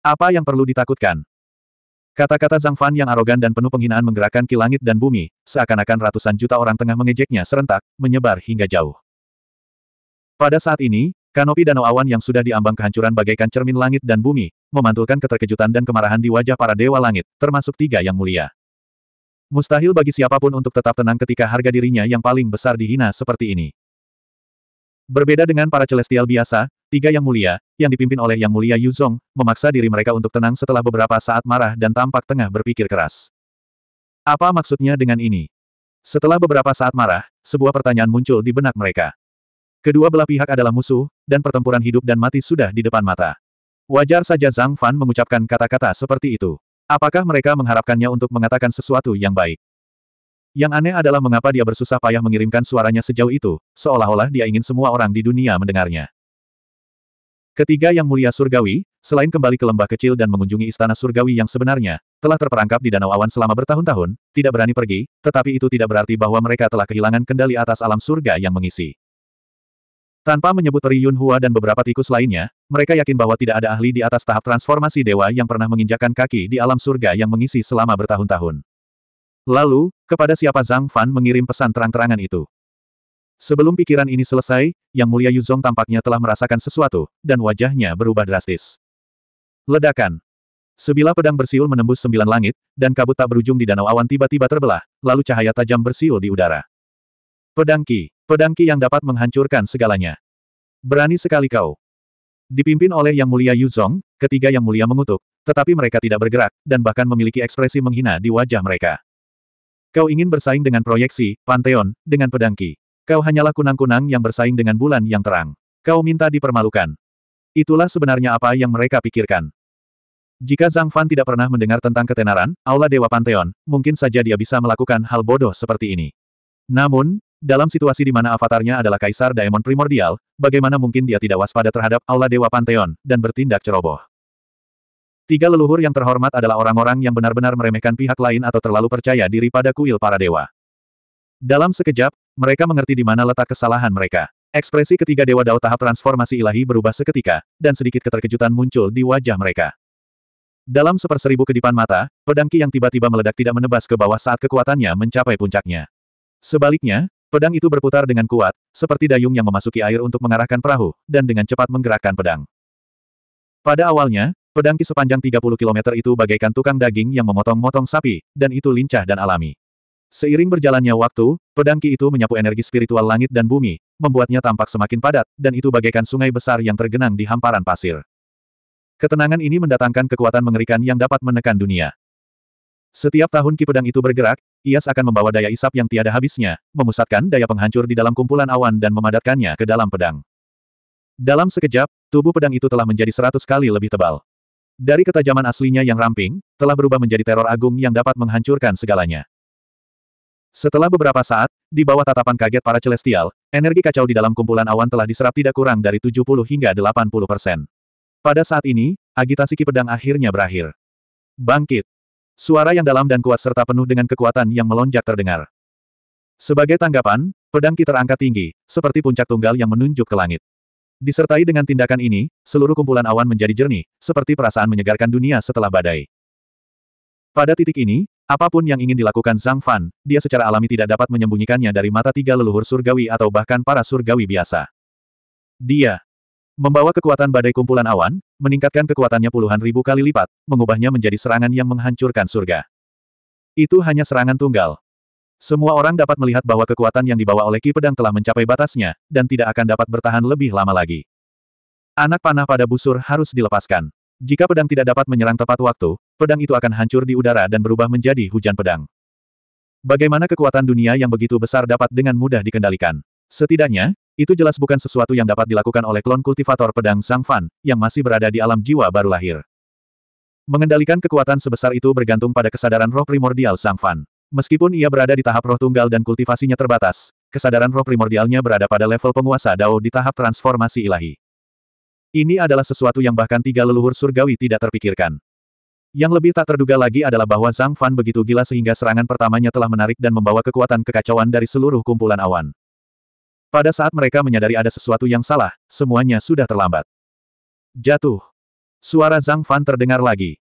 Apa yang perlu ditakutkan? Kata-kata Zhang Fan yang arogan dan penuh penghinaan menggerakkan langit dan bumi, seakan-akan ratusan juta orang tengah mengejeknya serentak, menyebar hingga jauh. Pada saat ini, kanopi danau awan yang sudah diambang kehancuran bagaikan cermin langit dan bumi, memantulkan keterkejutan dan kemarahan di wajah para dewa langit, termasuk tiga yang mulia. Mustahil bagi siapapun untuk tetap tenang ketika harga dirinya yang paling besar dihina seperti ini. Berbeda dengan para celestial biasa, tiga yang mulia, yang dipimpin oleh yang mulia Yuzong, memaksa diri mereka untuk tenang setelah beberapa saat marah dan tampak tengah berpikir keras. Apa maksudnya dengan ini? Setelah beberapa saat marah, sebuah pertanyaan muncul di benak mereka. Kedua belah pihak adalah musuh, dan pertempuran hidup dan mati sudah di depan mata. Wajar saja Zhang Fan mengucapkan kata-kata seperti itu. Apakah mereka mengharapkannya untuk mengatakan sesuatu yang baik? Yang aneh adalah mengapa dia bersusah payah mengirimkan suaranya sejauh itu, seolah-olah dia ingin semua orang di dunia mendengarnya. Ketiga yang mulia surgawi, selain kembali ke lembah kecil dan mengunjungi istana surgawi yang sebenarnya, telah terperangkap di danau awan selama bertahun-tahun, tidak berani pergi, tetapi itu tidak berarti bahwa mereka telah kehilangan kendali atas alam surga yang mengisi. Tanpa menyebut Peri Yun Hua dan beberapa tikus lainnya, mereka yakin bahwa tidak ada ahli di atas tahap transformasi dewa yang pernah menginjakan kaki di alam surga yang mengisi selama bertahun-tahun. Lalu, kepada siapa Zhang Fan mengirim pesan terang-terangan itu? Sebelum pikiran ini selesai, Yang Mulia Yuzong tampaknya telah merasakan sesuatu, dan wajahnya berubah drastis. Ledakan. Sebilah pedang bersiul menembus sembilan langit, dan kabut tak berujung di danau awan tiba-tiba terbelah, lalu cahaya tajam bersiul di udara. Pedang Ki. Pedang Ki yang dapat menghancurkan segalanya. Berani sekali kau. Dipimpin oleh Yang Mulia Yuzong, ketiga Yang Mulia mengutuk, tetapi mereka tidak bergerak, dan bahkan memiliki ekspresi menghina di wajah mereka. Kau ingin bersaing dengan proyeksi, Pantheon, dengan pedangki. Kau hanyalah kunang-kunang yang bersaing dengan bulan yang terang. Kau minta dipermalukan. Itulah sebenarnya apa yang mereka pikirkan. Jika Zhang Fan tidak pernah mendengar tentang ketenaran, Aula Dewa Pantheon, mungkin saja dia bisa melakukan hal bodoh seperti ini. Namun, dalam situasi di mana avatarnya adalah Kaisar Daemon Primordial, bagaimana mungkin dia tidak waspada terhadap Aula Dewa Pantheon, dan bertindak ceroboh. Tiga leluhur yang terhormat adalah orang-orang yang benar-benar meremehkan pihak lain atau terlalu percaya diri pada kuil para dewa. Dalam sekejap, mereka mengerti di mana letak kesalahan mereka. Ekspresi ketiga Dewa Dao tahap transformasi ilahi berubah seketika, dan sedikit keterkejutan muncul di wajah mereka. Dalam seperseribu kedipan mata, pedang Ki yang tiba-tiba meledak tidak menebas ke bawah saat kekuatannya mencapai puncaknya. Sebaliknya, pedang itu berputar dengan kuat, seperti dayung yang memasuki air untuk mengarahkan perahu, dan dengan cepat menggerakkan pedang. Pada awalnya, Pedang ki sepanjang 30 km itu bagaikan tukang daging yang memotong-motong sapi, dan itu lincah dan alami. Seiring berjalannya waktu, pedang ki itu menyapu energi spiritual langit dan bumi, membuatnya tampak semakin padat, dan itu bagaikan sungai besar yang tergenang di hamparan pasir. Ketenangan ini mendatangkan kekuatan mengerikan yang dapat menekan dunia. Setiap tahun ki pedang itu bergerak, Ias akan membawa daya isap yang tiada habisnya, memusatkan daya penghancur di dalam kumpulan awan dan memadatkannya ke dalam pedang. Dalam sekejap, tubuh pedang itu telah menjadi seratus kali lebih tebal. Dari ketajaman aslinya yang ramping, telah berubah menjadi teror agung yang dapat menghancurkan segalanya. Setelah beberapa saat, di bawah tatapan kaget para celestial, energi kacau di dalam kumpulan awan telah diserap tidak kurang dari 70 hingga 80 persen. Pada saat ini, agitasi Ki Pedang akhirnya berakhir. Bangkit! Suara yang dalam dan kuat serta penuh dengan kekuatan yang melonjak terdengar. Sebagai tanggapan, pedang Ki terangkat tinggi, seperti puncak tunggal yang menunjuk ke langit. Disertai dengan tindakan ini, seluruh kumpulan awan menjadi jernih, seperti perasaan menyegarkan dunia setelah badai. Pada titik ini, apapun yang ingin dilakukan Zhang Fan, dia secara alami tidak dapat menyembunyikannya dari mata tiga leluhur surgawi atau bahkan para surgawi biasa. Dia membawa kekuatan badai kumpulan awan, meningkatkan kekuatannya puluhan ribu kali lipat, mengubahnya menjadi serangan yang menghancurkan surga. Itu hanya serangan tunggal. Semua orang dapat melihat bahwa kekuatan yang dibawa oleh Ki Pedang telah mencapai batasnya, dan tidak akan dapat bertahan lebih lama lagi. Anak panah pada busur harus dilepaskan. Jika pedang tidak dapat menyerang tepat waktu, pedang itu akan hancur di udara dan berubah menjadi hujan pedang. Bagaimana kekuatan dunia yang begitu besar dapat dengan mudah dikendalikan? Setidaknya, itu jelas bukan sesuatu yang dapat dilakukan oleh klon kultivator pedang Sang Fan, yang masih berada di alam jiwa baru lahir. Mengendalikan kekuatan sebesar itu bergantung pada kesadaran roh primordial Sang Fan. Meskipun ia berada di tahap roh tunggal dan kultivasinya terbatas, kesadaran roh primordialnya berada pada level penguasa Dao di tahap transformasi ilahi. Ini adalah sesuatu yang bahkan tiga leluhur surgawi tidak terpikirkan. Yang lebih tak terduga lagi adalah bahwa Zhang Fan begitu gila sehingga serangan pertamanya telah menarik dan membawa kekuatan kekacauan dari seluruh kumpulan awan. Pada saat mereka menyadari ada sesuatu yang salah, semuanya sudah terlambat. Jatuh. Suara Zhang Fan terdengar lagi.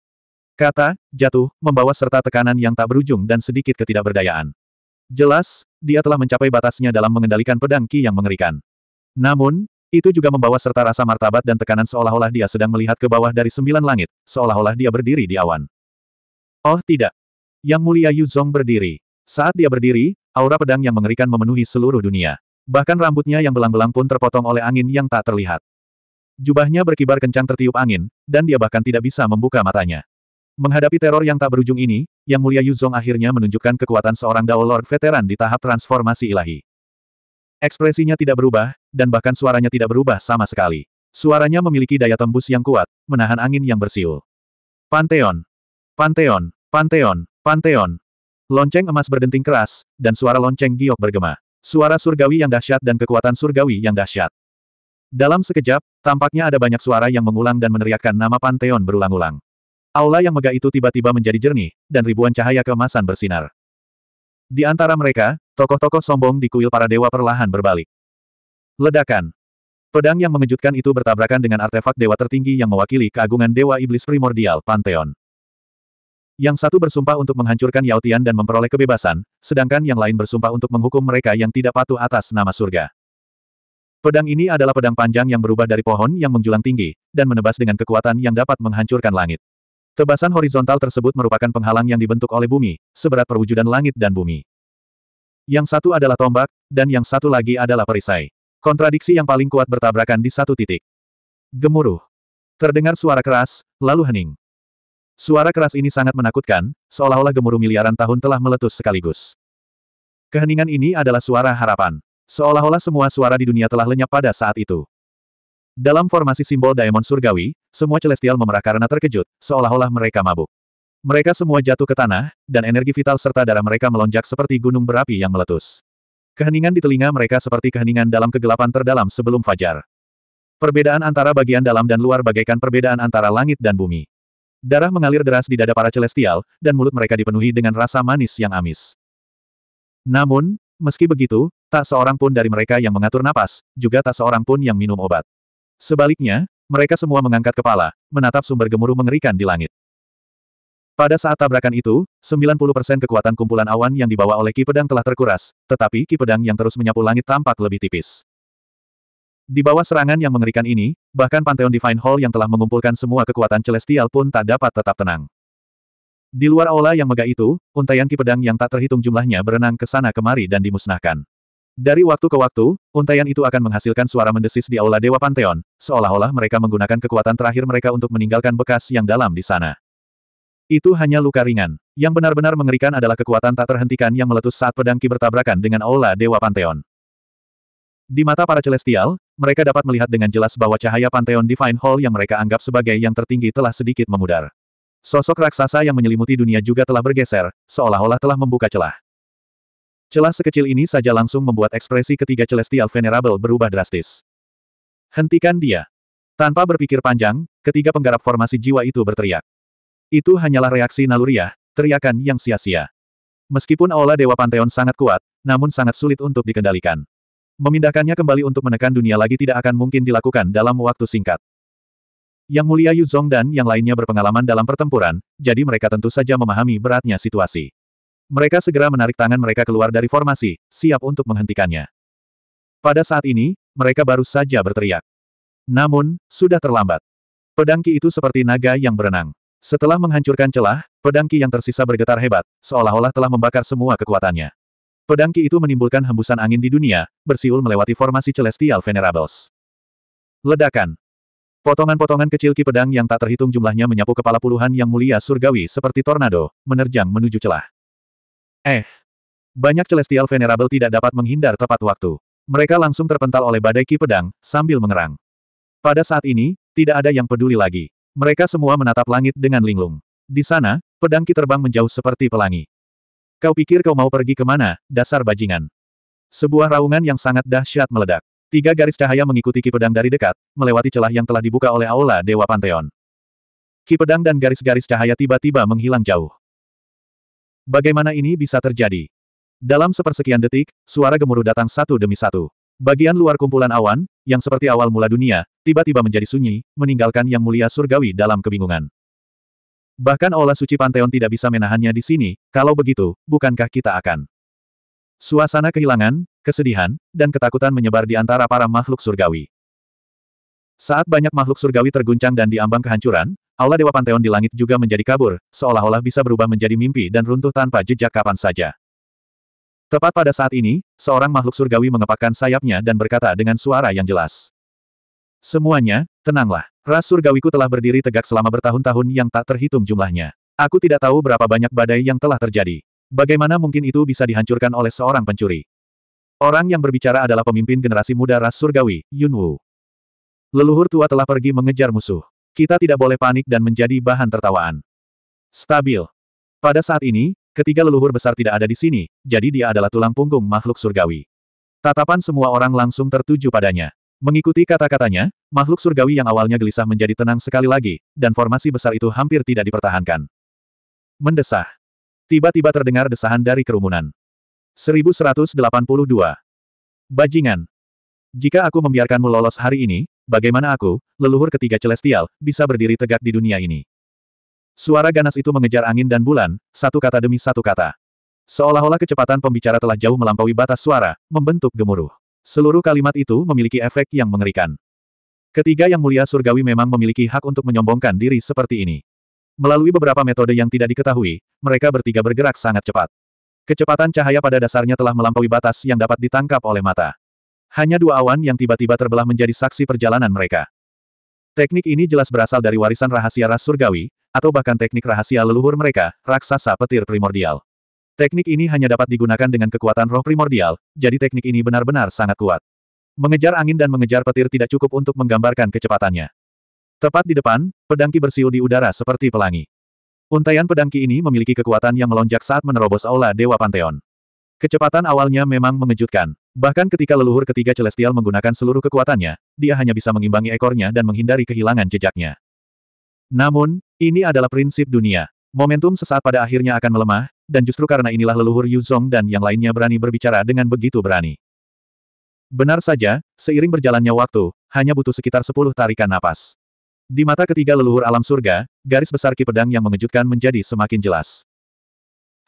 Kata, jatuh, membawa serta tekanan yang tak berujung dan sedikit ketidakberdayaan. Jelas, dia telah mencapai batasnya dalam mengendalikan pedang Ki yang mengerikan. Namun, itu juga membawa serta rasa martabat dan tekanan seolah-olah dia sedang melihat ke bawah dari sembilan langit, seolah-olah dia berdiri di awan. Oh tidak. Yang mulia Yu Zhong berdiri. Saat dia berdiri, aura pedang yang mengerikan memenuhi seluruh dunia. Bahkan rambutnya yang belang-belang pun terpotong oleh angin yang tak terlihat. Jubahnya berkibar kencang tertiup angin, dan dia bahkan tidak bisa membuka matanya. Menghadapi teror yang tak berujung ini, Yang Mulia Yuzong akhirnya menunjukkan kekuatan seorang Dao Lord veteran di tahap transformasi ilahi. Ekspresinya tidak berubah, dan bahkan suaranya tidak berubah sama sekali. Suaranya memiliki daya tembus yang kuat, menahan angin yang bersiul. Pantheon, Pantheon, Pantheon, Pantheon. Lonceng emas berdenting keras, dan suara lonceng giok bergema. Suara surgawi yang dahsyat dan kekuatan surgawi yang dahsyat. Dalam sekejap, tampaknya ada banyak suara yang mengulang dan meneriakkan nama Pantheon berulang-ulang. Aula yang megah itu tiba-tiba menjadi jernih, dan ribuan cahaya kemasan bersinar. Di antara mereka, tokoh-tokoh sombong di kuil para dewa perlahan berbalik. Ledakan. Pedang yang mengejutkan itu bertabrakan dengan artefak dewa tertinggi yang mewakili keagungan dewa iblis primordial Pantheon. Yang satu bersumpah untuk menghancurkan Yautian dan memperoleh kebebasan, sedangkan yang lain bersumpah untuk menghukum mereka yang tidak patuh atas nama surga. Pedang ini adalah pedang panjang yang berubah dari pohon yang menjulang tinggi, dan menebas dengan kekuatan yang dapat menghancurkan langit. Tebasan horizontal tersebut merupakan penghalang yang dibentuk oleh bumi, seberat perwujudan langit dan bumi. Yang satu adalah tombak, dan yang satu lagi adalah perisai. Kontradiksi yang paling kuat bertabrakan di satu titik. Gemuruh. Terdengar suara keras, lalu hening. Suara keras ini sangat menakutkan, seolah-olah gemuruh miliaran tahun telah meletus sekaligus. Keheningan ini adalah suara harapan. Seolah-olah semua suara di dunia telah lenyap pada saat itu. Dalam formasi simbol Diamond Surgawi, semua Celestial memerah karena terkejut, seolah-olah mereka mabuk. Mereka semua jatuh ke tanah, dan energi vital serta darah mereka melonjak seperti gunung berapi yang meletus. Keheningan di telinga mereka seperti keheningan dalam kegelapan terdalam sebelum fajar. Perbedaan antara bagian dalam dan luar bagaikan perbedaan antara langit dan bumi. Darah mengalir deras di dada para celestial, dan mulut mereka dipenuhi dengan rasa manis yang amis. Namun, meski begitu, tak seorang pun dari mereka yang mengatur napas, juga tak seorang pun yang minum obat. Sebaliknya, mereka semua mengangkat kepala, menatap sumber gemuruh mengerikan di langit. Pada saat tabrakan itu, 90% kekuatan kumpulan awan yang dibawa oleh Ki Pedang telah terkuras, tetapi Ki Pedang yang terus menyapu langit tampak lebih tipis. Di bawah serangan yang mengerikan ini, bahkan Pantheon Divine Hall yang telah mengumpulkan semua kekuatan celestial pun tak dapat tetap tenang. Di luar aula yang megah itu, untaian Ki Pedang yang tak terhitung jumlahnya berenang ke sana kemari dan dimusnahkan. Dari waktu ke waktu, untayan itu akan menghasilkan suara mendesis di aula Dewa Panteon, seolah-olah mereka menggunakan kekuatan terakhir mereka untuk meninggalkan bekas yang dalam di sana. Itu hanya luka ringan. Yang benar-benar mengerikan adalah kekuatan tak terhentikan yang meletus saat pedang Ki bertabrakan dengan aula Dewa Panteon. Di mata para celestial, mereka dapat melihat dengan jelas bahwa cahaya Panteon Divine Hall yang mereka anggap sebagai yang tertinggi telah sedikit memudar. Sosok raksasa yang menyelimuti dunia juga telah bergeser, seolah-olah telah membuka celah. Celah sekecil ini saja langsung membuat ekspresi ketiga Celestial Venerable berubah drastis. Hentikan dia. Tanpa berpikir panjang, ketiga penggarap formasi jiwa itu berteriak. Itu hanyalah reaksi naluriah, teriakan yang sia-sia. Meskipun aula Dewa Panteon sangat kuat, namun sangat sulit untuk dikendalikan. Memindahkannya kembali untuk menekan dunia lagi tidak akan mungkin dilakukan dalam waktu singkat. Yang mulia Yu Zong dan yang lainnya berpengalaman dalam pertempuran, jadi mereka tentu saja memahami beratnya situasi. Mereka segera menarik tangan mereka keluar dari formasi, siap untuk menghentikannya. Pada saat ini, mereka baru saja berteriak. Namun, sudah terlambat. Pedangki itu seperti naga yang berenang. Setelah menghancurkan celah, pedangki yang tersisa bergetar hebat, seolah-olah telah membakar semua kekuatannya. Pedangki itu menimbulkan hembusan angin di dunia, bersiul melewati formasi Celestial Venerables. Ledakan. Potongan-potongan kecil Ki pedang yang tak terhitung jumlahnya menyapu kepala puluhan yang mulia surgawi seperti tornado, menerjang menuju celah. Eh. Banyak Celestial Venerable tidak dapat menghindar tepat waktu. Mereka langsung terpental oleh badai ki pedang, sambil mengerang. Pada saat ini, tidak ada yang peduli lagi. Mereka semua menatap langit dengan linglung. Di sana, pedang ki terbang menjauh seperti pelangi. Kau pikir kau mau pergi kemana, dasar bajingan? Sebuah raungan yang sangat dahsyat meledak. Tiga garis cahaya mengikuti ki pedang dari dekat, melewati celah yang telah dibuka oleh Aula Dewa Pantheon. Ki pedang dan garis-garis cahaya tiba-tiba menghilang jauh. Bagaimana ini bisa terjadi? Dalam sepersekian detik, suara gemuruh datang satu demi satu. Bagian luar kumpulan awan, yang seperti awal mula dunia, tiba-tiba menjadi sunyi, meninggalkan yang mulia surgawi dalam kebingungan. Bahkan olah Suci Panteon tidak bisa menahannya di sini, kalau begitu, bukankah kita akan? Suasana kehilangan, kesedihan, dan ketakutan menyebar di antara para makhluk surgawi. Saat banyak makhluk surgawi terguncang dan diambang kehancuran, aula Dewa Panteon di langit juga menjadi kabur, seolah-olah bisa berubah menjadi mimpi dan runtuh tanpa jejak kapan saja. Tepat pada saat ini, seorang makhluk surgawi mengepakkan sayapnya dan berkata dengan suara yang jelas. Semuanya, tenanglah. Ras surgawiku telah berdiri tegak selama bertahun-tahun yang tak terhitung jumlahnya. Aku tidak tahu berapa banyak badai yang telah terjadi. Bagaimana mungkin itu bisa dihancurkan oleh seorang pencuri? Orang yang berbicara adalah pemimpin generasi muda ras surgawi, Yunwu. Leluhur tua telah pergi mengejar musuh. Kita tidak boleh panik dan menjadi bahan tertawaan. Stabil. Pada saat ini, ketiga leluhur besar tidak ada di sini, jadi dia adalah tulang punggung makhluk surgawi. Tatapan semua orang langsung tertuju padanya. Mengikuti kata-katanya, makhluk surgawi yang awalnya gelisah menjadi tenang sekali lagi, dan formasi besar itu hampir tidak dipertahankan. Mendesah. Tiba-tiba terdengar desahan dari kerumunan. 1182. Bajingan. Jika aku membiarkanmu lolos hari ini, Bagaimana aku, leluhur ketiga celestial, bisa berdiri tegak di dunia ini? Suara ganas itu mengejar angin dan bulan, satu kata demi satu kata. Seolah-olah kecepatan pembicara telah jauh melampaui batas suara, membentuk gemuruh. Seluruh kalimat itu memiliki efek yang mengerikan. Ketiga yang mulia surgawi memang memiliki hak untuk menyombongkan diri seperti ini. Melalui beberapa metode yang tidak diketahui, mereka bertiga bergerak sangat cepat. Kecepatan cahaya pada dasarnya telah melampaui batas yang dapat ditangkap oleh mata. Hanya dua awan yang tiba-tiba terbelah menjadi saksi perjalanan mereka. Teknik ini jelas berasal dari warisan rahasia ras surgawi, atau bahkan teknik rahasia leluhur mereka, raksasa petir primordial. Teknik ini hanya dapat digunakan dengan kekuatan roh primordial, jadi teknik ini benar-benar sangat kuat. Mengejar angin dan mengejar petir tidak cukup untuk menggambarkan kecepatannya. Tepat di depan, pedangki bersiul di udara seperti pelangi. Untaian pedangki ini memiliki kekuatan yang melonjak saat menerobos aula Dewa Pantheon. Kecepatan awalnya memang mengejutkan. Bahkan ketika leluhur ketiga Celestial menggunakan seluruh kekuatannya, dia hanya bisa mengimbangi ekornya dan menghindari kehilangan jejaknya. Namun, ini adalah prinsip dunia. Momentum sesaat pada akhirnya akan melemah, dan justru karena inilah leluhur Yuzong dan yang lainnya berani berbicara dengan begitu berani. Benar saja, seiring berjalannya waktu, hanya butuh sekitar sepuluh tarikan napas. Di mata ketiga leluhur alam surga, garis besar ki pedang yang mengejutkan menjadi semakin jelas.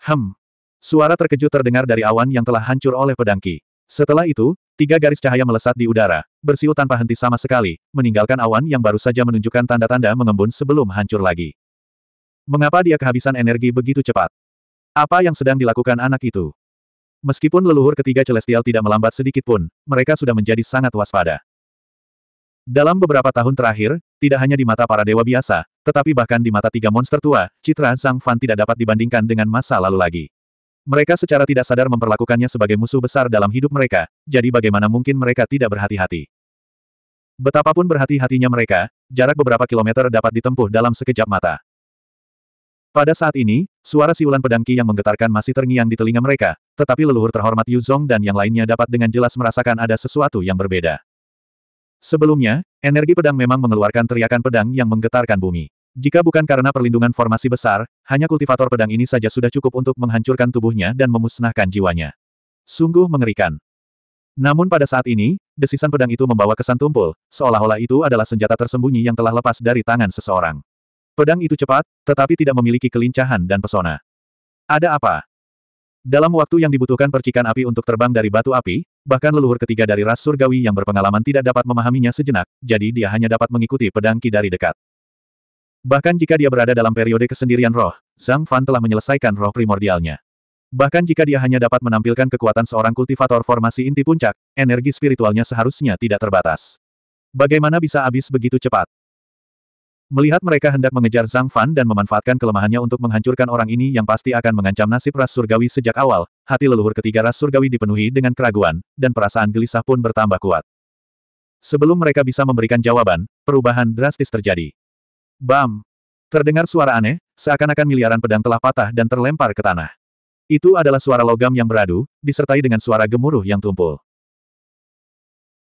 Hem. Suara terkejut terdengar dari awan yang telah hancur oleh pedang ki. Setelah itu, tiga garis cahaya melesat di udara, bersiul tanpa henti sama sekali, meninggalkan awan yang baru saja menunjukkan tanda-tanda mengembun sebelum hancur lagi. Mengapa dia kehabisan energi begitu cepat? Apa yang sedang dilakukan anak itu? Meskipun leluhur ketiga Celestial tidak melambat sedikit pun, mereka sudah menjadi sangat waspada. Dalam beberapa tahun terakhir, tidak hanya di mata para dewa biasa, tetapi bahkan di mata tiga monster tua, citra Zhang Fan tidak dapat dibandingkan dengan masa lalu lagi. Mereka secara tidak sadar memperlakukannya sebagai musuh besar dalam hidup mereka, jadi bagaimana mungkin mereka tidak berhati-hati. Betapapun berhati-hatinya mereka, jarak beberapa kilometer dapat ditempuh dalam sekejap mata. Pada saat ini, suara siulan pedangki yang menggetarkan masih terngiang di telinga mereka, tetapi leluhur terhormat Yu Zong dan yang lainnya dapat dengan jelas merasakan ada sesuatu yang berbeda. Sebelumnya, energi pedang memang mengeluarkan teriakan pedang yang menggetarkan bumi. Jika bukan karena perlindungan formasi besar, hanya kultivator pedang ini saja sudah cukup untuk menghancurkan tubuhnya dan memusnahkan jiwanya. Sungguh mengerikan. Namun pada saat ini, desisan pedang itu membawa kesan tumpul, seolah-olah itu adalah senjata tersembunyi yang telah lepas dari tangan seseorang. Pedang itu cepat, tetapi tidak memiliki kelincahan dan pesona. Ada apa? Dalam waktu yang dibutuhkan percikan api untuk terbang dari batu api, bahkan leluhur ketiga dari ras surgawi yang berpengalaman tidak dapat memahaminya sejenak, jadi dia hanya dapat mengikuti pedang ki dari dekat. Bahkan jika dia berada dalam periode kesendirian roh, Zhang Fan telah menyelesaikan roh primordialnya. Bahkan jika dia hanya dapat menampilkan kekuatan seorang kultivator formasi inti puncak, energi spiritualnya seharusnya tidak terbatas. Bagaimana bisa habis begitu cepat? Melihat mereka hendak mengejar Zhang Fan dan memanfaatkan kelemahannya untuk menghancurkan orang ini yang pasti akan mengancam nasib ras surgawi sejak awal, hati leluhur ketiga ras surgawi dipenuhi dengan keraguan, dan perasaan gelisah pun bertambah kuat. Sebelum mereka bisa memberikan jawaban, perubahan drastis terjadi. Bam! Terdengar suara aneh, seakan-akan miliaran pedang telah patah dan terlempar ke tanah. Itu adalah suara logam yang beradu, disertai dengan suara gemuruh yang tumpul.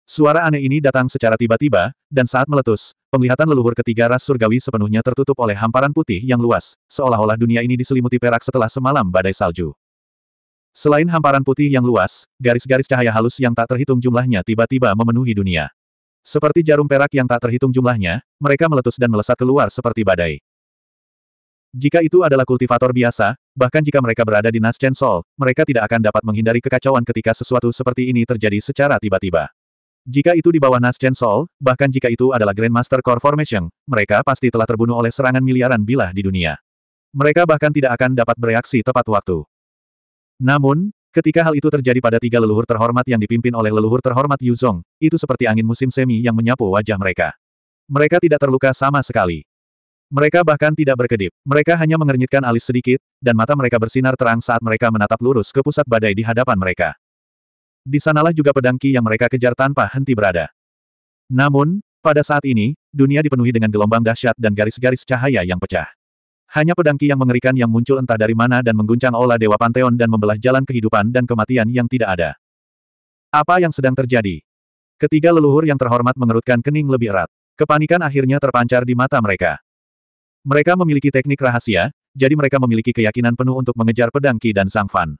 Suara aneh ini datang secara tiba-tiba, dan saat meletus, penglihatan leluhur ketiga ras surgawi sepenuhnya tertutup oleh hamparan putih yang luas, seolah-olah dunia ini diselimuti perak setelah semalam badai salju. Selain hamparan putih yang luas, garis-garis cahaya halus yang tak terhitung jumlahnya tiba-tiba memenuhi dunia. Seperti jarum perak yang tak terhitung jumlahnya, mereka meletus dan melesat keluar seperti badai. Jika itu adalah kultivator biasa, bahkan jika mereka berada di Naschen Sol, mereka tidak akan dapat menghindari kekacauan ketika sesuatu seperti ini terjadi secara tiba-tiba. Jika itu di bawah Naschen Sol, bahkan jika itu adalah Grandmaster Core Formation, mereka pasti telah terbunuh oleh serangan miliaran bilah di dunia. Mereka bahkan tidak akan dapat bereaksi tepat waktu. Namun, Ketika hal itu terjadi pada tiga leluhur terhormat yang dipimpin oleh leluhur terhormat Yu Zong, itu seperti angin musim semi yang menyapu wajah mereka. Mereka tidak terluka sama sekali. Mereka bahkan tidak berkedip. Mereka hanya mengernyitkan alis sedikit, dan mata mereka bersinar terang saat mereka menatap lurus ke pusat badai di hadapan mereka. Di sanalah juga pedang Qi yang mereka kejar tanpa henti berada. Namun, pada saat ini, dunia dipenuhi dengan gelombang dahsyat dan garis-garis cahaya yang pecah. Hanya pedangki yang mengerikan yang muncul entah dari mana dan mengguncang aula Dewa Panteon dan membelah jalan kehidupan dan kematian yang tidak ada. Apa yang sedang terjadi? Ketiga leluhur yang terhormat mengerutkan kening lebih erat. Kepanikan akhirnya terpancar di mata mereka. Mereka memiliki teknik rahasia, jadi mereka memiliki keyakinan penuh untuk mengejar pedangki dan Zhang Fan.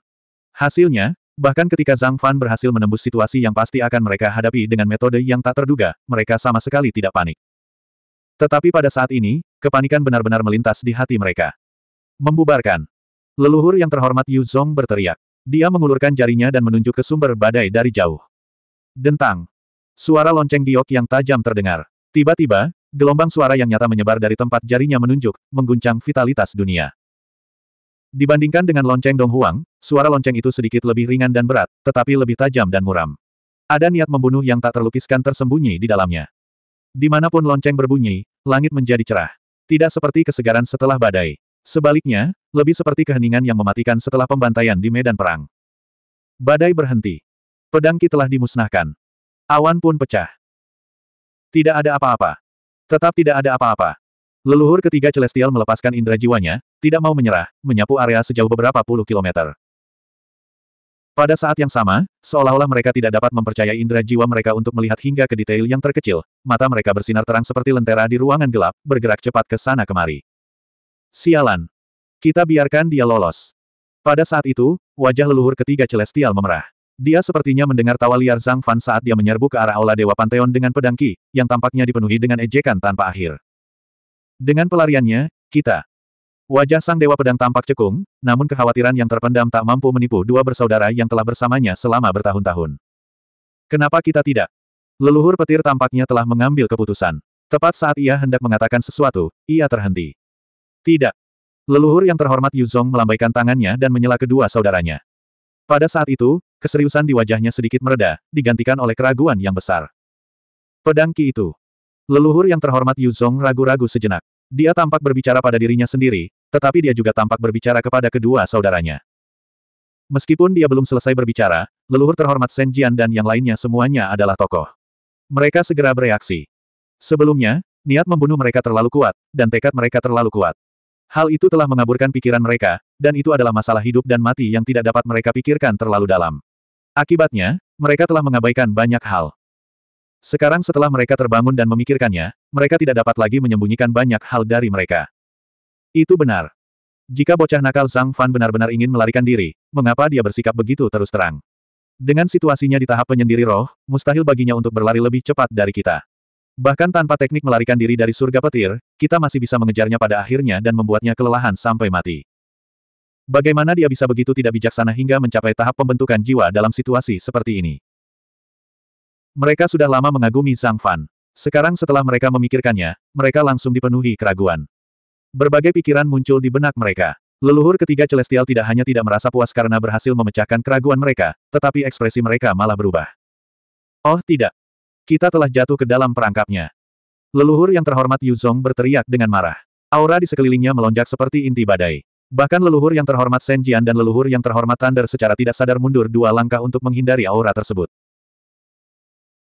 Hasilnya, bahkan ketika Zhang Fan berhasil menembus situasi yang pasti akan mereka hadapi dengan metode yang tak terduga, mereka sama sekali tidak panik. Tetapi pada saat ini, Kepanikan benar-benar melintas di hati mereka. Membubarkan. Leluhur yang terhormat Yu Zong berteriak. Dia mengulurkan jarinya dan menunjuk ke sumber badai dari jauh. Dentang. Suara lonceng giok yang tajam terdengar. Tiba-tiba, gelombang suara yang nyata menyebar dari tempat jarinya menunjuk, mengguncang vitalitas dunia. Dibandingkan dengan lonceng Dong Huang, suara lonceng itu sedikit lebih ringan dan berat, tetapi lebih tajam dan muram. Ada niat membunuh yang tak terlukiskan tersembunyi di dalamnya. Dimanapun lonceng berbunyi, langit menjadi cerah. Tidak seperti kesegaran setelah badai. Sebaliknya, lebih seperti keheningan yang mematikan setelah pembantaian di medan perang. Badai berhenti. pedangki telah dimusnahkan. Awan pun pecah. Tidak ada apa-apa. Tetap tidak ada apa-apa. Leluhur ketiga Celestial melepaskan indera jiwanya, tidak mau menyerah, menyapu area sejauh beberapa puluh kilometer. Pada saat yang sama, seolah-olah mereka tidak dapat mempercayai indera jiwa mereka untuk melihat hingga ke detail yang terkecil, mata mereka bersinar terang seperti lentera di ruangan gelap, bergerak cepat ke sana kemari. Sialan. Kita biarkan dia lolos. Pada saat itu, wajah leluhur ketiga Celestial memerah. Dia sepertinya mendengar tawa liar Zhang Fan saat dia menyerbu ke arah Aula Dewa Panteon dengan pedang Ki, yang tampaknya dipenuhi dengan ejekan tanpa akhir. Dengan pelariannya, kita, Wajah sang dewa pedang tampak cekung, namun kekhawatiran yang terpendam tak mampu menipu dua bersaudara yang telah bersamanya selama bertahun-tahun. Kenapa kita tidak? Leluhur petir tampaknya telah mengambil keputusan. Tepat saat ia hendak mengatakan sesuatu, ia terhenti. Tidak. Leluhur yang terhormat Yuzong melambaikan tangannya dan menyela kedua saudaranya. Pada saat itu, keseriusan di wajahnya sedikit mereda, digantikan oleh keraguan yang besar. Pedang Ki itu. Leluhur yang terhormat Yuzong ragu-ragu sejenak. Dia tampak berbicara pada dirinya sendiri, tetapi dia juga tampak berbicara kepada kedua saudaranya. Meskipun dia belum selesai berbicara, leluhur terhormat Shen Jian dan yang lainnya semuanya adalah tokoh. Mereka segera bereaksi. Sebelumnya, niat membunuh mereka terlalu kuat, dan tekad mereka terlalu kuat. Hal itu telah mengaburkan pikiran mereka, dan itu adalah masalah hidup dan mati yang tidak dapat mereka pikirkan terlalu dalam. Akibatnya, mereka telah mengabaikan banyak hal. Sekarang setelah mereka terbangun dan memikirkannya, mereka tidak dapat lagi menyembunyikan banyak hal dari mereka. Itu benar. Jika bocah nakal Zhang Fan benar-benar ingin melarikan diri, mengapa dia bersikap begitu terus terang? Dengan situasinya di tahap penyendiri roh, mustahil baginya untuk berlari lebih cepat dari kita. Bahkan tanpa teknik melarikan diri dari surga petir, kita masih bisa mengejarnya pada akhirnya dan membuatnya kelelahan sampai mati. Bagaimana dia bisa begitu tidak bijaksana hingga mencapai tahap pembentukan jiwa dalam situasi seperti ini? Mereka sudah lama mengagumi Zhang Fan. Sekarang setelah mereka memikirkannya, mereka langsung dipenuhi keraguan. Berbagai pikiran muncul di benak mereka. Leluhur ketiga Celestial tidak hanya tidak merasa puas karena berhasil memecahkan keraguan mereka, tetapi ekspresi mereka malah berubah. Oh tidak. Kita telah jatuh ke dalam perangkapnya. Leluhur yang terhormat Yu Yuzong berteriak dengan marah. Aura di sekelilingnya melonjak seperti inti badai. Bahkan leluhur yang terhormat Shen Jian dan leluhur yang terhormat Thunder secara tidak sadar mundur dua langkah untuk menghindari aura tersebut.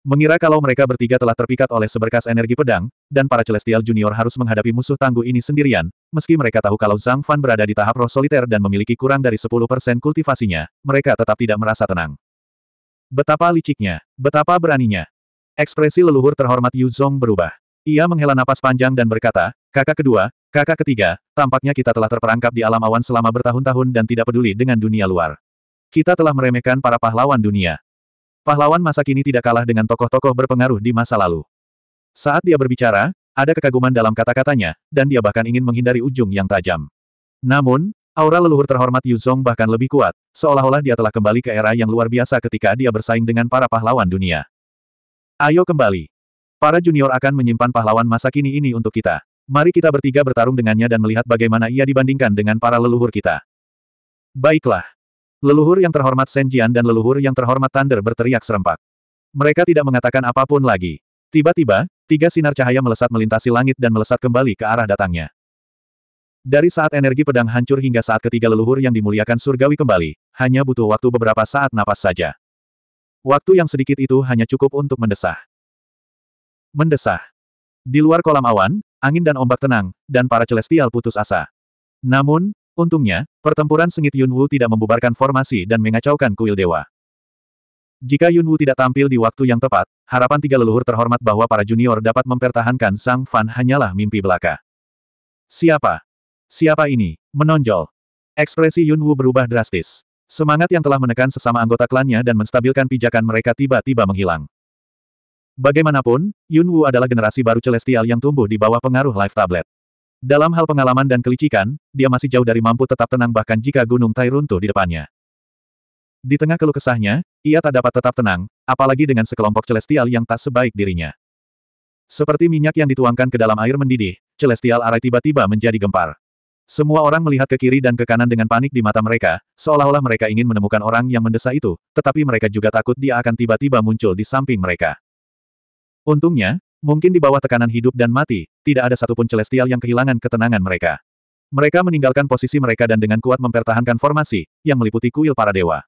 Mengira kalau mereka bertiga telah terpikat oleh seberkas energi pedang, dan para Celestial Junior harus menghadapi musuh tangguh ini sendirian, meski mereka tahu kalau Zhang Fan berada di tahap roh soliter dan memiliki kurang dari 10% kultivasinya, mereka tetap tidak merasa tenang. Betapa liciknya, betapa beraninya. Ekspresi leluhur terhormat Yu Zhong berubah. Ia menghela napas panjang dan berkata, kakak kedua, kakak ketiga, tampaknya kita telah terperangkap di alam awan selama bertahun-tahun dan tidak peduli dengan dunia luar. Kita telah meremehkan para pahlawan dunia, Pahlawan masa kini tidak kalah dengan tokoh-tokoh berpengaruh di masa lalu. Saat dia berbicara, ada kekaguman dalam kata-katanya, dan dia bahkan ingin menghindari ujung yang tajam. Namun, aura leluhur terhormat Yu Zhong bahkan lebih kuat, seolah-olah dia telah kembali ke era yang luar biasa ketika dia bersaing dengan para pahlawan dunia. Ayo kembali. Para junior akan menyimpan pahlawan masa kini ini untuk kita. Mari kita bertiga bertarung dengannya dan melihat bagaimana ia dibandingkan dengan para leluhur kita. Baiklah. Leluhur yang terhormat Senjian dan leluhur yang terhormat Thunder berteriak serempak. Mereka tidak mengatakan apapun lagi. Tiba-tiba, tiga sinar cahaya melesat melintasi langit dan melesat kembali ke arah datangnya. Dari saat energi pedang hancur hingga saat ketiga leluhur yang dimuliakan surgawi kembali, hanya butuh waktu beberapa saat napas saja. Waktu yang sedikit itu hanya cukup untuk mendesah. Mendesah. Di luar kolam awan, angin dan ombak tenang, dan para celestial putus asa. Namun, Untungnya, pertempuran sengit Yunwu tidak membubarkan formasi dan mengacaukan kuil dewa. Jika Yunwu tidak tampil di waktu yang tepat, harapan tiga leluhur terhormat bahwa para junior dapat mempertahankan Sang Fan hanyalah mimpi belaka. Siapa? Siapa ini? Menonjol. Ekspresi Yunwu berubah drastis. Semangat yang telah menekan sesama anggota klannya dan menstabilkan pijakan mereka tiba-tiba menghilang. Bagaimanapun, Yunwu adalah generasi baru Celestial yang tumbuh di bawah pengaruh Life Tablet. Dalam hal pengalaman dan kelicikan, dia masih jauh dari mampu tetap tenang bahkan jika Gunung Tai runtuh di depannya. Di tengah keluh kesahnya, ia tak dapat tetap tenang, apalagi dengan sekelompok celestial yang tak sebaik dirinya. Seperti minyak yang dituangkan ke dalam air mendidih, celestial arai tiba-tiba menjadi gempar. Semua orang melihat ke kiri dan ke kanan dengan panik di mata mereka, seolah-olah mereka ingin menemukan orang yang mendesak itu, tetapi mereka juga takut dia akan tiba-tiba muncul di samping mereka. Untungnya, Mungkin di bawah tekanan hidup dan mati, tidak ada satupun celestial yang kehilangan ketenangan mereka. Mereka meninggalkan posisi mereka dan dengan kuat mempertahankan formasi, yang meliputi kuil para dewa.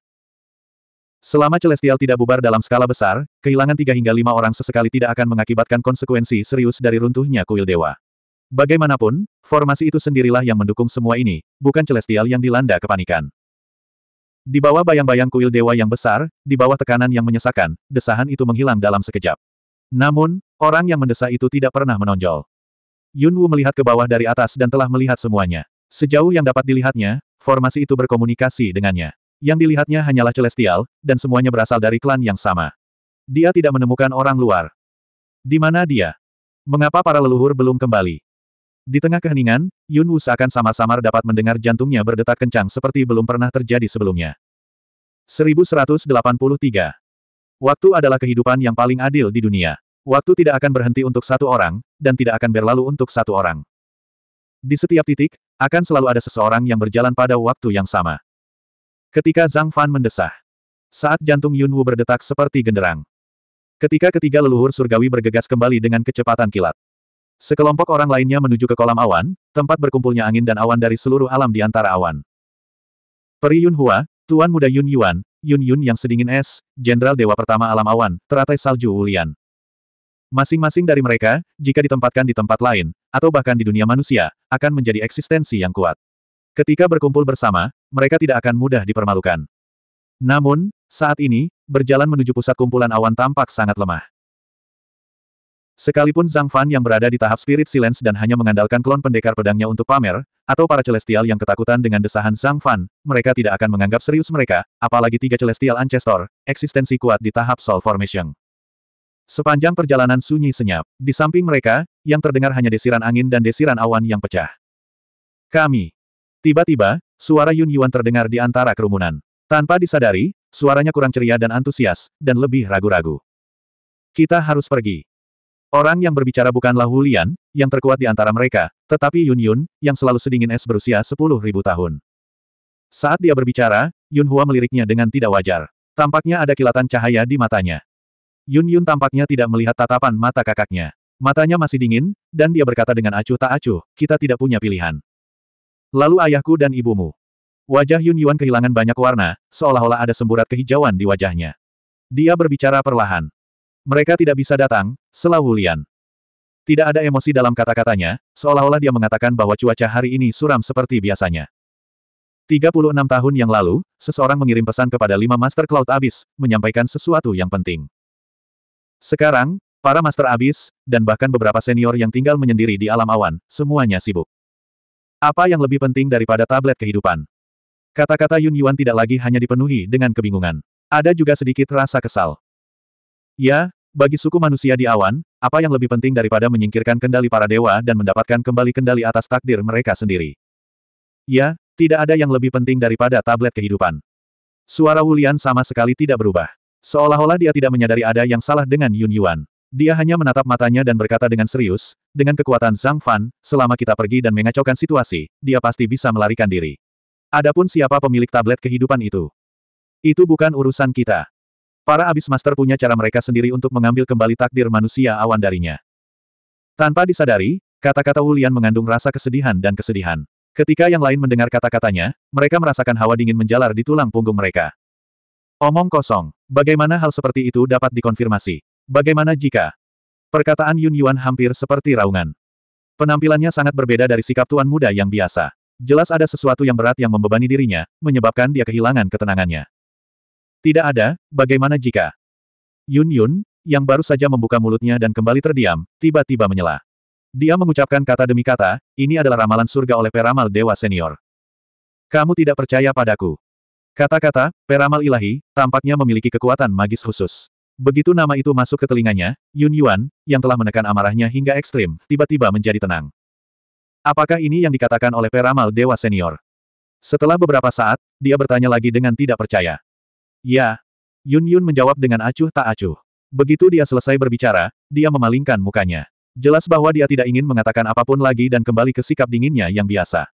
Selama celestial tidak bubar dalam skala besar, kehilangan tiga hingga lima orang sesekali tidak akan mengakibatkan konsekuensi serius dari runtuhnya kuil dewa. Bagaimanapun, formasi itu sendirilah yang mendukung semua ini, bukan celestial yang dilanda kepanikan. Di bawah bayang-bayang kuil dewa yang besar, di bawah tekanan yang menyesakan, desahan itu menghilang dalam sekejap. Namun, orang yang mendesak itu tidak pernah menonjol. Yun Wu melihat ke bawah dari atas dan telah melihat semuanya. Sejauh yang dapat dilihatnya, formasi itu berkomunikasi dengannya. Yang dilihatnya hanyalah celestial, dan semuanya berasal dari klan yang sama. Dia tidak menemukan orang luar. Di mana dia? Mengapa para leluhur belum kembali? Di tengah keheningan, Yun Wu seakan samar-samar dapat mendengar jantungnya berdetak kencang seperti belum pernah terjadi sebelumnya. 1183 Waktu adalah kehidupan yang paling adil di dunia. Waktu tidak akan berhenti untuk satu orang, dan tidak akan berlalu untuk satu orang. Di setiap titik, akan selalu ada seseorang yang berjalan pada waktu yang sama. Ketika Zhang Fan mendesah, saat jantung Yunwu berdetak seperti genderang. Ketika ketiga leluhur surgawi bergegas kembali dengan kecepatan kilat. Sekelompok orang lainnya menuju ke kolam awan, tempat berkumpulnya angin dan awan dari seluruh alam di antara awan. Peri Hua, Tuan Muda Yun Yuan, Yun Yun yang sedingin es, Jenderal Dewa Pertama Alam Awan, teratai salju ulian. Masing-masing dari mereka, jika ditempatkan di tempat lain, atau bahkan di dunia manusia, akan menjadi eksistensi yang kuat. Ketika berkumpul bersama, mereka tidak akan mudah dipermalukan. Namun, saat ini, berjalan menuju pusat kumpulan awan tampak sangat lemah. Sekalipun Zhang Fan yang berada di tahap Spirit Silence dan hanya mengandalkan klon pendekar pedangnya untuk pamer, atau para Celestial yang ketakutan dengan desahan Zhang Fan, mereka tidak akan menganggap serius mereka, apalagi tiga Celestial Ancestor, eksistensi kuat di tahap Soul Formation. Sepanjang perjalanan sunyi senyap, di samping mereka, yang terdengar hanya desiran angin dan desiran awan yang pecah. Kami. Tiba-tiba, suara Yun Yuan terdengar di antara kerumunan. Tanpa disadari, suaranya kurang ceria dan antusias, dan lebih ragu-ragu. Kita harus pergi. Orang yang berbicara bukanlah Hulian, yang terkuat di antara mereka, tetapi Yun Yun, yang selalu sedingin es berusia sepuluh ribu tahun. Saat dia berbicara, Yun Hua meliriknya dengan tidak wajar. Tampaknya ada kilatan cahaya di matanya. Yun Yun tampaknya tidak melihat tatapan mata kakaknya. Matanya masih dingin, dan dia berkata dengan acuh tak acuh, kita tidak punya pilihan. Lalu ayahku dan ibumu. Wajah Yun Yuan kehilangan banyak warna, seolah-olah ada semburat kehijauan di wajahnya. Dia berbicara perlahan. Mereka tidak bisa datang, Selawulian. Tidak ada emosi dalam kata-katanya, seolah-olah dia mengatakan bahwa cuaca hari ini suram seperti biasanya. 36 tahun yang lalu, seseorang mengirim pesan kepada lima Master Cloud Abyss, menyampaikan sesuatu yang penting. Sekarang, para Master Abyss, dan bahkan beberapa senior yang tinggal menyendiri di alam awan, semuanya sibuk. Apa yang lebih penting daripada tablet kehidupan? Kata-kata Yun Yuan tidak lagi hanya dipenuhi dengan kebingungan. Ada juga sedikit rasa kesal. Ya, bagi suku manusia di awan, apa yang lebih penting daripada menyingkirkan kendali para dewa dan mendapatkan kembali kendali atas takdir mereka sendiri? Ya, tidak ada yang lebih penting daripada tablet kehidupan. Suara Wulian sama sekali tidak berubah. Seolah-olah dia tidak menyadari ada yang salah dengan Yun Yuan. Dia hanya menatap matanya dan berkata dengan serius, dengan kekuatan Zhang Fan, selama kita pergi dan mengacaukan situasi, dia pasti bisa melarikan diri. Adapun siapa pemilik tablet kehidupan itu? Itu bukan urusan kita. Para abis master punya cara mereka sendiri untuk mengambil kembali takdir manusia awan darinya. Tanpa disadari, kata-kata Wulian mengandung rasa kesedihan dan kesedihan. Ketika yang lain mendengar kata-katanya, mereka merasakan hawa dingin menjalar di tulang punggung mereka. Omong kosong, bagaimana hal seperti itu dapat dikonfirmasi? Bagaimana jika? Perkataan Yun Yuan hampir seperti raungan. Penampilannya sangat berbeda dari sikap tuan muda yang biasa. Jelas ada sesuatu yang berat yang membebani dirinya, menyebabkan dia kehilangan ketenangannya. Tidak ada, bagaimana jika? Yun Yun, yang baru saja membuka mulutnya dan kembali terdiam, tiba-tiba menyela. Dia mengucapkan kata demi kata, ini adalah ramalan surga oleh peramal Dewa Senior. Kamu tidak percaya padaku. Kata-kata, peramal ilahi, tampaknya memiliki kekuatan magis khusus. Begitu nama itu masuk ke telinganya, Yun Yuan, yang telah menekan amarahnya hingga ekstrim, tiba-tiba menjadi tenang. Apakah ini yang dikatakan oleh peramal Dewa Senior? Setelah beberapa saat, dia bertanya lagi dengan tidak percaya. Ya. Yun Yun menjawab dengan acuh tak acuh. Begitu dia selesai berbicara, dia memalingkan mukanya. Jelas bahwa dia tidak ingin mengatakan apapun lagi dan kembali ke sikap dinginnya yang biasa.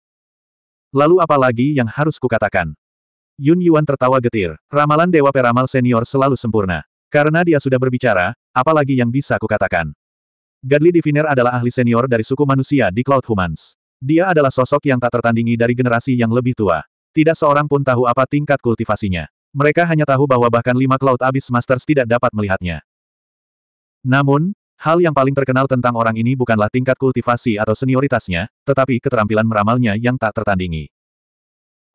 Lalu apa lagi yang harus kukatakan? Yun Yuan tertawa getir. Ramalan Dewa Peramal Senior selalu sempurna. Karena dia sudah berbicara, apalagi yang bisa kukatakan? Gadli Diviner adalah ahli senior dari suku manusia di Cloud Humans. Dia adalah sosok yang tak tertandingi dari generasi yang lebih tua. Tidak seorang pun tahu apa tingkat kultivasinya mereka hanya tahu bahwa bahkan lima Cloud Abyss Masters tidak dapat melihatnya. Namun, hal yang paling terkenal tentang orang ini bukanlah tingkat kultivasi atau senioritasnya, tetapi keterampilan meramalnya yang tak tertandingi.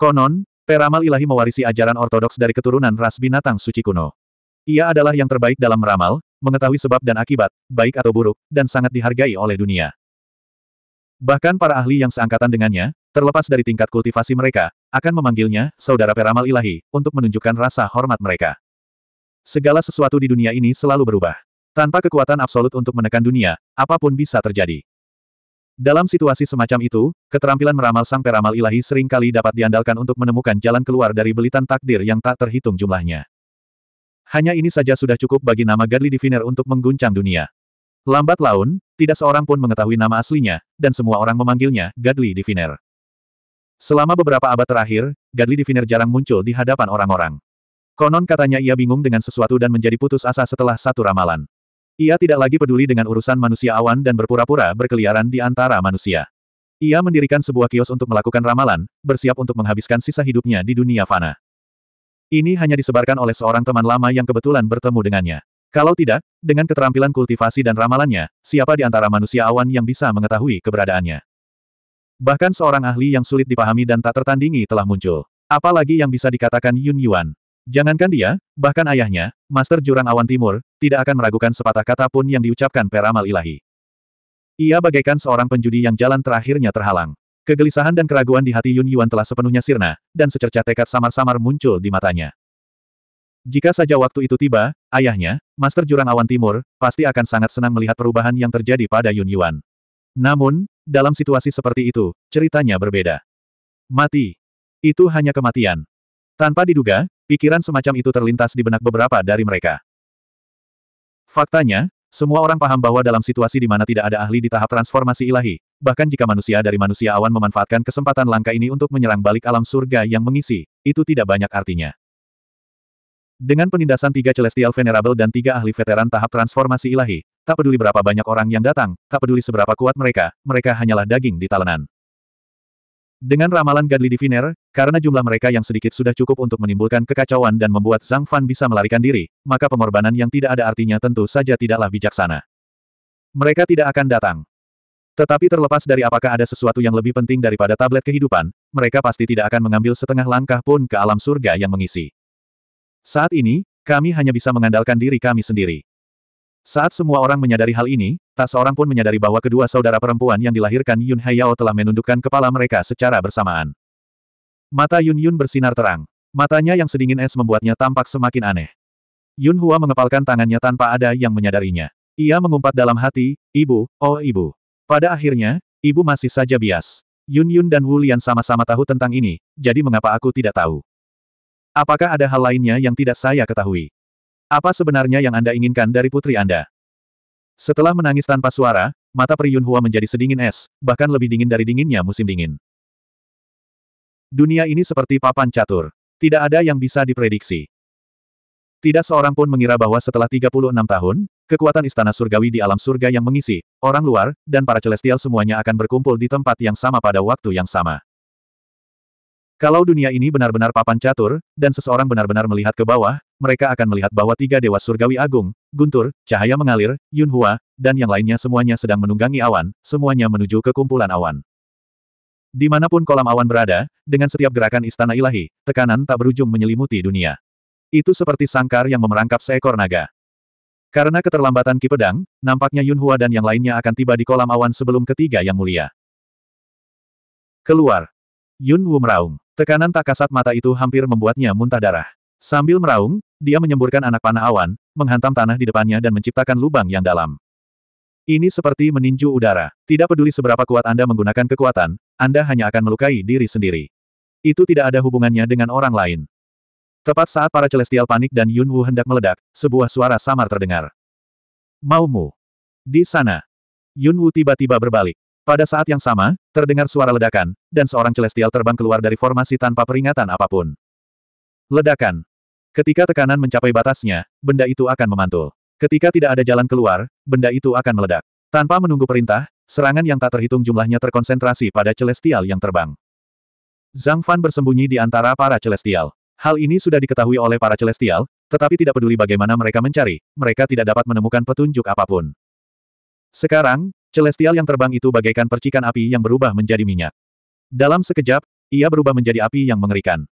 Konon, peramal ilahi mewarisi ajaran ortodoks dari keturunan ras binatang suci kuno. Ia adalah yang terbaik dalam meramal, mengetahui sebab dan akibat, baik atau buruk, dan sangat dihargai oleh dunia. Bahkan para ahli yang seangkatan dengannya, terlepas dari tingkat kultivasi mereka, akan memanggilnya, saudara peramal ilahi, untuk menunjukkan rasa hormat mereka. Segala sesuatu di dunia ini selalu berubah. Tanpa kekuatan absolut untuk menekan dunia, apapun bisa terjadi. Dalam situasi semacam itu, keterampilan meramal sang peramal ilahi seringkali dapat diandalkan untuk menemukan jalan keluar dari belitan takdir yang tak terhitung jumlahnya. Hanya ini saja sudah cukup bagi nama Gadli Diviner untuk mengguncang dunia. Lambat laun, tidak seorang pun mengetahui nama aslinya, dan semua orang memanggilnya Gadli Diviner. Selama beberapa abad terakhir, Godly Diviner jarang muncul di hadapan orang-orang. Konon katanya ia bingung dengan sesuatu dan menjadi putus asa setelah satu ramalan. Ia tidak lagi peduli dengan urusan manusia awan dan berpura-pura berkeliaran di antara manusia. Ia mendirikan sebuah kios untuk melakukan ramalan, bersiap untuk menghabiskan sisa hidupnya di dunia fana. Ini hanya disebarkan oleh seorang teman lama yang kebetulan bertemu dengannya. Kalau tidak, dengan keterampilan kultivasi dan ramalannya, siapa di antara manusia awan yang bisa mengetahui keberadaannya? Bahkan seorang ahli yang sulit dipahami dan tak tertandingi telah muncul. Apalagi yang bisa dikatakan Yun Yuan. Jangankan dia, bahkan ayahnya, Master Jurang Awan Timur, tidak akan meragukan sepatah kata pun yang diucapkan peramal ilahi. Ia bagaikan seorang penjudi yang jalan terakhirnya terhalang. Kegelisahan dan keraguan di hati Yun Yuan telah sepenuhnya sirna, dan secerca tekad samar-samar muncul di matanya. Jika saja waktu itu tiba, ayahnya, Master Jurang Awan Timur, pasti akan sangat senang melihat perubahan yang terjadi pada Yun Yuan. Namun, dalam situasi seperti itu, ceritanya berbeda. Mati. Itu hanya kematian. Tanpa diduga, pikiran semacam itu terlintas di benak beberapa dari mereka. Faktanya, semua orang paham bahwa dalam situasi di mana tidak ada ahli di tahap transformasi ilahi, bahkan jika manusia dari manusia awan memanfaatkan kesempatan langka ini untuk menyerang balik alam surga yang mengisi, itu tidak banyak artinya. Dengan penindasan tiga Celestial Venerable dan tiga ahli veteran tahap transformasi ilahi, tak peduli berapa banyak orang yang datang, tak peduli seberapa kuat mereka, mereka hanyalah daging di talenan. Dengan ramalan Godly Diviner, karena jumlah mereka yang sedikit sudah cukup untuk menimbulkan kekacauan dan membuat Zhang Fan bisa melarikan diri, maka pengorbanan yang tidak ada artinya tentu saja tidaklah bijaksana. Mereka tidak akan datang. Tetapi terlepas dari apakah ada sesuatu yang lebih penting daripada tablet kehidupan, mereka pasti tidak akan mengambil setengah langkah pun ke alam surga yang mengisi. Saat ini, kami hanya bisa mengandalkan diri kami sendiri. Saat semua orang menyadari hal ini, tak seorang pun menyadari bahwa kedua saudara perempuan yang dilahirkan Yun Haiyao telah menundukkan kepala mereka secara bersamaan. Mata Yun Yun bersinar terang. Matanya yang sedingin es membuatnya tampak semakin aneh. Yun Hua mengepalkan tangannya tanpa ada yang menyadarinya. Ia mengumpat dalam hati, Ibu, oh ibu. Pada akhirnya, ibu masih saja bias. Yun Yun dan Wu Lian sama-sama tahu tentang ini, jadi mengapa aku tidak tahu? Apakah ada hal lainnya yang tidak saya ketahui? Apa sebenarnya yang Anda inginkan dari putri Anda? Setelah menangis tanpa suara, mata Priyun Hua menjadi sedingin es, bahkan lebih dingin dari dinginnya musim dingin. Dunia ini seperti papan catur. Tidak ada yang bisa diprediksi. Tidak seorang pun mengira bahwa setelah 36 tahun, kekuatan istana surgawi di alam surga yang mengisi, orang luar, dan para celestial semuanya akan berkumpul di tempat yang sama pada waktu yang sama. Kalau dunia ini benar-benar papan catur, dan seseorang benar-benar melihat ke bawah, mereka akan melihat bahwa tiga dewa surgawi agung, guntur, cahaya mengalir, Yunhua, dan yang lainnya semuanya sedang menunggangi awan, semuanya menuju ke kumpulan awan. Dimanapun kolam awan berada, dengan setiap gerakan istana ilahi, tekanan tak berujung menyelimuti dunia. Itu seperti sangkar yang memerangkap seekor naga. Karena keterlambatan Ki Pedang, nampaknya Yunhua dan yang lainnya akan tiba di kolam awan sebelum ketiga yang mulia. Keluar. Yun Wu meraung. Tekanan tak kasat mata itu hampir membuatnya muntah darah. Sambil meraung, dia menyemburkan anak panah awan, menghantam tanah di depannya dan menciptakan lubang yang dalam. Ini seperti meninju udara. Tidak peduli seberapa kuat Anda menggunakan kekuatan, Anda hanya akan melukai diri sendiri. Itu tidak ada hubungannya dengan orang lain. Tepat saat para Celestial panik dan Yun Wu hendak meledak, sebuah suara samar terdengar. Maumu. Di sana. Yun Wu tiba-tiba berbalik. Pada saat yang sama, terdengar suara ledakan, dan seorang celestial terbang keluar dari formasi tanpa peringatan apapun. Ledakan. Ketika tekanan mencapai batasnya, benda itu akan memantul. Ketika tidak ada jalan keluar, benda itu akan meledak. Tanpa menunggu perintah, serangan yang tak terhitung jumlahnya terkonsentrasi pada celestial yang terbang. Zhang Fan bersembunyi di antara para celestial. Hal ini sudah diketahui oleh para celestial, tetapi tidak peduli bagaimana mereka mencari, mereka tidak dapat menemukan petunjuk apapun. Sekarang, Celestial yang terbang itu bagaikan percikan api yang berubah menjadi minyak. Dalam sekejap, ia berubah menjadi api yang mengerikan.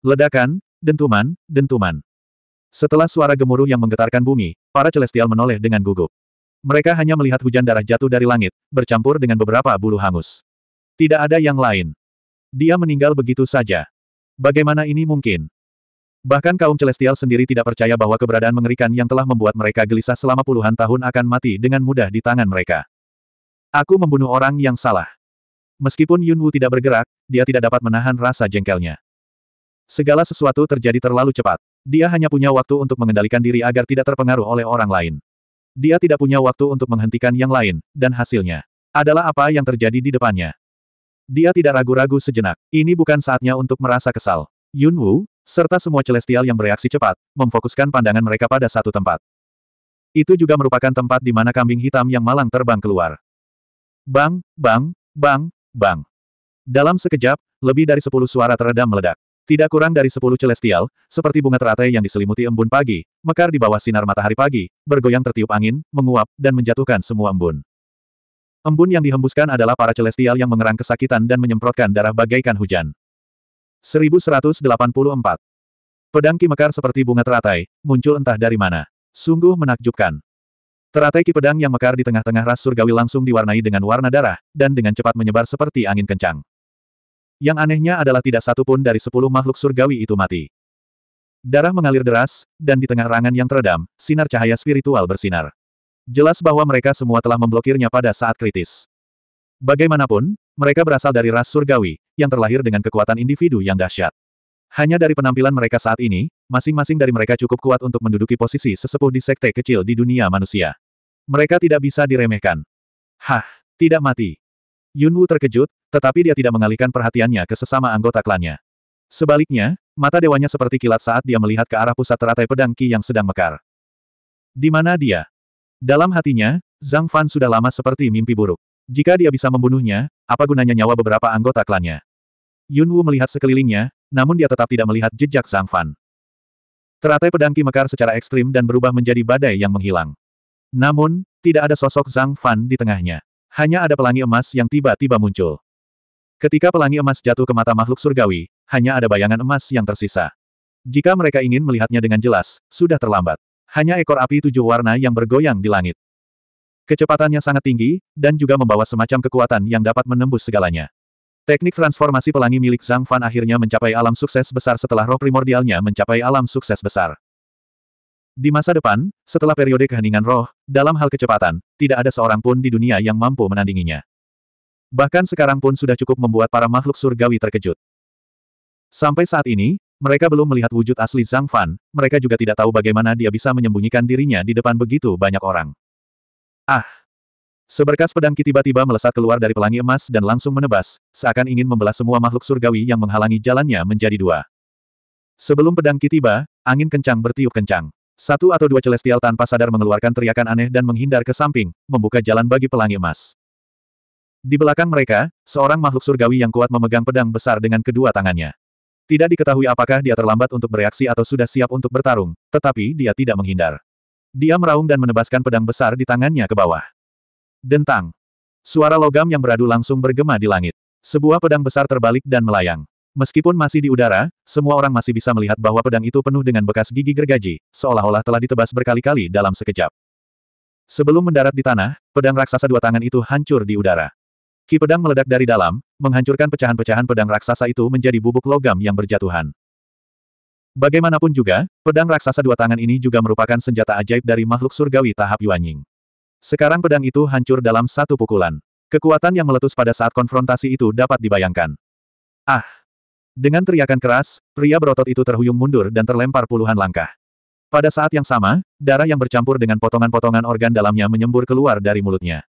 Ledakan, dentuman, dentuman. Setelah suara gemuruh yang menggetarkan bumi, para Celestial menoleh dengan gugup. Mereka hanya melihat hujan darah jatuh dari langit, bercampur dengan beberapa bulu hangus. Tidak ada yang lain. Dia meninggal begitu saja. Bagaimana ini mungkin? Bahkan kaum Celestial sendiri tidak percaya bahwa keberadaan mengerikan yang telah membuat mereka gelisah selama puluhan tahun akan mati dengan mudah di tangan mereka. Aku membunuh orang yang salah. Meskipun Yunwu tidak bergerak, dia tidak dapat menahan rasa jengkelnya. Segala sesuatu terjadi terlalu cepat. Dia hanya punya waktu untuk mengendalikan diri agar tidak terpengaruh oleh orang lain. Dia tidak punya waktu untuk menghentikan yang lain, dan hasilnya adalah apa yang terjadi di depannya. Dia tidak ragu-ragu sejenak. Ini bukan saatnya untuk merasa kesal. Yun Wu serta semua celestial yang bereaksi cepat, memfokuskan pandangan mereka pada satu tempat. Itu juga merupakan tempat di mana kambing hitam yang malang terbang keluar. Bang, bang, bang, bang. Dalam sekejap, lebih dari sepuluh suara teredam meledak. Tidak kurang dari sepuluh celestial, seperti bunga teratai yang diselimuti embun pagi, mekar di bawah sinar matahari pagi, bergoyang tertiup angin, menguap, dan menjatuhkan semua embun. Embun yang dihembuskan adalah para celestial yang mengerang kesakitan dan menyemprotkan darah bagaikan hujan. 1184. Pedang Ki Mekar seperti bunga teratai, muncul entah dari mana. Sungguh menakjubkan. Strategi pedang yang mekar di tengah-tengah ras surgawi langsung diwarnai dengan warna darah, dan dengan cepat menyebar seperti angin kencang. Yang anehnya adalah tidak satu pun dari sepuluh makhluk surgawi itu mati. Darah mengalir deras, dan di tengah rangan yang teredam, sinar cahaya spiritual bersinar. Jelas bahwa mereka semua telah memblokirnya pada saat kritis. Bagaimanapun, mereka berasal dari ras surgawi, yang terlahir dengan kekuatan individu yang dahsyat. Hanya dari penampilan mereka saat ini, masing-masing dari mereka cukup kuat untuk menduduki posisi sesepuh di sekte kecil di dunia manusia. Mereka tidak bisa diremehkan. Hah, tidak mati. Yunwu terkejut, tetapi dia tidak mengalihkan perhatiannya ke sesama anggota klannya. Sebaliknya, mata dewanya seperti kilat saat dia melihat ke arah pusat teratai pedang Qi yang sedang mekar. Di mana dia? Dalam hatinya, Zhang Fan sudah lama seperti mimpi buruk. Jika dia bisa membunuhnya, apa gunanya nyawa beberapa anggota klannya? Yunwu melihat sekelilingnya, namun dia tetap tidak melihat jejak Zhang Fan. Teratai pedang Ki mekar secara ekstrim dan berubah menjadi badai yang menghilang. Namun, tidak ada sosok Zhang Fan di tengahnya. Hanya ada pelangi emas yang tiba-tiba muncul. Ketika pelangi emas jatuh ke mata makhluk surgawi, hanya ada bayangan emas yang tersisa. Jika mereka ingin melihatnya dengan jelas, sudah terlambat. Hanya ekor api tujuh warna yang bergoyang di langit. Kecepatannya sangat tinggi, dan juga membawa semacam kekuatan yang dapat menembus segalanya. Teknik transformasi pelangi milik Zhang Fan akhirnya mencapai alam sukses besar setelah roh primordialnya mencapai alam sukses besar. Di masa depan, setelah periode keheningan roh, dalam hal kecepatan, tidak ada seorang pun di dunia yang mampu menandinginya. Bahkan sekarang pun sudah cukup membuat para makhluk surgawi terkejut. Sampai saat ini, mereka belum melihat wujud asli Zhang Fan, mereka juga tidak tahu bagaimana dia bisa menyembunyikan dirinya di depan begitu banyak orang. Ah! Seberkas pedang Ki tiba-tiba melesat keluar dari pelangi emas dan langsung menebas, seakan ingin membelah semua makhluk surgawi yang menghalangi jalannya menjadi dua. Sebelum pedang Ki tiba, angin kencang bertiup kencang. Satu atau dua celestial tanpa sadar mengeluarkan teriakan aneh dan menghindar ke samping, membuka jalan bagi pelangi emas. Di belakang mereka, seorang makhluk surgawi yang kuat memegang pedang besar dengan kedua tangannya. Tidak diketahui apakah dia terlambat untuk bereaksi atau sudah siap untuk bertarung, tetapi dia tidak menghindar. Dia meraung dan menebaskan pedang besar di tangannya ke bawah. Dentang. Suara logam yang beradu langsung bergema di langit. Sebuah pedang besar terbalik dan melayang. Meskipun masih di udara, semua orang masih bisa melihat bahwa pedang itu penuh dengan bekas gigi gergaji, seolah-olah telah ditebas berkali-kali dalam sekejap. Sebelum mendarat di tanah, pedang raksasa dua tangan itu hancur di udara. Ki pedang meledak dari dalam, menghancurkan pecahan-pecahan pedang raksasa itu menjadi bubuk logam yang berjatuhan. Bagaimanapun juga, pedang raksasa dua tangan ini juga merupakan senjata ajaib dari makhluk surgawi tahap Yuanying. Sekarang pedang itu hancur dalam satu pukulan. Kekuatan yang meletus pada saat konfrontasi itu dapat dibayangkan. Ah! Dengan teriakan keras, pria berotot itu terhuyung mundur dan terlempar puluhan langkah. Pada saat yang sama, darah yang bercampur dengan potongan-potongan organ dalamnya menyembur keluar dari mulutnya.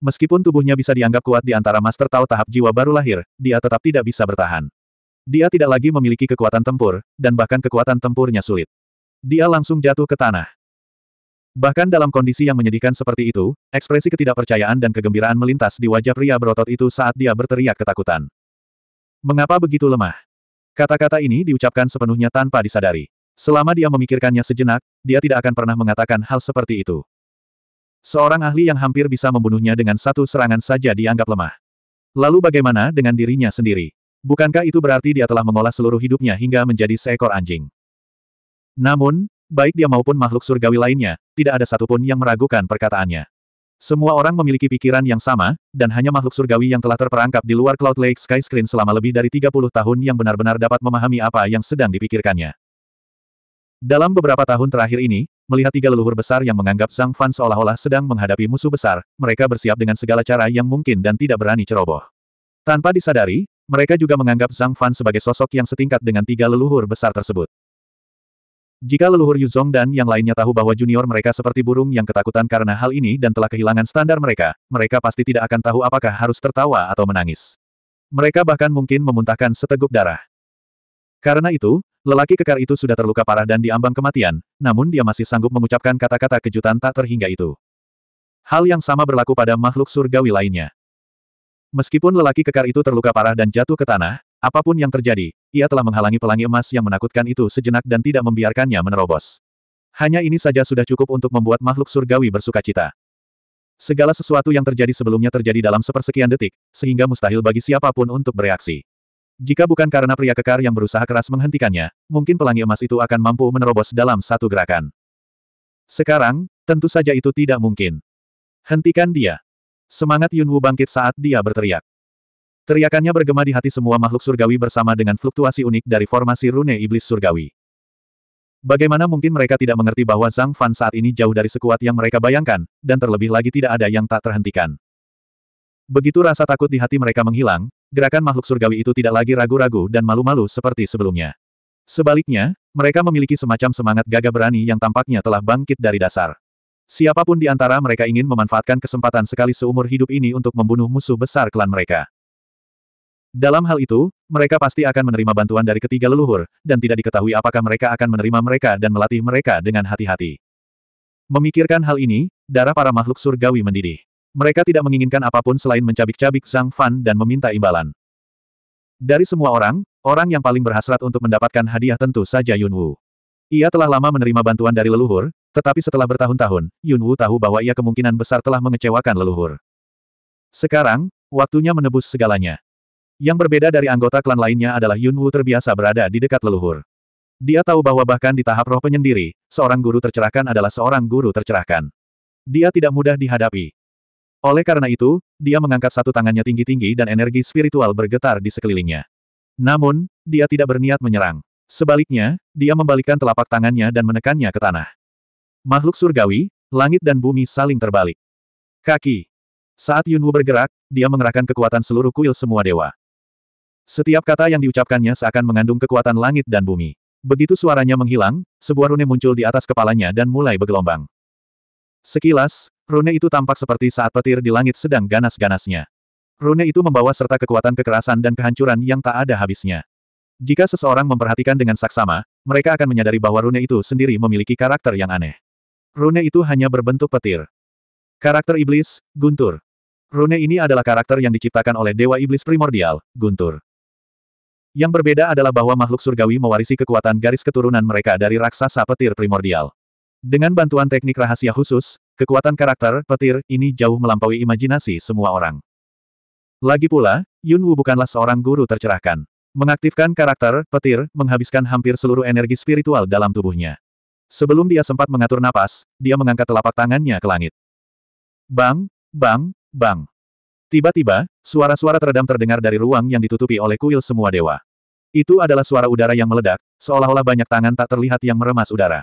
Meskipun tubuhnya bisa dianggap kuat di antara Master Tao tahap jiwa baru lahir, dia tetap tidak bisa bertahan. Dia tidak lagi memiliki kekuatan tempur, dan bahkan kekuatan tempurnya sulit. Dia langsung jatuh ke tanah. Bahkan dalam kondisi yang menyedihkan seperti itu, ekspresi ketidakpercayaan dan kegembiraan melintas di wajah pria berotot itu saat dia berteriak ketakutan. Mengapa begitu lemah? Kata-kata ini diucapkan sepenuhnya tanpa disadari. Selama dia memikirkannya sejenak, dia tidak akan pernah mengatakan hal seperti itu. Seorang ahli yang hampir bisa membunuhnya dengan satu serangan saja dianggap lemah. Lalu bagaimana dengan dirinya sendiri? Bukankah itu berarti dia telah mengolah seluruh hidupnya hingga menjadi seekor anjing? Namun, Baik dia maupun makhluk surgawi lainnya, tidak ada satupun yang meragukan perkataannya. Semua orang memiliki pikiran yang sama, dan hanya makhluk surgawi yang telah terperangkap di luar Cloud Lake Sky Screen selama lebih dari 30 tahun yang benar-benar dapat memahami apa yang sedang dipikirkannya. Dalam beberapa tahun terakhir ini, melihat tiga leluhur besar yang menganggap Zhang Fan seolah-olah sedang menghadapi musuh besar, mereka bersiap dengan segala cara yang mungkin dan tidak berani ceroboh. Tanpa disadari, mereka juga menganggap Zhang Fan sebagai sosok yang setingkat dengan tiga leluhur besar tersebut. Jika leluhur Yuzong dan yang lainnya tahu bahwa junior mereka seperti burung yang ketakutan karena hal ini dan telah kehilangan standar mereka, mereka pasti tidak akan tahu apakah harus tertawa atau menangis. Mereka bahkan mungkin memuntahkan seteguk darah. Karena itu, lelaki kekar itu sudah terluka parah dan diambang kematian, namun dia masih sanggup mengucapkan kata-kata kejutan tak terhingga itu. Hal yang sama berlaku pada makhluk surgawi lainnya. Meskipun lelaki kekar itu terluka parah dan jatuh ke tanah, Apapun yang terjadi, ia telah menghalangi pelangi emas yang menakutkan itu sejenak dan tidak membiarkannya menerobos. Hanya ini saja sudah cukup untuk membuat makhluk surgawi bersuka cita. Segala sesuatu yang terjadi sebelumnya terjadi dalam sepersekian detik, sehingga mustahil bagi siapapun untuk bereaksi. Jika bukan karena pria kekar yang berusaha keras menghentikannya, mungkin pelangi emas itu akan mampu menerobos dalam satu gerakan. Sekarang, tentu saja itu tidak mungkin. Hentikan dia. Semangat Yunwu bangkit saat dia berteriak. Teriakannya bergema di hati semua makhluk surgawi bersama dengan fluktuasi unik dari formasi rune iblis surgawi. Bagaimana mungkin mereka tidak mengerti bahwa Zhang Fan saat ini jauh dari sekuat yang mereka bayangkan, dan terlebih lagi tidak ada yang tak terhentikan. Begitu rasa takut di hati mereka menghilang, gerakan makhluk surgawi itu tidak lagi ragu-ragu dan malu-malu seperti sebelumnya. Sebaliknya, mereka memiliki semacam semangat gagah berani yang tampaknya telah bangkit dari dasar. Siapapun di antara mereka ingin memanfaatkan kesempatan sekali seumur hidup ini untuk membunuh musuh besar klan mereka. Dalam hal itu, mereka pasti akan menerima bantuan dari ketiga leluhur, dan tidak diketahui apakah mereka akan menerima mereka dan melatih mereka dengan hati-hati. Memikirkan hal ini, darah para makhluk surgawi mendidih. Mereka tidak menginginkan apapun selain mencabik-cabik Zhang Fan dan meminta imbalan. Dari semua orang, orang yang paling berhasrat untuk mendapatkan hadiah tentu saja Yun Wu. Ia telah lama menerima bantuan dari leluhur, tetapi setelah bertahun-tahun, Yun Wu tahu bahwa ia kemungkinan besar telah mengecewakan leluhur. Sekarang, waktunya menebus segalanya. Yang berbeda dari anggota klan lainnya adalah Yun terbiasa berada di dekat leluhur. Dia tahu bahwa bahkan di tahap roh penyendiri, seorang guru tercerahkan adalah seorang guru tercerahkan. Dia tidak mudah dihadapi. Oleh karena itu, dia mengangkat satu tangannya tinggi-tinggi dan energi spiritual bergetar di sekelilingnya. Namun, dia tidak berniat menyerang. Sebaliknya, dia membalikkan telapak tangannya dan menekannya ke tanah. Makhluk surgawi, langit dan bumi saling terbalik. Kaki. Saat Yunwu bergerak, dia mengerahkan kekuatan seluruh kuil semua dewa. Setiap kata yang diucapkannya seakan mengandung kekuatan langit dan bumi. Begitu suaranya menghilang, sebuah rune muncul di atas kepalanya dan mulai bergelombang. Sekilas, rune itu tampak seperti saat petir di langit sedang ganas-ganasnya. Rune itu membawa serta kekuatan kekerasan dan kehancuran yang tak ada habisnya. Jika seseorang memperhatikan dengan saksama, mereka akan menyadari bahwa rune itu sendiri memiliki karakter yang aneh. Rune itu hanya berbentuk petir. Karakter iblis, Guntur. Rune ini adalah karakter yang diciptakan oleh Dewa Iblis Primordial, Guntur. Yang berbeda adalah bahwa makhluk surgawi mewarisi kekuatan garis keturunan mereka dari raksasa petir primordial. Dengan bantuan teknik rahasia khusus, kekuatan karakter petir ini jauh melampaui imajinasi semua orang. Lagi pula, Yun Wu bukanlah seorang guru tercerahkan. Mengaktifkan karakter petir menghabiskan hampir seluruh energi spiritual dalam tubuhnya. Sebelum dia sempat mengatur napas, dia mengangkat telapak tangannya ke langit. Bang, bang, bang. Tiba-tiba, suara-suara teredam terdengar dari ruang yang ditutupi oleh kuil semua dewa. Itu adalah suara udara yang meledak, seolah-olah banyak tangan tak terlihat yang meremas udara.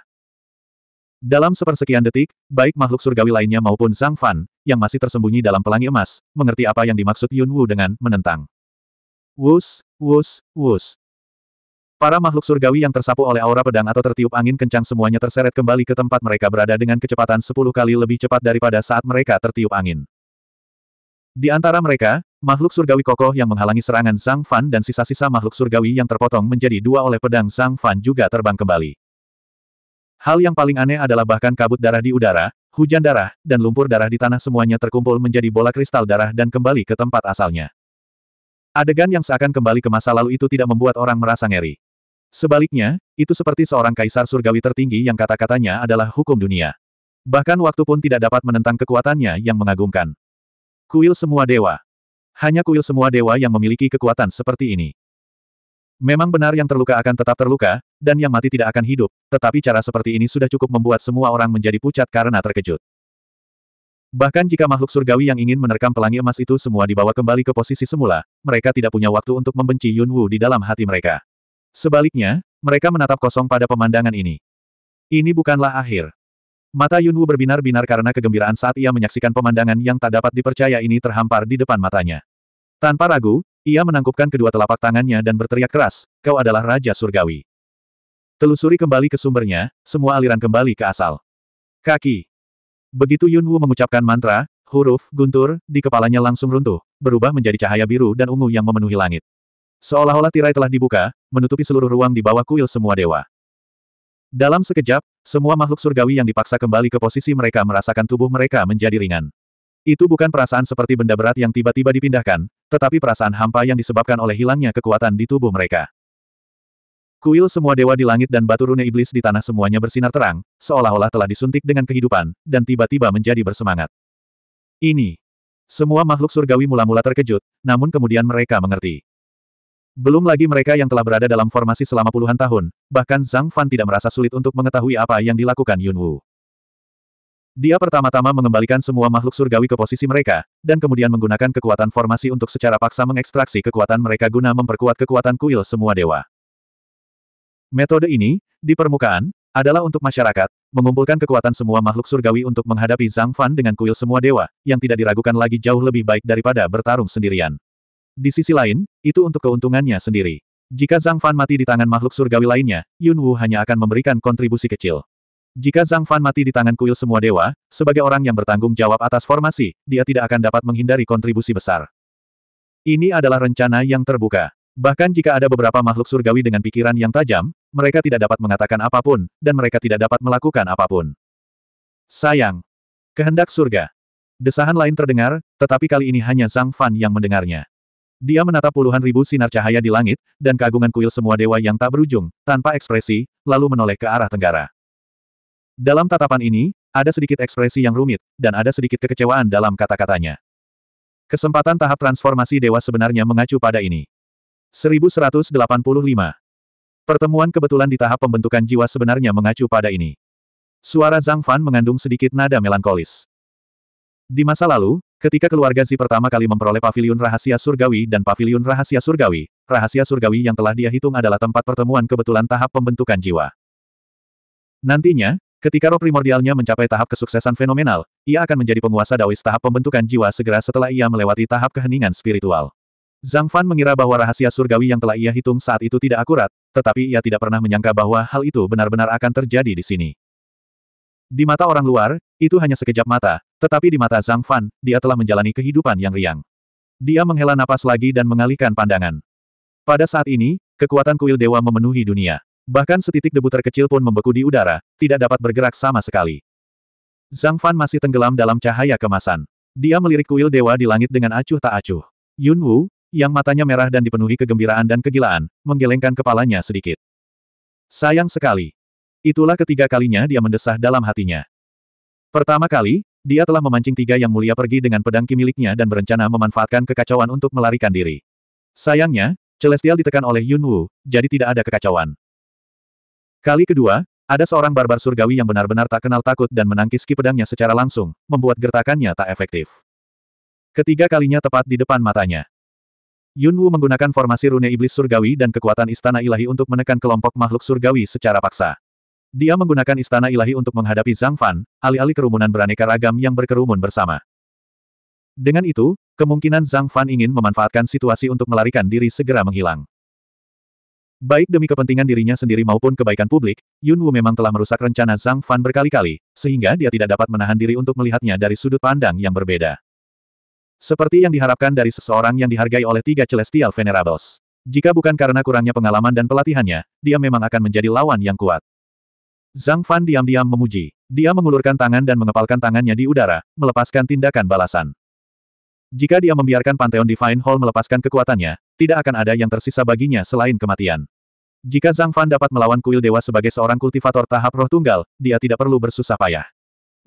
Dalam sepersekian detik, baik makhluk surgawi lainnya maupun Zhang Fan, yang masih tersembunyi dalam pelangi emas, mengerti apa yang dimaksud Yun Wu dengan menentang. Wus, wus, wus. Para makhluk surgawi yang tersapu oleh aura pedang atau tertiup angin kencang semuanya terseret kembali ke tempat mereka berada dengan kecepatan 10 kali lebih cepat daripada saat mereka tertiup angin. Di antara mereka, makhluk surgawi kokoh yang menghalangi serangan Sang Fan dan sisa-sisa makhluk surgawi yang terpotong menjadi dua oleh pedang Sang Fan juga terbang kembali. Hal yang paling aneh adalah bahkan kabut darah di udara, hujan darah, dan lumpur darah di tanah semuanya terkumpul menjadi bola kristal darah dan kembali ke tempat asalnya. Adegan yang seakan kembali ke masa lalu itu tidak membuat orang merasa ngeri. Sebaliknya, itu seperti seorang kaisar surgawi tertinggi yang kata-katanya adalah hukum dunia. Bahkan waktu pun tidak dapat menentang kekuatannya yang mengagumkan. Kuil semua dewa. Hanya kuil semua dewa yang memiliki kekuatan seperti ini. Memang benar yang terluka akan tetap terluka, dan yang mati tidak akan hidup, tetapi cara seperti ini sudah cukup membuat semua orang menjadi pucat karena terkejut. Bahkan jika makhluk surgawi yang ingin menerkam pelangi emas itu semua dibawa kembali ke posisi semula, mereka tidak punya waktu untuk membenci Yun Wu di dalam hati mereka. Sebaliknya, mereka menatap kosong pada pemandangan ini. Ini bukanlah akhir. Mata Yunwu berbinar-binar karena kegembiraan saat ia menyaksikan pemandangan yang tak dapat dipercaya ini terhampar di depan matanya. Tanpa ragu, ia menangkupkan kedua telapak tangannya dan berteriak keras, kau adalah Raja Surgawi. Telusuri kembali ke sumbernya, semua aliran kembali ke asal. Kaki. Begitu Yunwu mengucapkan mantra, huruf guntur di kepalanya langsung runtuh, berubah menjadi cahaya biru dan ungu yang memenuhi langit. Seolah-olah tirai telah dibuka, menutupi seluruh ruang di bawah kuil semua dewa. Dalam sekejap, semua makhluk surgawi yang dipaksa kembali ke posisi mereka merasakan tubuh mereka menjadi ringan. Itu bukan perasaan seperti benda berat yang tiba-tiba dipindahkan, tetapi perasaan hampa yang disebabkan oleh hilangnya kekuatan di tubuh mereka. Kuil semua dewa di langit dan batu rune iblis di tanah semuanya bersinar terang, seolah-olah telah disuntik dengan kehidupan, dan tiba-tiba menjadi bersemangat. Ini. Semua makhluk surgawi mula-mula terkejut, namun kemudian mereka mengerti. Belum lagi mereka yang telah berada dalam formasi selama puluhan tahun, bahkan Zhang Fan tidak merasa sulit untuk mengetahui apa yang dilakukan Yun Wu. Dia pertama-tama mengembalikan semua makhluk surgawi ke posisi mereka, dan kemudian menggunakan kekuatan formasi untuk secara paksa mengekstraksi kekuatan mereka guna memperkuat kekuatan kuil semua dewa. Metode ini, di permukaan, adalah untuk masyarakat, mengumpulkan kekuatan semua makhluk surgawi untuk menghadapi Zhang Fan dengan kuil semua dewa, yang tidak diragukan lagi jauh lebih baik daripada bertarung sendirian. Di sisi lain, itu untuk keuntungannya sendiri. Jika Zhang Fan mati di tangan makhluk surgawi lainnya, Yun Wu hanya akan memberikan kontribusi kecil. Jika Zhang Fan mati di tangan kuil semua dewa, sebagai orang yang bertanggung jawab atas formasi, dia tidak akan dapat menghindari kontribusi besar. Ini adalah rencana yang terbuka. Bahkan jika ada beberapa makhluk surgawi dengan pikiran yang tajam, mereka tidak dapat mengatakan apapun, dan mereka tidak dapat melakukan apapun. Sayang. Kehendak surga. Desahan lain terdengar, tetapi kali ini hanya Zhang Fan yang mendengarnya. Dia menatap puluhan ribu sinar cahaya di langit, dan keagungan kuil semua dewa yang tak berujung, tanpa ekspresi, lalu menoleh ke arah tenggara. Dalam tatapan ini, ada sedikit ekspresi yang rumit, dan ada sedikit kekecewaan dalam kata-katanya. Kesempatan tahap transformasi dewa sebenarnya mengacu pada ini. 1185. Pertemuan kebetulan di tahap pembentukan jiwa sebenarnya mengacu pada ini. Suara Zhang Fan mengandung sedikit nada melankolis. Di masa lalu, Ketika keluarga Zi pertama kali memperoleh pavilion rahasia surgawi dan pavilion rahasia surgawi, rahasia surgawi yang telah dia hitung adalah tempat pertemuan kebetulan tahap pembentukan jiwa. Nantinya, ketika roh primordialnya mencapai tahap kesuksesan fenomenal, ia akan menjadi penguasa Daois tahap pembentukan jiwa segera setelah ia melewati tahap keheningan spiritual. Zhang Fan mengira bahwa rahasia surgawi yang telah ia hitung saat itu tidak akurat, tetapi ia tidak pernah menyangka bahwa hal itu benar-benar akan terjadi di sini. Di mata orang luar, itu hanya sekejap mata, tetapi di mata Zhang Fan, dia telah menjalani kehidupan yang riang. Dia menghela napas lagi dan mengalihkan pandangan. Pada saat ini, kekuatan kuil dewa memenuhi dunia. Bahkan setitik debu terkecil pun membeku di udara, tidak dapat bergerak sama sekali. Zhang Fan masih tenggelam dalam cahaya kemasan. Dia melirik kuil dewa di langit dengan acuh tak acuh. Yun Wu, yang matanya merah dan dipenuhi kegembiraan dan kegilaan, menggelengkan kepalanya sedikit. Sayang sekali, Itulah ketiga kalinya dia mendesah dalam hatinya. Pertama kali, dia telah memancing tiga yang mulia pergi dengan pedang miliknya dan berencana memanfaatkan kekacauan untuk melarikan diri. Sayangnya, Celestial ditekan oleh Yun Wu, jadi tidak ada kekacauan. Kali kedua, ada seorang barbar surgawi yang benar-benar tak kenal takut dan menangkis ki pedangnya secara langsung, membuat gertakannya tak efektif. Ketiga kalinya tepat di depan matanya. Yun Wu menggunakan formasi rune iblis surgawi dan kekuatan istana ilahi untuk menekan kelompok makhluk surgawi secara paksa. Dia menggunakan istana ilahi untuk menghadapi Zhang Fan, alih-alih kerumunan beraneka ragam yang berkerumun bersama. Dengan itu, kemungkinan Zhang Fan ingin memanfaatkan situasi untuk melarikan diri segera menghilang. Baik demi kepentingan dirinya sendiri maupun kebaikan publik, Yun Wu memang telah merusak rencana Zhang Fan berkali-kali, sehingga dia tidak dapat menahan diri untuk melihatnya dari sudut pandang yang berbeda. Seperti yang diharapkan dari seseorang yang dihargai oleh tiga Celestial Venerables. Jika bukan karena kurangnya pengalaman dan pelatihannya, dia memang akan menjadi lawan yang kuat. Zhang Fan diam-diam memuji. Dia mengulurkan tangan dan mengepalkan tangannya di udara, melepaskan tindakan balasan. Jika dia membiarkan Pantheon Divine Hall melepaskan kekuatannya, tidak akan ada yang tersisa baginya selain kematian. Jika Zhang Fan dapat melawan kuil dewa sebagai seorang kultivator tahap roh tunggal, dia tidak perlu bersusah payah.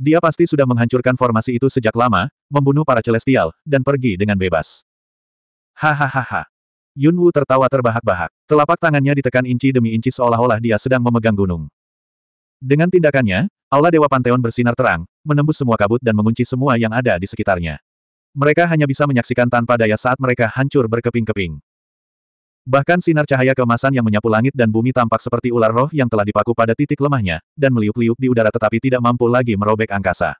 Dia pasti sudah menghancurkan formasi itu sejak lama, membunuh para celestial, dan pergi dengan bebas. Hahaha. Yun Wu tertawa terbahak-bahak. Telapak tangannya ditekan inci demi inci seolah-olah dia sedang memegang gunung. Dengan tindakannya, Allah Dewa Panteon bersinar terang, menembus semua kabut dan mengunci semua yang ada di sekitarnya. Mereka hanya bisa menyaksikan tanpa daya saat mereka hancur berkeping-keping. Bahkan sinar cahaya kemasan yang menyapu langit dan bumi tampak seperti ular roh yang telah dipaku pada titik lemahnya, dan meliuk-liuk di udara tetapi tidak mampu lagi merobek angkasa.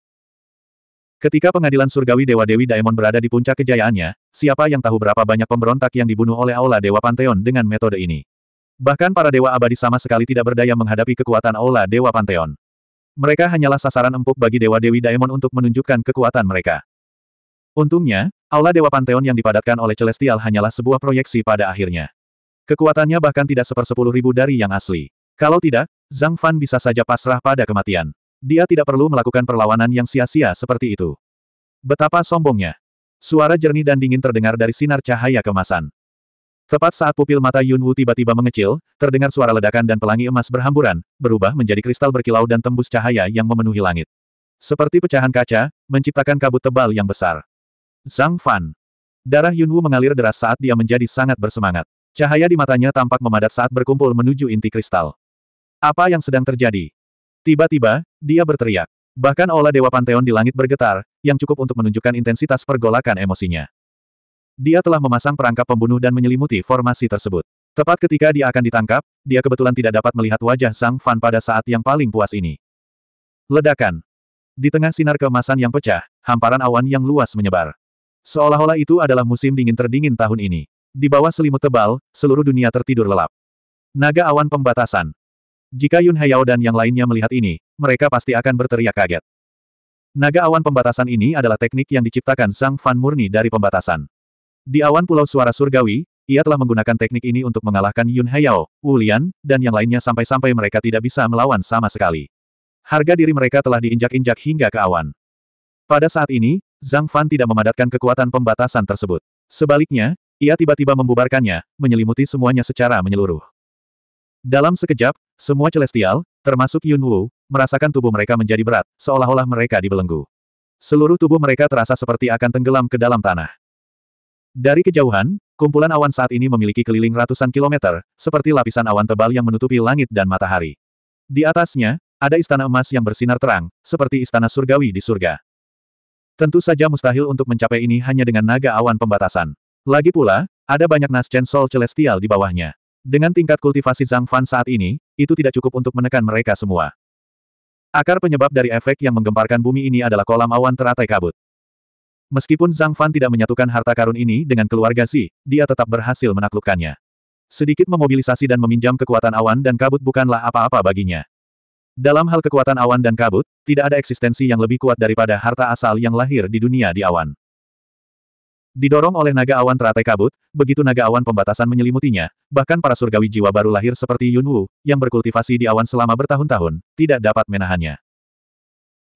Ketika pengadilan surgawi Dewa Dewi Daemon berada di puncak kejayaannya, siapa yang tahu berapa banyak pemberontak yang dibunuh oleh Aula Dewa Panteon dengan metode ini. Bahkan para dewa abadi sama sekali tidak berdaya menghadapi kekuatan aula Dewa Panteon. Mereka hanyalah sasaran empuk bagi dewa-dewi Daemon untuk menunjukkan kekuatan mereka. Untungnya, aula Dewa Panteon yang dipadatkan oleh Celestial hanyalah sebuah proyeksi pada akhirnya. Kekuatannya bahkan tidak sepersepuluh ribu dari yang asli. Kalau tidak, Zhang Fan bisa saja pasrah pada kematian. Dia tidak perlu melakukan perlawanan yang sia-sia seperti itu. Betapa sombongnya. Suara jernih dan dingin terdengar dari sinar cahaya kemasan. Tepat saat pupil mata Yun Wu tiba-tiba mengecil, terdengar suara ledakan dan pelangi emas berhamburan, berubah menjadi kristal berkilau dan tembus cahaya yang memenuhi langit. Seperti pecahan kaca, menciptakan kabut tebal yang besar. Zhang Fan. Darah Yun Wu mengalir deras saat dia menjadi sangat bersemangat. Cahaya di matanya tampak memadat saat berkumpul menuju inti kristal. Apa yang sedang terjadi? Tiba-tiba, dia berteriak. Bahkan olah Dewa Panteon di langit bergetar, yang cukup untuk menunjukkan intensitas pergolakan emosinya. Dia telah memasang perangkap pembunuh dan menyelimuti formasi tersebut. Tepat ketika dia akan ditangkap, dia kebetulan tidak dapat melihat wajah Zhang Fan pada saat yang paling puas ini. Ledakan. Di tengah sinar kemasan yang pecah, hamparan awan yang luas menyebar. Seolah-olah itu adalah musim dingin terdingin tahun ini. Di bawah selimut tebal, seluruh dunia tertidur lelap. Naga awan pembatasan. Jika Yun Hayao dan yang lainnya melihat ini, mereka pasti akan berteriak kaget. Naga awan pembatasan ini adalah teknik yang diciptakan Sang Fan murni dari pembatasan. Di awan Pulau Suara Surgawi, ia telah menggunakan teknik ini untuk mengalahkan Yun Hayao, Wu Lian, dan yang lainnya sampai-sampai mereka tidak bisa melawan sama sekali. Harga diri mereka telah diinjak-injak hingga ke awan. Pada saat ini, Zhang Fan tidak memadatkan kekuatan pembatasan tersebut. Sebaliknya, ia tiba-tiba membubarkannya, menyelimuti semuanya secara menyeluruh. Dalam sekejap, semua celestial, termasuk Yun Wu, merasakan tubuh mereka menjadi berat, seolah-olah mereka dibelenggu. Seluruh tubuh mereka terasa seperti akan tenggelam ke dalam tanah. Dari kejauhan, kumpulan awan saat ini memiliki keliling ratusan kilometer, seperti lapisan awan tebal yang menutupi langit dan matahari. Di atasnya, ada istana emas yang bersinar terang, seperti istana surgawi di surga. Tentu saja mustahil untuk mencapai ini hanya dengan naga awan pembatasan. Lagi pula, ada banyak Nascen Sol Celestial di bawahnya. Dengan tingkat kultivasi Zhang Fan saat ini, itu tidak cukup untuk menekan mereka semua. Akar penyebab dari efek yang menggemparkan bumi ini adalah kolam awan teratai kabut. Meskipun Zhang Fan tidak menyatukan harta karun ini dengan keluarga si, dia tetap berhasil menaklukkannya. Sedikit memobilisasi dan meminjam kekuatan awan dan kabut bukanlah apa-apa baginya. Dalam hal kekuatan awan dan kabut, tidak ada eksistensi yang lebih kuat daripada harta asal yang lahir di dunia di awan. Didorong oleh naga awan teratai kabut, begitu naga awan pembatasan menyelimutinya, bahkan para surgawi jiwa baru lahir seperti Yun Wu yang berkultivasi di awan selama bertahun-tahun, tidak dapat menahannya.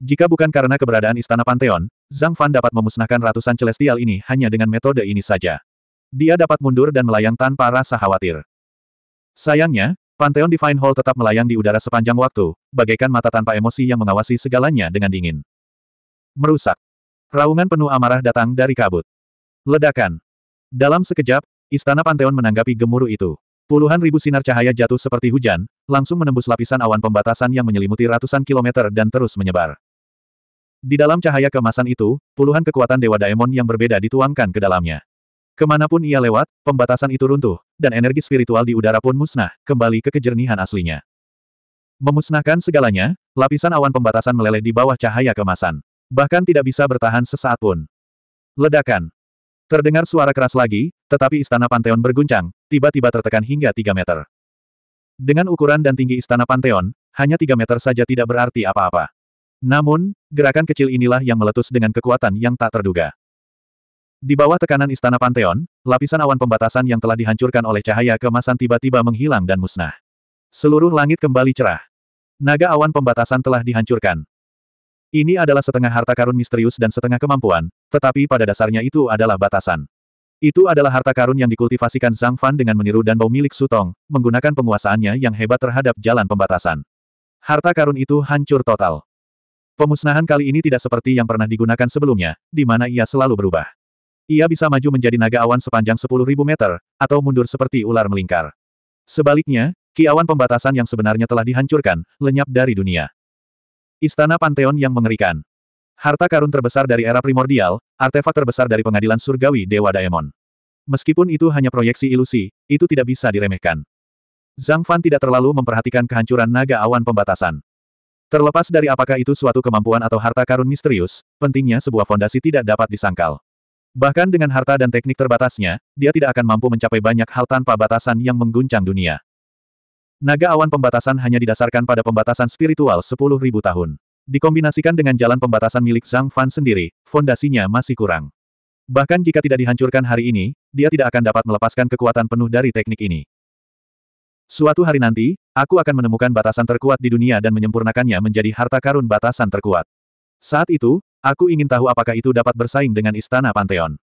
Jika bukan karena keberadaan Istana Pantheon, Zhang Fan dapat memusnahkan ratusan celestial ini hanya dengan metode ini saja. Dia dapat mundur dan melayang tanpa rasa khawatir. Sayangnya, Pantheon Divine Hall tetap melayang di udara sepanjang waktu, bagaikan mata tanpa emosi yang mengawasi segalanya dengan dingin. Merusak. Raungan penuh amarah datang dari kabut. Ledakan. Dalam sekejap, Istana Pantheon menanggapi gemuruh itu. Puluhan ribu sinar cahaya jatuh seperti hujan, langsung menembus lapisan awan pembatasan yang menyelimuti ratusan kilometer dan terus menyebar. Di dalam cahaya kemasan itu, puluhan kekuatan Dewa Daemon yang berbeda dituangkan ke dalamnya. Kemanapun ia lewat, pembatasan itu runtuh, dan energi spiritual di udara pun musnah, kembali ke kejernihan aslinya. Memusnahkan segalanya, lapisan awan pembatasan meleleh di bawah cahaya kemasan. Bahkan tidak bisa bertahan sesaat pun. Ledakan. Terdengar suara keras lagi, tetapi istana Pantheon berguncang, tiba-tiba tertekan hingga 3 meter. Dengan ukuran dan tinggi istana Pantheon, hanya 3 meter saja tidak berarti apa-apa. Namun, gerakan kecil inilah yang meletus dengan kekuatan yang tak terduga. Di bawah tekanan istana Pantheon, lapisan awan pembatasan yang telah dihancurkan oleh cahaya kemasan tiba-tiba menghilang dan musnah. Seluruh langit kembali cerah. Naga awan pembatasan telah dihancurkan. Ini adalah setengah harta karun misterius dan setengah kemampuan, tetapi pada dasarnya itu adalah batasan. Itu adalah harta karun yang dikultivasikan Zhang Fan dengan meniru dan bau milik Sutong, menggunakan penguasaannya yang hebat terhadap jalan pembatasan. Harta karun itu hancur total. Pemusnahan kali ini tidak seperti yang pernah digunakan sebelumnya, di mana ia selalu berubah. Ia bisa maju menjadi naga awan sepanjang 10.000 meter, atau mundur seperti ular melingkar. Sebaliknya, kiawan pembatasan yang sebenarnya telah dihancurkan, lenyap dari dunia. Istana Pantheon yang mengerikan. Harta karun terbesar dari era primordial, artefak terbesar dari pengadilan surgawi Dewa Daemon. Meskipun itu hanya proyeksi ilusi, itu tidak bisa diremehkan. Zhang Fan tidak terlalu memperhatikan kehancuran naga awan pembatasan. Terlepas dari apakah itu suatu kemampuan atau harta karun misterius, pentingnya sebuah fondasi tidak dapat disangkal. Bahkan dengan harta dan teknik terbatasnya, dia tidak akan mampu mencapai banyak hal tanpa batasan yang mengguncang dunia. Naga awan pembatasan hanya didasarkan pada pembatasan spiritual 10.000 tahun. Dikombinasikan dengan jalan pembatasan milik Zhang Fan sendiri, fondasinya masih kurang. Bahkan jika tidak dihancurkan hari ini, dia tidak akan dapat melepaskan kekuatan penuh dari teknik ini. Suatu hari nanti, aku akan menemukan batasan terkuat di dunia dan menyempurnakannya menjadi harta karun batasan terkuat. Saat itu, aku ingin tahu apakah itu dapat bersaing dengan Istana Pantheon.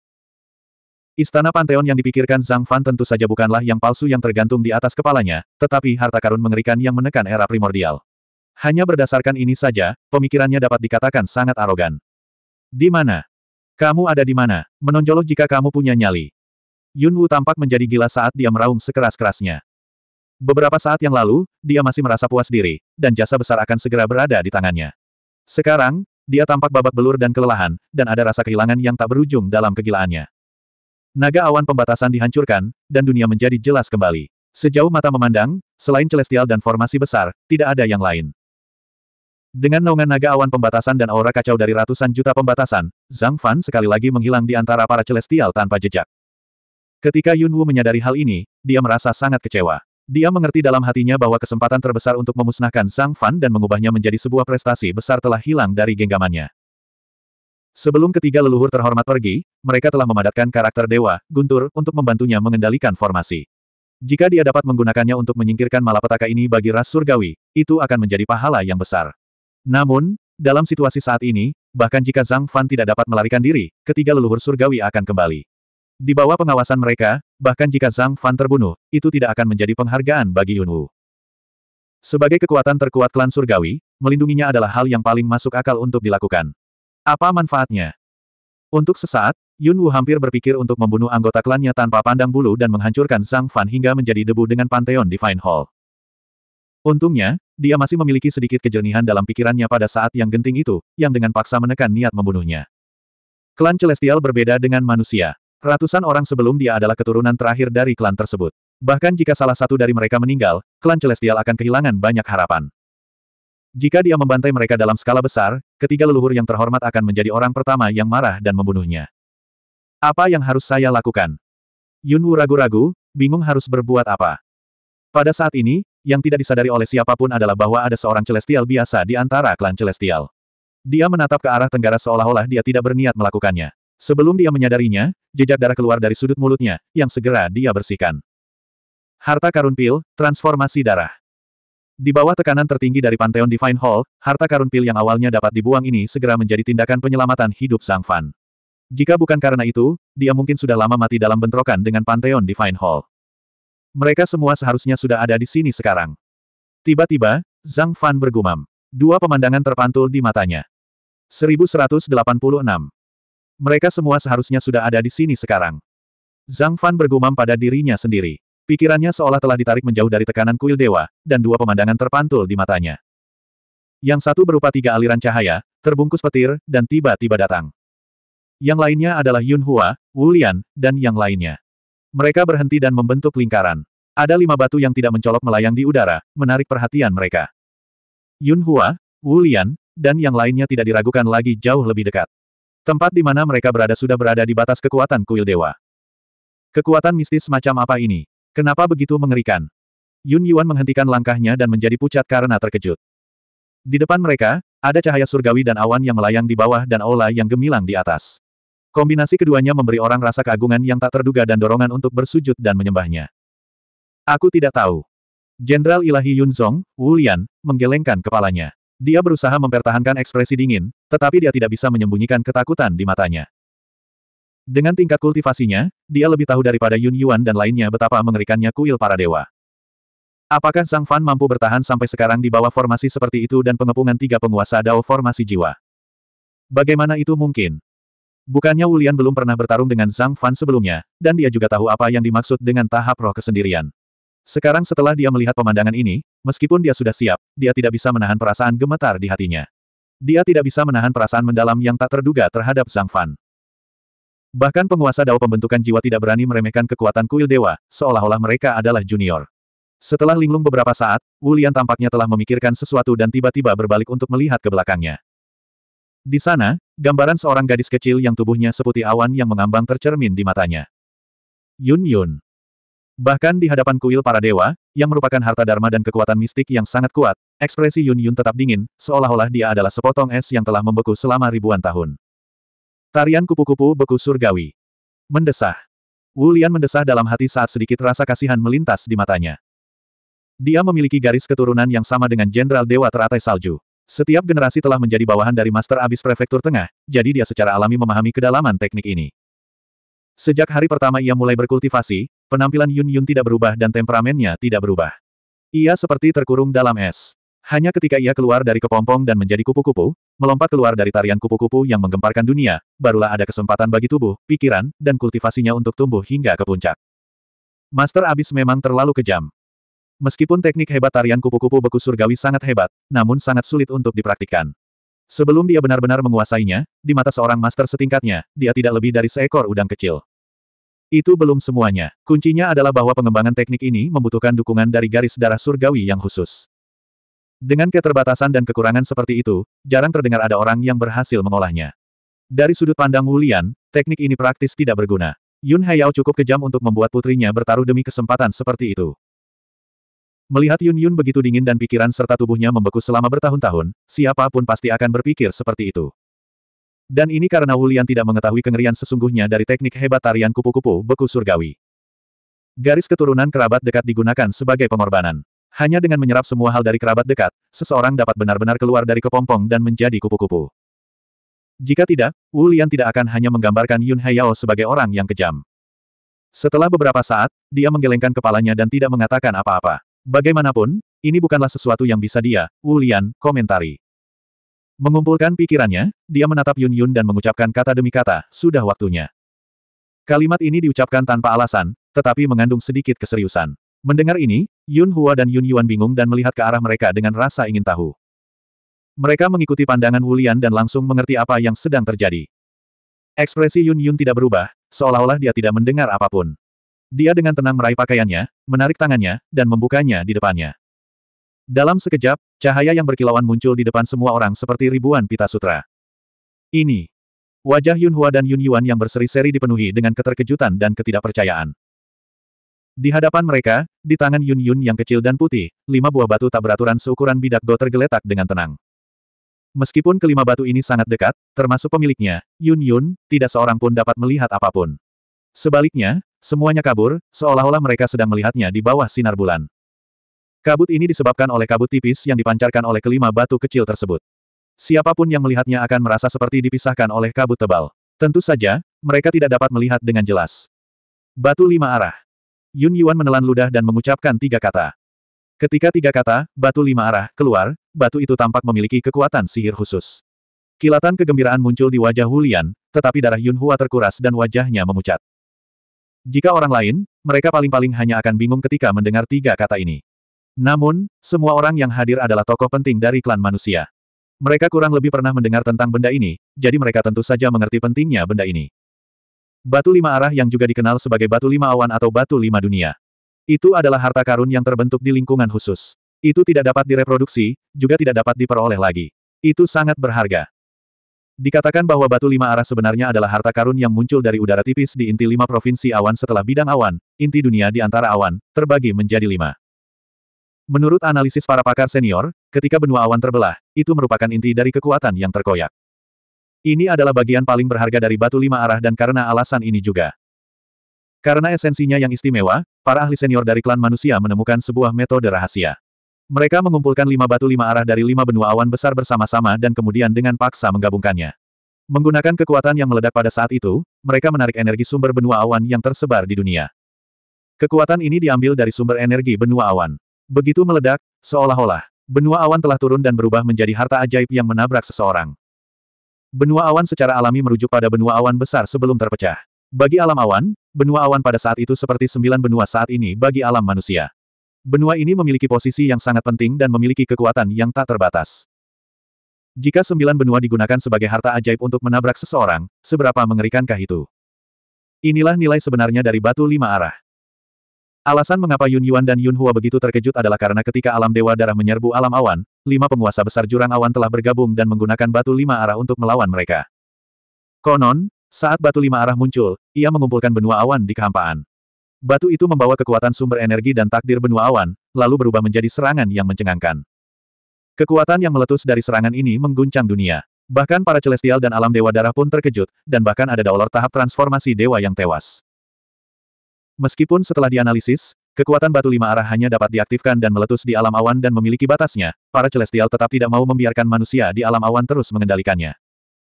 Istana Pantheon yang dipikirkan Zhang Fan tentu saja bukanlah yang palsu yang tergantung di atas kepalanya, tetapi harta karun mengerikan yang menekan era primordial. Hanya berdasarkan ini saja, pemikirannya dapat dikatakan sangat arogan. Di mana? Kamu ada di mana? Menonjolok jika kamu punya nyali. Yun Wu tampak menjadi gila saat dia meraung sekeras-kerasnya. Beberapa saat yang lalu, dia masih merasa puas diri, dan jasa besar akan segera berada di tangannya. Sekarang, dia tampak babak belur dan kelelahan, dan ada rasa kehilangan yang tak berujung dalam kegilaannya. Naga awan pembatasan dihancurkan, dan dunia menjadi jelas kembali. Sejauh mata memandang, selain celestial dan formasi besar, tidak ada yang lain. Dengan naungan naga awan pembatasan dan aura kacau dari ratusan juta pembatasan, Zhang Fan sekali lagi menghilang di antara para celestial tanpa jejak. Ketika Yun Wu menyadari hal ini, dia merasa sangat kecewa. Dia mengerti dalam hatinya bahwa kesempatan terbesar untuk memusnahkan Sang Fan dan mengubahnya menjadi sebuah prestasi besar telah hilang dari genggamannya. Sebelum ketiga leluhur terhormat pergi, mereka telah memadatkan karakter dewa, Guntur, untuk membantunya mengendalikan formasi. Jika dia dapat menggunakannya untuk menyingkirkan malapetaka ini bagi ras surgawi, itu akan menjadi pahala yang besar. Namun, dalam situasi saat ini, bahkan jika Zhang Fan tidak dapat melarikan diri, ketiga leluhur surgawi akan kembali. Di bawah pengawasan mereka, Bahkan jika Zhang Fan terbunuh, itu tidak akan menjadi penghargaan bagi Yun Wu. Sebagai kekuatan terkuat klan surgawi, melindunginya adalah hal yang paling masuk akal untuk dilakukan. Apa manfaatnya? Untuk sesaat, Yun Wu hampir berpikir untuk membunuh anggota klannya tanpa pandang bulu dan menghancurkan Zhang Fan hingga menjadi debu dengan Pantheon Divine Hall. Untungnya, dia masih memiliki sedikit kejernihan dalam pikirannya pada saat yang genting itu, yang dengan paksa menekan niat membunuhnya. Klan Celestial berbeda dengan manusia. Ratusan orang sebelum dia adalah keturunan terakhir dari klan tersebut. Bahkan jika salah satu dari mereka meninggal, klan Celestial akan kehilangan banyak harapan. Jika dia membantai mereka dalam skala besar, ketiga leluhur yang terhormat akan menjadi orang pertama yang marah dan membunuhnya. Apa yang harus saya lakukan? Yunwu ragu-ragu, bingung harus berbuat apa. Pada saat ini, yang tidak disadari oleh siapapun adalah bahwa ada seorang Celestial biasa di antara klan Celestial. Dia menatap ke arah tenggara seolah-olah dia tidak berniat melakukannya. Sebelum dia menyadarinya, jejak darah keluar dari sudut mulutnya, yang segera dia bersihkan. Harta karun pil, transformasi darah. Di bawah tekanan tertinggi dari Pantheon Divine Hall, harta karun pil yang awalnya dapat dibuang ini segera menjadi tindakan penyelamatan hidup Sang Fan. Jika bukan karena itu, dia mungkin sudah lama mati dalam bentrokan dengan Pantheon Divine Hall. Mereka semua seharusnya sudah ada di sini sekarang. Tiba-tiba, Zhang Fan bergumam. Dua pemandangan terpantul di matanya. 1186 mereka semua seharusnya sudah ada di sini sekarang. Zhang Fan bergumam pada dirinya sendiri. Pikirannya seolah telah ditarik menjauh dari tekanan kuil dewa, dan dua pemandangan terpantul di matanya. Yang satu berupa tiga aliran cahaya, terbungkus petir, dan tiba-tiba datang. Yang lainnya adalah Yun Hua, Wu Lian, dan yang lainnya. Mereka berhenti dan membentuk lingkaran. Ada lima batu yang tidak mencolok melayang di udara, menarik perhatian mereka. Yun Hua, Wu Lian, dan yang lainnya tidak diragukan lagi jauh lebih dekat. Tempat di mana mereka berada sudah berada di batas kekuatan kuil dewa. Kekuatan mistis macam apa ini? Kenapa begitu mengerikan? Yun Yuan menghentikan langkahnya dan menjadi pucat karena terkejut. Di depan mereka, ada cahaya surgawi dan awan yang melayang di bawah dan aula yang gemilang di atas. Kombinasi keduanya memberi orang rasa keagungan yang tak terduga dan dorongan untuk bersujud dan menyembahnya. Aku tidak tahu. Jenderal Ilahi Yun Zong, Wu Lian, menggelengkan kepalanya. Dia berusaha mempertahankan ekspresi dingin, tetapi dia tidak bisa menyembunyikan ketakutan di matanya. Dengan tingkat kultivasinya, dia lebih tahu daripada Yun Yuan dan lainnya betapa mengerikannya kuil para dewa. Apakah Sang Fan mampu bertahan sampai sekarang di bawah formasi seperti itu dan pengepungan tiga penguasa Dao formasi jiwa? Bagaimana itu mungkin? Bukannya Wulian belum pernah bertarung dengan Sang Fan sebelumnya, dan dia juga tahu apa yang dimaksud dengan tahap roh kesendirian. Sekarang setelah dia melihat pemandangan ini, meskipun dia sudah siap, dia tidak bisa menahan perasaan gemetar di hatinya. Dia tidak bisa menahan perasaan mendalam yang tak terduga terhadap Zhang Fan. Bahkan penguasa dao pembentukan jiwa tidak berani meremehkan kekuatan kuil dewa, seolah-olah mereka adalah junior. Setelah linglung beberapa saat, Wulian tampaknya telah memikirkan sesuatu dan tiba-tiba berbalik untuk melihat ke belakangnya. Di sana, gambaran seorang gadis kecil yang tubuhnya seputih awan yang mengambang tercermin di matanya. Yun Yun. Bahkan di hadapan kuil para dewa, yang merupakan harta dharma dan kekuatan mistik yang sangat kuat, ekspresi Yun Yun tetap dingin, seolah-olah dia adalah sepotong es yang telah membeku selama ribuan tahun. Tarian kupu-kupu beku surgawi. Mendesah. Wulian mendesah dalam hati saat sedikit rasa kasihan melintas di matanya. Dia memiliki garis keturunan yang sama dengan Jenderal Dewa Teratai Salju. Setiap generasi telah menjadi bawahan dari Master Abis Prefektur Tengah, jadi dia secara alami memahami kedalaman teknik ini. Sejak hari pertama ia mulai berkultivasi, penampilan Yun Yun tidak berubah dan temperamennya tidak berubah. Ia seperti terkurung dalam es. Hanya ketika ia keluar dari kepompong dan menjadi kupu-kupu, melompat keluar dari tarian kupu-kupu yang menggemparkan dunia, barulah ada kesempatan bagi tubuh, pikiran, dan kultivasinya untuk tumbuh hingga ke puncak. Master Abis memang terlalu kejam. Meskipun teknik hebat tarian kupu-kupu beku surgawi sangat hebat, namun sangat sulit untuk dipraktikkan. Sebelum dia benar-benar menguasainya, di mata seorang master setingkatnya, dia tidak lebih dari seekor udang kecil. Itu belum semuanya. Kuncinya adalah bahwa pengembangan teknik ini membutuhkan dukungan dari garis darah surgawi yang khusus. Dengan keterbatasan dan kekurangan seperti itu, jarang terdengar ada orang yang berhasil mengolahnya. Dari sudut pandang Wulian, teknik ini praktis tidak berguna. Yun Haiyao cukup kejam untuk membuat putrinya bertaruh demi kesempatan seperti itu. Melihat Yun Yun begitu dingin dan pikiran serta tubuhnya membeku selama bertahun-tahun, siapapun pasti akan berpikir seperti itu. Dan ini karena Wulian tidak mengetahui kengerian sesungguhnya dari teknik hebat tarian kupu-kupu beku surgawi. Garis keturunan kerabat dekat digunakan sebagai pengorbanan. Hanya dengan menyerap semua hal dari kerabat dekat, seseorang dapat benar-benar keluar dari kepompong dan menjadi kupu-kupu. Jika tidak, Wulian tidak akan hanya menggambarkan Yun Haiyao sebagai orang yang kejam. Setelah beberapa saat, dia menggelengkan kepalanya dan tidak mengatakan apa-apa. Bagaimanapun, ini bukanlah sesuatu yang bisa dia, Wulian, komentari. Mengumpulkan pikirannya, dia menatap Yun Yun dan mengucapkan kata demi kata, sudah waktunya. Kalimat ini diucapkan tanpa alasan, tetapi mengandung sedikit keseriusan. Mendengar ini, Yun Hua dan Yun Yuan bingung dan melihat ke arah mereka dengan rasa ingin tahu. Mereka mengikuti pandangan Wulian dan langsung mengerti apa yang sedang terjadi. Ekspresi Yun Yun tidak berubah, seolah-olah dia tidak mendengar apapun. Dia dengan tenang meraih pakaiannya, menarik tangannya, dan membukanya di depannya. Dalam sekejap, cahaya yang berkilauan muncul di depan semua orang seperti ribuan pita sutra. Ini. Wajah Yun Hua dan Yun Yuan yang berseri-seri dipenuhi dengan keterkejutan dan ketidakpercayaan. Di hadapan mereka, di tangan Yun Yun yang kecil dan putih, lima buah batu tak beraturan seukuran bidak go tergeletak dengan tenang. Meskipun kelima batu ini sangat dekat, termasuk pemiliknya, Yun Yun, tidak seorang pun dapat melihat apapun. Sebaliknya, semuanya kabur, seolah-olah mereka sedang melihatnya di bawah sinar bulan. Kabut ini disebabkan oleh kabut tipis yang dipancarkan oleh kelima batu kecil tersebut. Siapapun yang melihatnya akan merasa seperti dipisahkan oleh kabut tebal. Tentu saja, mereka tidak dapat melihat dengan jelas. Batu lima arah. Yun Yuan menelan ludah dan mengucapkan tiga kata. Ketika tiga kata, batu lima arah, keluar, batu itu tampak memiliki kekuatan sihir khusus. Kilatan kegembiraan muncul di wajah Hulian, tetapi darah Yun Hua terkuras dan wajahnya memucat. Jika orang lain, mereka paling-paling hanya akan bingung ketika mendengar tiga kata ini. Namun, semua orang yang hadir adalah tokoh penting dari klan manusia. Mereka kurang lebih pernah mendengar tentang benda ini, jadi mereka tentu saja mengerti pentingnya benda ini. Batu lima arah yang juga dikenal sebagai batu lima awan atau batu lima dunia. Itu adalah harta karun yang terbentuk di lingkungan khusus. Itu tidak dapat direproduksi, juga tidak dapat diperoleh lagi. Itu sangat berharga. Dikatakan bahwa batu lima arah sebenarnya adalah harta karun yang muncul dari udara tipis di inti lima provinsi awan setelah bidang awan, inti dunia di antara awan, terbagi menjadi lima. Menurut analisis para pakar senior, ketika benua awan terbelah, itu merupakan inti dari kekuatan yang terkoyak. Ini adalah bagian paling berharga dari batu lima arah dan karena alasan ini juga. Karena esensinya yang istimewa, para ahli senior dari klan manusia menemukan sebuah metode rahasia. Mereka mengumpulkan lima batu lima arah dari lima benua awan besar bersama-sama dan kemudian dengan paksa menggabungkannya. Menggunakan kekuatan yang meledak pada saat itu, mereka menarik energi sumber benua awan yang tersebar di dunia. Kekuatan ini diambil dari sumber energi benua awan. Begitu meledak, seolah-olah, benua awan telah turun dan berubah menjadi harta ajaib yang menabrak seseorang. Benua awan secara alami merujuk pada benua awan besar sebelum terpecah. Bagi alam awan, benua awan pada saat itu seperti sembilan benua saat ini bagi alam manusia. Benua ini memiliki posisi yang sangat penting dan memiliki kekuatan yang tak terbatas. Jika sembilan benua digunakan sebagai harta ajaib untuk menabrak seseorang, seberapa mengerikankah itu? Inilah nilai sebenarnya dari batu lima arah. Alasan mengapa Yun Yuan dan Yun Hua begitu terkejut adalah karena ketika alam dewa darah menyerbu alam awan, lima penguasa besar jurang awan telah bergabung dan menggunakan batu lima arah untuk melawan mereka. Konon, saat batu lima arah muncul, ia mengumpulkan benua awan di kehampaan. Batu itu membawa kekuatan sumber energi dan takdir benua awan, lalu berubah menjadi serangan yang mencengangkan. Kekuatan yang meletus dari serangan ini mengguncang dunia. Bahkan para celestial dan alam dewa darah pun terkejut, dan bahkan ada daulor tahap transformasi dewa yang tewas. Meskipun setelah dianalisis, kekuatan batu lima arah hanya dapat diaktifkan dan meletus di alam awan dan memiliki batasnya, para celestial tetap tidak mau membiarkan manusia di alam awan terus mengendalikannya.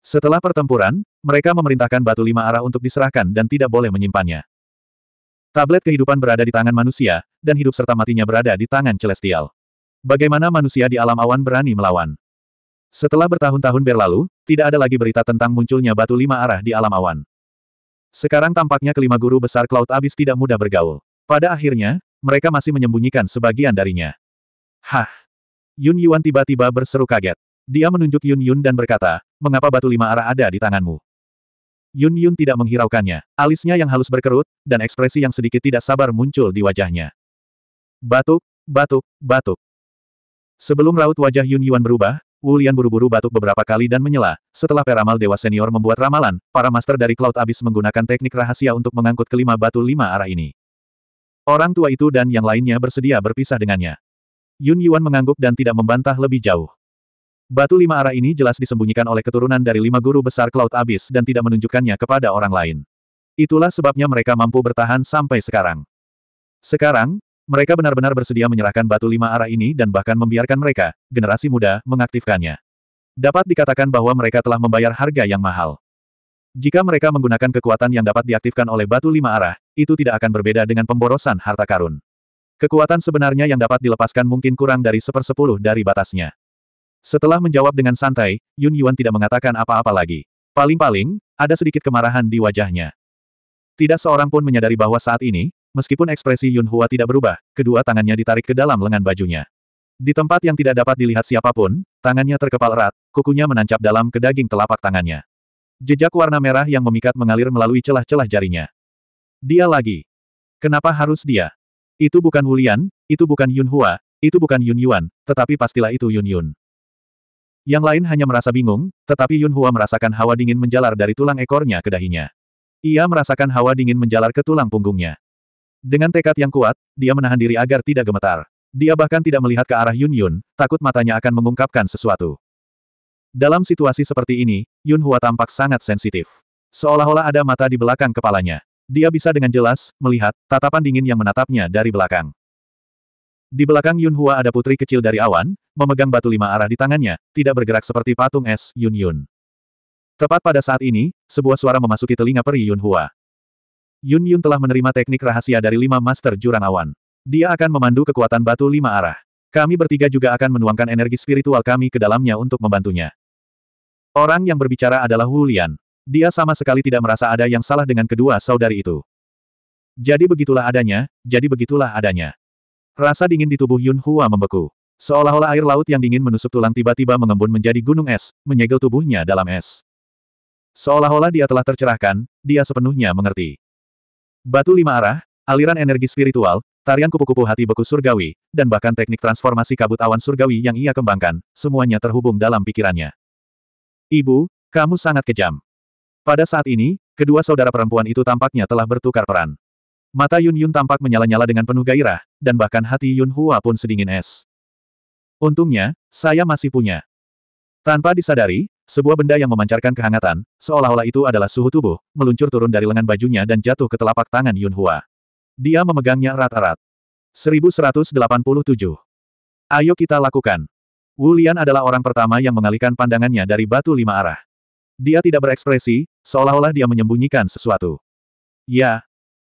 Setelah pertempuran, mereka memerintahkan batu lima arah untuk diserahkan dan tidak boleh menyimpannya. Tablet kehidupan berada di tangan manusia, dan hidup serta matinya berada di tangan celestial. Bagaimana manusia di alam awan berani melawan? Setelah bertahun-tahun berlalu, tidak ada lagi berita tentang munculnya batu lima arah di alam awan. Sekarang tampaknya kelima guru besar Cloud Abyss tidak mudah bergaul. Pada akhirnya, mereka masih menyembunyikan sebagian darinya. Hah! Yun Yuan tiba-tiba berseru kaget. Dia menunjuk Yun Yun dan berkata, mengapa batu lima arah ada di tanganmu? Yun Yun tidak menghiraukannya. Alisnya yang halus berkerut, dan ekspresi yang sedikit tidak sabar muncul di wajahnya. Batuk, batuk, batuk. Sebelum raut wajah Yun Yuan berubah, Wulian buru-buru batuk beberapa kali dan menyela. Setelah peramal Dewa Senior membuat ramalan, para master dari Cloud Abyss menggunakan teknik rahasia untuk mengangkut kelima batu lima arah ini. Orang tua itu dan yang lainnya bersedia berpisah dengannya. Yun Yuan mengangguk dan tidak membantah lebih jauh. Batu lima arah ini jelas disembunyikan oleh keturunan dari lima guru besar Cloud Abyss dan tidak menunjukkannya kepada orang lain. Itulah sebabnya mereka mampu bertahan sampai sekarang. Sekarang, mereka benar-benar bersedia menyerahkan batu lima arah ini dan bahkan membiarkan mereka, generasi muda, mengaktifkannya. Dapat dikatakan bahwa mereka telah membayar harga yang mahal. Jika mereka menggunakan kekuatan yang dapat diaktifkan oleh batu lima arah, itu tidak akan berbeda dengan pemborosan harta karun. Kekuatan sebenarnya yang dapat dilepaskan mungkin kurang dari sepersepuluh dari batasnya. Setelah menjawab dengan santai, Yun Yuan tidak mengatakan apa-apa lagi. Paling-paling, ada sedikit kemarahan di wajahnya. Tidak seorang pun menyadari bahwa saat ini, Meskipun ekspresi Yun Hua tidak berubah, kedua tangannya ditarik ke dalam lengan bajunya. Di tempat yang tidak dapat dilihat siapapun, tangannya terkepal erat, kukunya menancap dalam ke daging telapak tangannya. Jejak warna merah yang memikat mengalir melalui celah-celah jarinya. Dia lagi. Kenapa harus dia? Itu bukan Wulian, itu bukan Yun Hua, itu bukan Yun Yuan, tetapi pastilah itu Yun Yun. Yang lain hanya merasa bingung, tetapi Yun Hua merasakan hawa dingin menjalar dari tulang ekornya ke dahinya. Ia merasakan hawa dingin menjalar ke tulang punggungnya. Dengan tekad yang kuat, dia menahan diri agar tidak gemetar. Dia bahkan tidak melihat ke arah Yun Yun, takut matanya akan mengungkapkan sesuatu. Dalam situasi seperti ini, Yun Hua tampak sangat sensitif. Seolah-olah ada mata di belakang kepalanya. Dia bisa dengan jelas melihat tatapan dingin yang menatapnya dari belakang. Di belakang Yun Hua ada putri kecil dari awan, memegang batu lima arah di tangannya, tidak bergerak seperti patung es Yun Yun. Tepat pada saat ini, sebuah suara memasuki telinga peri Yun Hua. Yun Yun telah menerima teknik rahasia dari lima master jurang awan. Dia akan memandu kekuatan batu lima arah. Kami bertiga juga akan menuangkan energi spiritual kami ke dalamnya untuk membantunya. Orang yang berbicara adalah Hu Lian. Dia sama sekali tidak merasa ada yang salah dengan kedua saudari itu. Jadi begitulah adanya, jadi begitulah adanya. Rasa dingin di tubuh Yun Hua membeku. Seolah-olah air laut yang dingin menusuk tulang tiba-tiba mengembun menjadi gunung es, menyegel tubuhnya dalam es. Seolah-olah dia telah tercerahkan, dia sepenuhnya mengerti. Batu lima arah, aliran energi spiritual, tarian kupu-kupu hati beku surgawi, dan bahkan teknik transformasi kabut awan surgawi yang ia kembangkan, semuanya terhubung dalam pikirannya. Ibu, kamu sangat kejam. Pada saat ini, kedua saudara perempuan itu tampaknya telah bertukar peran. Mata Yun Yun tampak menyala-nyala dengan penuh gairah, dan bahkan hati Yun Hua pun sedingin es. Untungnya, saya masih punya. Tanpa disadari, sebuah benda yang memancarkan kehangatan, seolah-olah itu adalah suhu tubuh, meluncur turun dari lengan bajunya dan jatuh ke telapak tangan Yun Hua. Dia memegangnya erat-erat. 1187. Ayo kita lakukan. Wu Lian adalah orang pertama yang mengalihkan pandangannya dari batu lima arah. Dia tidak berekspresi, seolah-olah dia menyembunyikan sesuatu. Ya.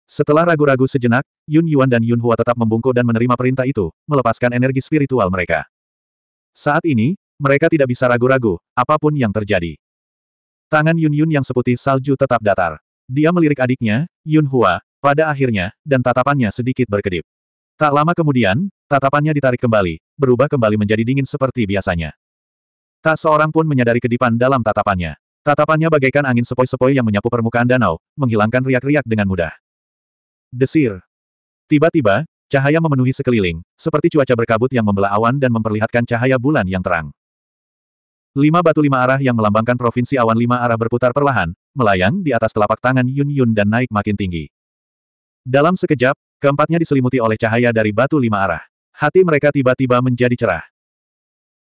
Setelah ragu-ragu sejenak, Yun Yuan dan Yun Hua tetap membungkuk dan menerima perintah itu, melepaskan energi spiritual mereka. Saat ini, mereka tidak bisa ragu-ragu, apapun yang terjadi. Tangan Yun Yun yang seputih salju tetap datar. Dia melirik adiknya, Yun Hua, pada akhirnya, dan tatapannya sedikit berkedip. Tak lama kemudian, tatapannya ditarik kembali, berubah kembali menjadi dingin seperti biasanya. Tak seorang pun menyadari kedipan dalam tatapannya. Tatapannya bagaikan angin sepoi-sepoi yang menyapu permukaan danau, menghilangkan riak-riak dengan mudah. Desir. Tiba-tiba, cahaya memenuhi sekeliling, seperti cuaca berkabut yang membelah awan dan memperlihatkan cahaya bulan yang terang. Lima batu lima arah yang melambangkan provinsi awan lima arah berputar perlahan, melayang di atas telapak tangan Yun Yun dan naik makin tinggi. Dalam sekejap, keempatnya diselimuti oleh cahaya dari batu lima arah. Hati mereka tiba-tiba menjadi cerah.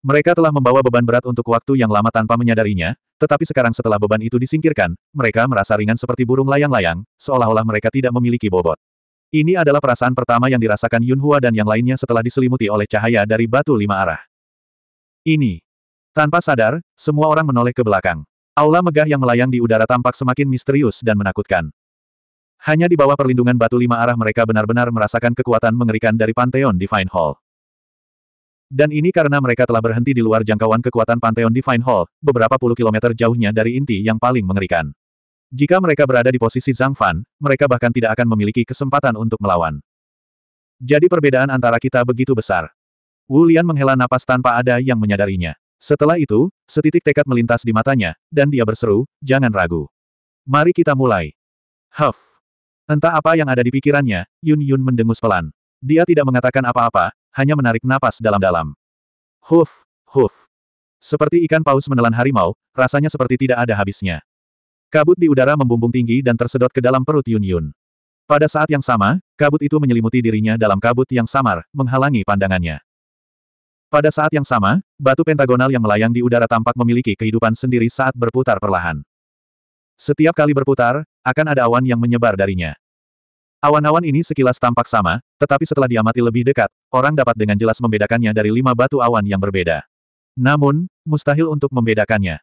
Mereka telah membawa beban berat untuk waktu yang lama tanpa menyadarinya, tetapi sekarang setelah beban itu disingkirkan, mereka merasa ringan seperti burung layang-layang, seolah-olah mereka tidak memiliki bobot. Ini adalah perasaan pertama yang dirasakan Yun Hua dan yang lainnya setelah diselimuti oleh cahaya dari batu lima arah. Ini tanpa sadar, semua orang menoleh ke belakang. Aula megah yang melayang di udara tampak semakin misterius dan menakutkan. Hanya di bawah perlindungan batu lima arah mereka benar-benar merasakan kekuatan mengerikan dari Pantheon Divine Hall. Dan ini karena mereka telah berhenti di luar jangkauan kekuatan Pantheon Divine Hall, beberapa puluh kilometer jauhnya dari inti yang paling mengerikan. Jika mereka berada di posisi Zhang Fan, mereka bahkan tidak akan memiliki kesempatan untuk melawan. Jadi perbedaan antara kita begitu besar. Wu Lian menghela napas tanpa ada yang menyadarinya. Setelah itu, setitik tekad melintas di matanya, dan dia berseru, jangan ragu. Mari kita mulai. Huff. Entah apa yang ada di pikirannya, Yun Yun mendengus pelan. Dia tidak mengatakan apa-apa, hanya menarik napas dalam-dalam. Huff, huff. Seperti ikan paus menelan harimau, rasanya seperti tidak ada habisnya. Kabut di udara membumbung tinggi dan tersedot ke dalam perut Yun Yun. Pada saat yang sama, kabut itu menyelimuti dirinya dalam kabut yang samar, menghalangi pandangannya. Pada saat yang sama, batu pentagonal yang melayang di udara tampak memiliki kehidupan sendiri saat berputar perlahan. Setiap kali berputar, akan ada awan yang menyebar darinya. Awan-awan ini sekilas tampak sama, tetapi setelah diamati lebih dekat, orang dapat dengan jelas membedakannya dari lima batu awan yang berbeda. Namun, mustahil untuk membedakannya.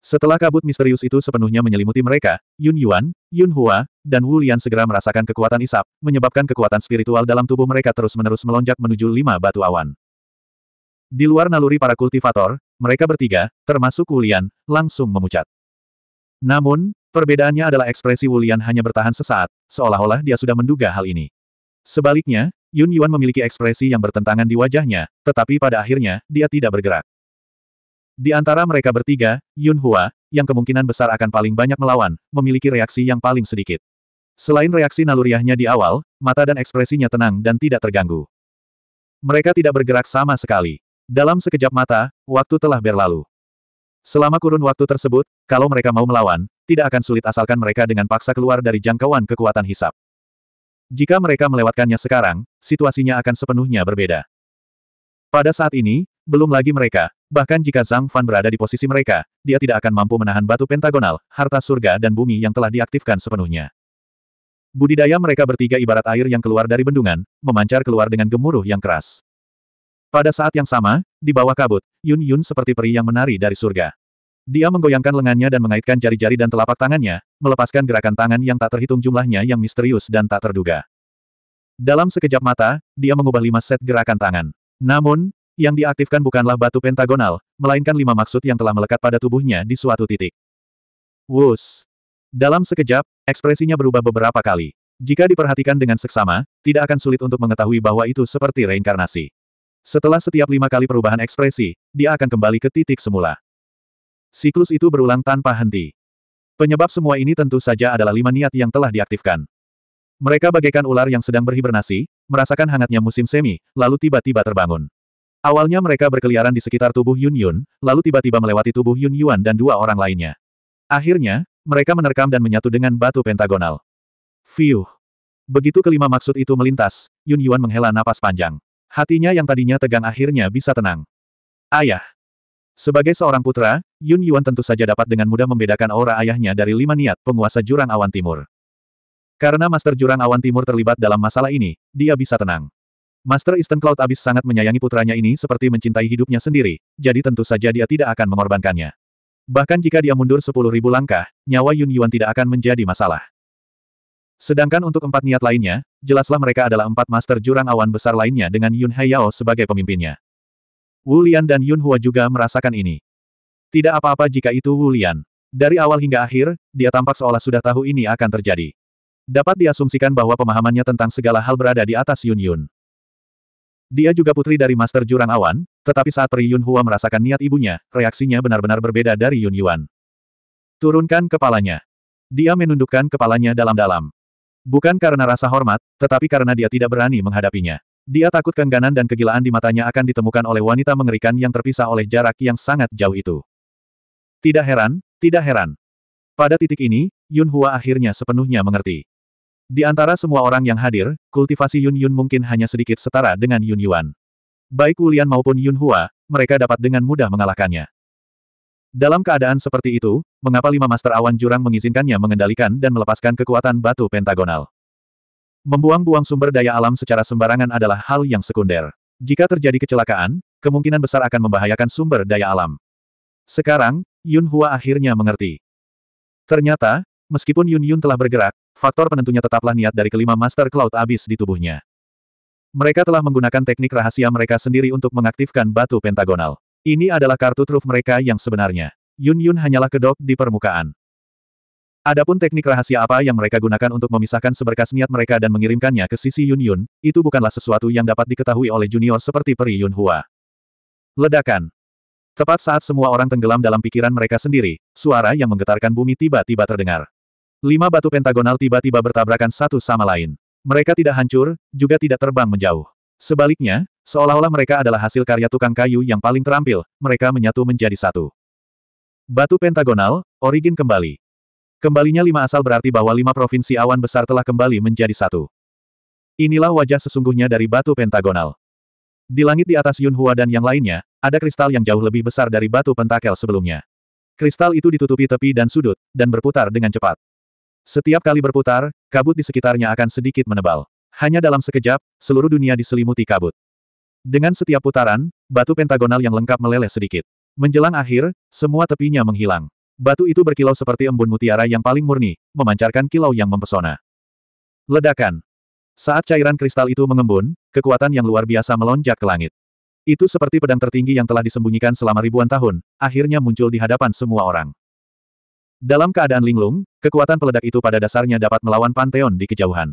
Setelah kabut misterius itu sepenuhnya menyelimuti mereka, Yun Yuan, Yun Hua, dan Wu Lian segera merasakan kekuatan isap, menyebabkan kekuatan spiritual dalam tubuh mereka terus-menerus melonjak menuju lima batu awan. Di luar naluri para kultivator, mereka bertiga, termasuk Wulian, langsung memucat. Namun, perbedaannya adalah ekspresi Wulian hanya bertahan sesaat, seolah-olah dia sudah menduga hal ini. Sebaliknya, Yun Yuan memiliki ekspresi yang bertentangan di wajahnya, tetapi pada akhirnya, dia tidak bergerak. Di antara mereka bertiga, Yun Hua, yang kemungkinan besar akan paling banyak melawan, memiliki reaksi yang paling sedikit. Selain reaksi naluriahnya di awal, mata dan ekspresinya tenang dan tidak terganggu. Mereka tidak bergerak sama sekali. Dalam sekejap mata, waktu telah berlalu. Selama kurun waktu tersebut, kalau mereka mau melawan, tidak akan sulit asalkan mereka dengan paksa keluar dari jangkauan kekuatan hisap. Jika mereka melewatkannya sekarang, situasinya akan sepenuhnya berbeda. Pada saat ini, belum lagi mereka, bahkan jika Zhang Fan berada di posisi mereka, dia tidak akan mampu menahan batu pentagonal, harta surga dan bumi yang telah diaktifkan sepenuhnya. Budidaya mereka bertiga ibarat air yang keluar dari bendungan, memancar keluar dengan gemuruh yang keras. Pada saat yang sama, di bawah kabut, Yun Yun seperti peri yang menari dari surga. Dia menggoyangkan lengannya dan mengaitkan jari-jari dan telapak tangannya, melepaskan gerakan tangan yang tak terhitung jumlahnya yang misterius dan tak terduga. Dalam sekejap mata, dia mengubah lima set gerakan tangan. Namun, yang diaktifkan bukanlah batu pentagonal, melainkan lima maksud yang telah melekat pada tubuhnya di suatu titik. Wus. Dalam sekejap, ekspresinya berubah beberapa kali. Jika diperhatikan dengan seksama, tidak akan sulit untuk mengetahui bahwa itu seperti reinkarnasi. Setelah setiap lima kali perubahan ekspresi, dia akan kembali ke titik semula. Siklus itu berulang tanpa henti. Penyebab semua ini tentu saja adalah lima niat yang telah diaktifkan. Mereka bagaikan ular yang sedang berhibernasi, merasakan hangatnya musim semi, lalu tiba-tiba terbangun. Awalnya mereka berkeliaran di sekitar tubuh Yun Yun, lalu tiba-tiba melewati tubuh Yun Yuan dan dua orang lainnya. Akhirnya, mereka menerkam dan menyatu dengan batu pentagonal. Fiuh! Begitu kelima maksud itu melintas, Yun Yuan menghela napas panjang. Hatinya yang tadinya tegang akhirnya bisa tenang. Ayah. Sebagai seorang putra, Yun Yuan tentu saja dapat dengan mudah membedakan aura ayahnya dari lima niat penguasa Jurang Awan Timur. Karena Master Jurang Awan Timur terlibat dalam masalah ini, dia bisa tenang. Master Eastern Cloud Abyss sangat menyayangi putranya ini seperti mencintai hidupnya sendiri, jadi tentu saja dia tidak akan mengorbankannya. Bahkan jika dia mundur sepuluh ribu langkah, nyawa Yun Yuan tidak akan menjadi masalah. Sedangkan untuk empat niat lainnya, jelaslah mereka adalah empat master jurang awan besar lainnya dengan Yun Hai sebagai pemimpinnya. Wu Lian dan Yun Hua juga merasakan ini. Tidak apa-apa jika itu Wu Lian. Dari awal hingga akhir, dia tampak seolah sudah tahu ini akan terjadi. Dapat diasumsikan bahwa pemahamannya tentang segala hal berada di atas Yun Yun. Dia juga putri dari Master Jurang Awan, tetapi saat Peri Yun Hua merasakan niat ibunya, reaksinya benar-benar berbeda dari Yun Yuan. Turunkan kepalanya. Dia menundukkan kepalanya dalam-dalam. Bukan karena rasa hormat, tetapi karena dia tidak berani menghadapinya. Dia takut kengganan dan kegilaan di matanya akan ditemukan oleh wanita mengerikan yang terpisah oleh jarak yang sangat jauh itu. Tidak heran, tidak heran. Pada titik ini, Yun Hua akhirnya sepenuhnya mengerti. Di antara semua orang yang hadir, kultivasi Yun Yun mungkin hanya sedikit setara dengan Yun Yuan. Baik Wulian maupun Yun Hua, mereka dapat dengan mudah mengalahkannya. Dalam keadaan seperti itu, mengapa lima master awan jurang mengizinkannya mengendalikan dan melepaskan kekuatan batu pentagonal? Membuang-buang sumber daya alam secara sembarangan adalah hal yang sekunder. Jika terjadi kecelakaan, kemungkinan besar akan membahayakan sumber daya alam. Sekarang, Yun Hua akhirnya mengerti. Ternyata, meskipun Yun Yun telah bergerak, faktor penentunya tetaplah niat dari kelima master cloud abis di tubuhnya. Mereka telah menggunakan teknik rahasia mereka sendiri untuk mengaktifkan batu pentagonal. Ini adalah kartu truf mereka yang sebenarnya. Yun Yun hanyalah kedok di permukaan. Adapun teknik rahasia apa yang mereka gunakan untuk memisahkan seberkas niat mereka dan mengirimkannya ke sisi Yun Yun, itu bukanlah sesuatu yang dapat diketahui oleh junior seperti Peri Yun Hua. Ledakan. Tepat saat semua orang tenggelam dalam pikiran mereka sendiri, suara yang menggetarkan bumi tiba-tiba terdengar. Lima batu pentagonal tiba-tiba bertabrakan satu sama lain. Mereka tidak hancur, juga tidak terbang menjauh. Sebaliknya, seolah-olah mereka adalah hasil karya tukang kayu yang paling terampil, mereka menyatu menjadi satu. Batu pentagonal, origin kembali. Kembalinya lima asal berarti bahwa lima provinsi awan besar telah kembali menjadi satu. Inilah wajah sesungguhnya dari batu pentagonal. Di langit di atas Yunhua dan yang lainnya, ada kristal yang jauh lebih besar dari batu pentakel sebelumnya. Kristal itu ditutupi tepi dan sudut, dan berputar dengan cepat. Setiap kali berputar, kabut di sekitarnya akan sedikit menebal. Hanya dalam sekejap, seluruh dunia diselimuti kabut. Dengan setiap putaran, batu pentagonal yang lengkap meleleh sedikit. Menjelang akhir, semua tepinya menghilang. Batu itu berkilau seperti embun mutiara yang paling murni, memancarkan kilau yang mempesona. Ledakan. Saat cairan kristal itu mengembun, kekuatan yang luar biasa melonjak ke langit. Itu seperti pedang tertinggi yang telah disembunyikan selama ribuan tahun, akhirnya muncul di hadapan semua orang. Dalam keadaan linglung, kekuatan peledak itu pada dasarnya dapat melawan Pantheon di kejauhan.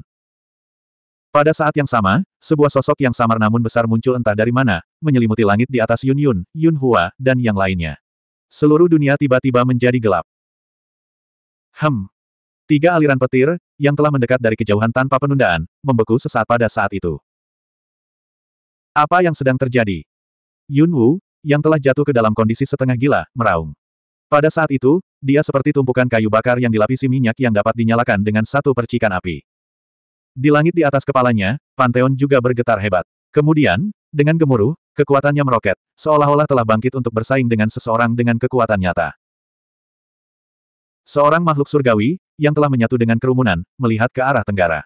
Pada saat yang sama, sebuah sosok yang samar namun besar muncul entah dari mana, menyelimuti langit di atas Yun Yun, Yun Hua, dan yang lainnya. Seluruh dunia tiba-tiba menjadi gelap. Hem. Tiga aliran petir, yang telah mendekat dari kejauhan tanpa penundaan, membeku sesaat pada saat itu. Apa yang sedang terjadi? Yun Wu, yang telah jatuh ke dalam kondisi setengah gila, meraung. Pada saat itu, dia seperti tumpukan kayu bakar yang dilapisi minyak yang dapat dinyalakan dengan satu percikan api. Di langit di atas kepalanya, Pantheon juga bergetar hebat. Kemudian, dengan gemuruh, kekuatannya meroket, seolah-olah telah bangkit untuk bersaing dengan seseorang dengan kekuatan nyata. Seorang makhluk surgawi, yang telah menyatu dengan kerumunan, melihat ke arah tenggara.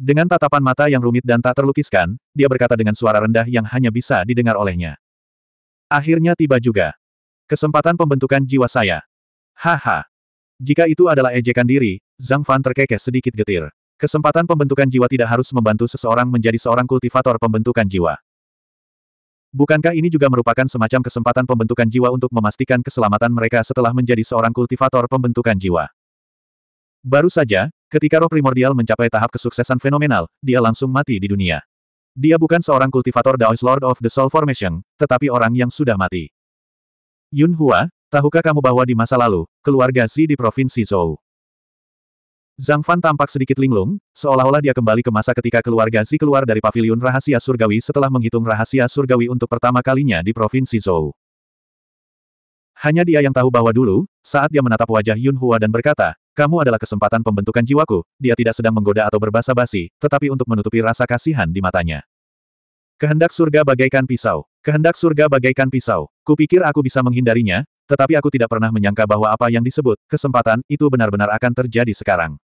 Dengan tatapan mata yang rumit dan tak terlukiskan, dia berkata dengan suara rendah yang hanya bisa didengar olehnya. Akhirnya tiba juga. Kesempatan pembentukan jiwa saya. Haha. Jika itu adalah ejekan diri, Zhang Fan terkekeh sedikit getir. Kesempatan pembentukan jiwa tidak harus membantu seseorang menjadi seorang kultivator pembentukan jiwa. Bukankah ini juga merupakan semacam kesempatan pembentukan jiwa untuk memastikan keselamatan mereka setelah menjadi seorang kultivator pembentukan jiwa? Baru saja, ketika roh primordial mencapai tahap kesuksesan fenomenal, dia langsung mati di dunia. Dia bukan seorang kultivator Daoist Lord of the Soul Formation, tetapi orang yang sudah mati. Yun Hua, tahukah kamu bahwa di masa lalu, keluarga Si di Provinsi Zhou Zhang Fan tampak sedikit linglung, seolah-olah dia kembali ke masa ketika keluarga Xi keluar dari pavilion rahasia surgawi setelah menghitung rahasia surgawi untuk pertama kalinya di Provinsi Zhou. Hanya dia yang tahu bahwa dulu, saat dia menatap wajah Yun Hua dan berkata, kamu adalah kesempatan pembentukan jiwaku, dia tidak sedang menggoda atau berbahasa basi, tetapi untuk menutupi rasa kasihan di matanya. Kehendak surga bagaikan pisau. Kehendak surga bagaikan pisau. Kupikir aku bisa menghindarinya, tetapi aku tidak pernah menyangka bahwa apa yang disebut, kesempatan, itu benar-benar akan terjadi sekarang.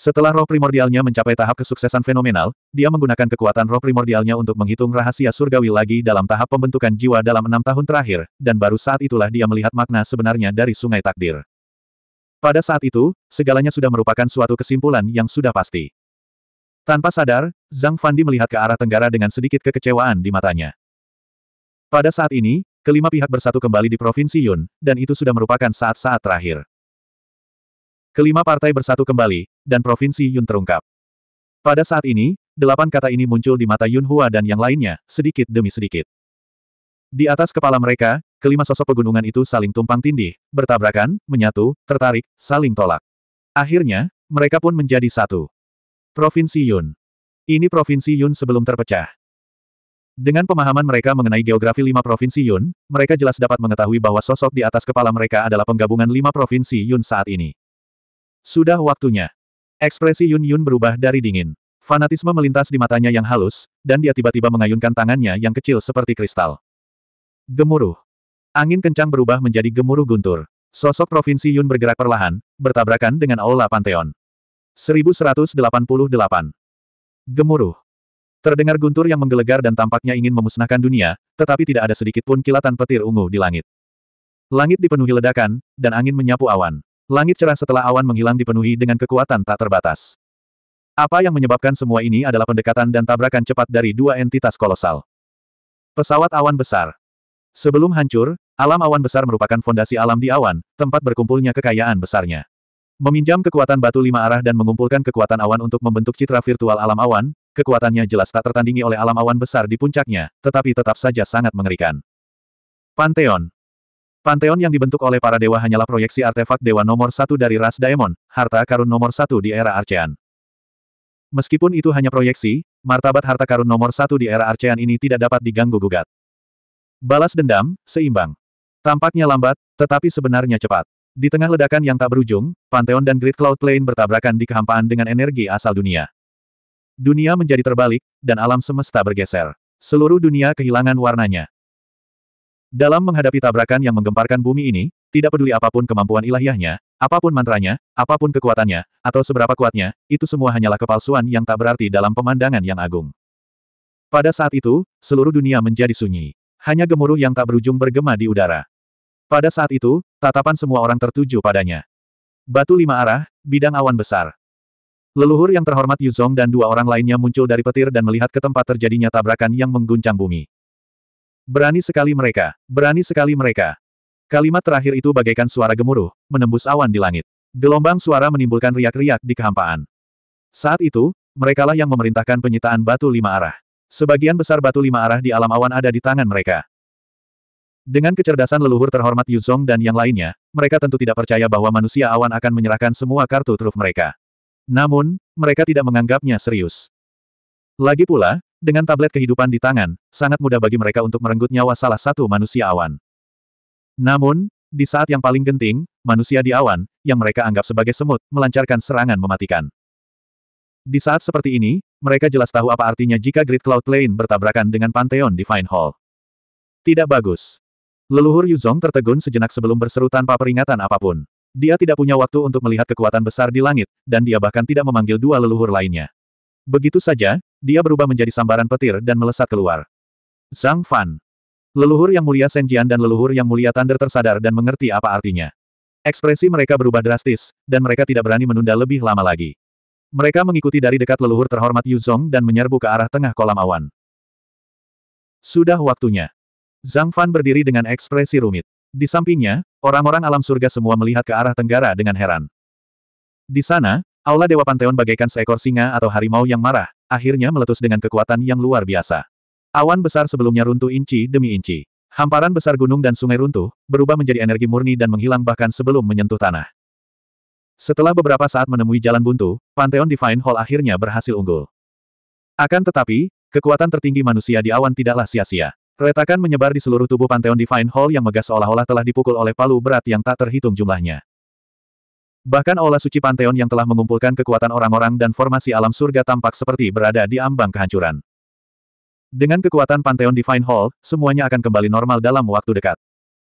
Setelah roh primordialnya mencapai tahap kesuksesan fenomenal, dia menggunakan kekuatan roh primordialnya untuk menghitung rahasia surgawi lagi dalam tahap pembentukan jiwa dalam enam tahun terakhir, dan baru saat itulah dia melihat makna sebenarnya dari sungai takdir. Pada saat itu, segalanya sudah merupakan suatu kesimpulan yang sudah pasti. Tanpa sadar, Zhang Fandi melihat ke arah tenggara dengan sedikit kekecewaan di matanya. Pada saat ini, kelima pihak bersatu kembali di Provinsi Yun, dan itu sudah merupakan saat-saat terakhir. Kelima partai bersatu kembali, dan Provinsi Yun terungkap. Pada saat ini, delapan kata ini muncul di mata Yun Hua dan yang lainnya, sedikit demi sedikit. Di atas kepala mereka, kelima sosok pegunungan itu saling tumpang tindih, bertabrakan, menyatu, tertarik, saling tolak. Akhirnya, mereka pun menjadi satu. Provinsi Yun. Ini Provinsi Yun sebelum terpecah. Dengan pemahaman mereka mengenai geografi lima provinsi Yun, mereka jelas dapat mengetahui bahwa sosok di atas kepala mereka adalah penggabungan lima provinsi Yun saat ini. Sudah waktunya. Ekspresi Yun Yun berubah dari dingin. Fanatisme melintas di matanya yang halus, dan dia tiba-tiba mengayunkan tangannya yang kecil seperti kristal. Gemuruh. Angin kencang berubah menjadi gemuruh guntur. Sosok Provinsi Yun bergerak perlahan, bertabrakan dengan Aula Pantheon. 1188. Gemuruh. Terdengar guntur yang menggelegar dan tampaknya ingin memusnahkan dunia, tetapi tidak ada sedikit pun kilatan petir ungu di langit. Langit dipenuhi ledakan, dan angin menyapu awan. Langit cerah setelah awan menghilang dipenuhi dengan kekuatan tak terbatas. Apa yang menyebabkan semua ini adalah pendekatan dan tabrakan cepat dari dua entitas kolosal. Pesawat awan besar. Sebelum hancur, alam awan besar merupakan fondasi alam di awan, tempat berkumpulnya kekayaan besarnya. Meminjam kekuatan batu lima arah dan mengumpulkan kekuatan awan untuk membentuk citra virtual alam awan, kekuatannya jelas tak tertandingi oleh alam awan besar di puncaknya, tetapi tetap saja sangat mengerikan. Pantheon Panteon yang dibentuk oleh para dewa hanyalah proyeksi artefak dewa nomor satu dari ras Daemon, harta karun nomor satu di era Archean. Meskipun itu hanya proyeksi, martabat harta karun nomor satu di era Archean ini tidak dapat diganggu-gugat. Balas dendam, seimbang. Tampaknya lambat, tetapi sebenarnya cepat. Di tengah ledakan yang tak berujung, Panteon dan Great Cloud Plane bertabrakan di kehampaan dengan energi asal dunia. Dunia menjadi terbalik, dan alam semesta bergeser. Seluruh dunia kehilangan warnanya. Dalam menghadapi tabrakan yang menggemparkan bumi ini, tidak peduli apapun kemampuan ilahiyahnya, apapun mantranya, apapun kekuatannya, atau seberapa kuatnya, itu semua hanyalah kepalsuan yang tak berarti dalam pemandangan yang agung. Pada saat itu, seluruh dunia menjadi sunyi. Hanya gemuruh yang tak berujung bergema di udara. Pada saat itu, tatapan semua orang tertuju padanya. Batu lima arah, bidang awan besar. Leluhur yang terhormat Yuzong dan dua orang lainnya muncul dari petir dan melihat ke tempat terjadinya tabrakan yang mengguncang bumi. Berani sekali mereka, berani sekali mereka. Kalimat terakhir itu bagaikan suara gemuruh, menembus awan di langit. Gelombang suara menimbulkan riak-riak di kehampaan. Saat itu, merekalah yang memerintahkan penyitaan batu lima arah. Sebagian besar batu lima arah di alam awan ada di tangan mereka. Dengan kecerdasan leluhur terhormat Yuzong dan yang lainnya, mereka tentu tidak percaya bahwa manusia awan akan menyerahkan semua kartu truf mereka. Namun, mereka tidak menganggapnya serius. Lagi pula, dengan tablet kehidupan di tangan, sangat mudah bagi mereka untuk merenggut nyawa salah satu manusia awan. Namun, di saat yang paling genting, manusia di awan, yang mereka anggap sebagai semut, melancarkan serangan mematikan. Di saat seperti ini, mereka jelas tahu apa artinya jika Great Cloud Plane bertabrakan dengan Pantheon Divine Hall. Tidak bagus. Leluhur Yuzong tertegun sejenak sebelum berseru tanpa peringatan apapun. Dia tidak punya waktu untuk melihat kekuatan besar di langit, dan dia bahkan tidak memanggil dua leluhur lainnya. Begitu saja, dia berubah menjadi sambaran petir dan melesat keluar. Zhang Fan. Leluhur yang mulia Senjian dan leluhur yang mulia Thunder tersadar dan mengerti apa artinya. Ekspresi mereka berubah drastis, dan mereka tidak berani menunda lebih lama lagi. Mereka mengikuti dari dekat leluhur terhormat Yu Yuzong dan menyerbu ke arah tengah kolam awan. Sudah waktunya. Zhang Fan berdiri dengan ekspresi rumit. Di sampingnya, orang-orang alam surga semua melihat ke arah tenggara dengan heran. Di sana, Aula Dewa Panteon bagaikan seekor singa atau harimau yang marah, akhirnya meletus dengan kekuatan yang luar biasa. Awan besar sebelumnya runtuh inci demi inci. Hamparan besar gunung dan sungai runtuh, berubah menjadi energi murni dan menghilang bahkan sebelum menyentuh tanah. Setelah beberapa saat menemui jalan buntu, Pantheon Divine Hall akhirnya berhasil unggul. Akan tetapi, kekuatan tertinggi manusia di awan tidaklah sia-sia. Retakan menyebar di seluruh tubuh Pantheon Divine Hall yang megah seolah-olah telah dipukul oleh palu berat yang tak terhitung jumlahnya. Bahkan aula suci Panteon yang telah mengumpulkan kekuatan orang-orang dan formasi alam surga tampak seperti berada di ambang kehancuran. Dengan kekuatan Panteon Divine Hall, semuanya akan kembali normal dalam waktu dekat.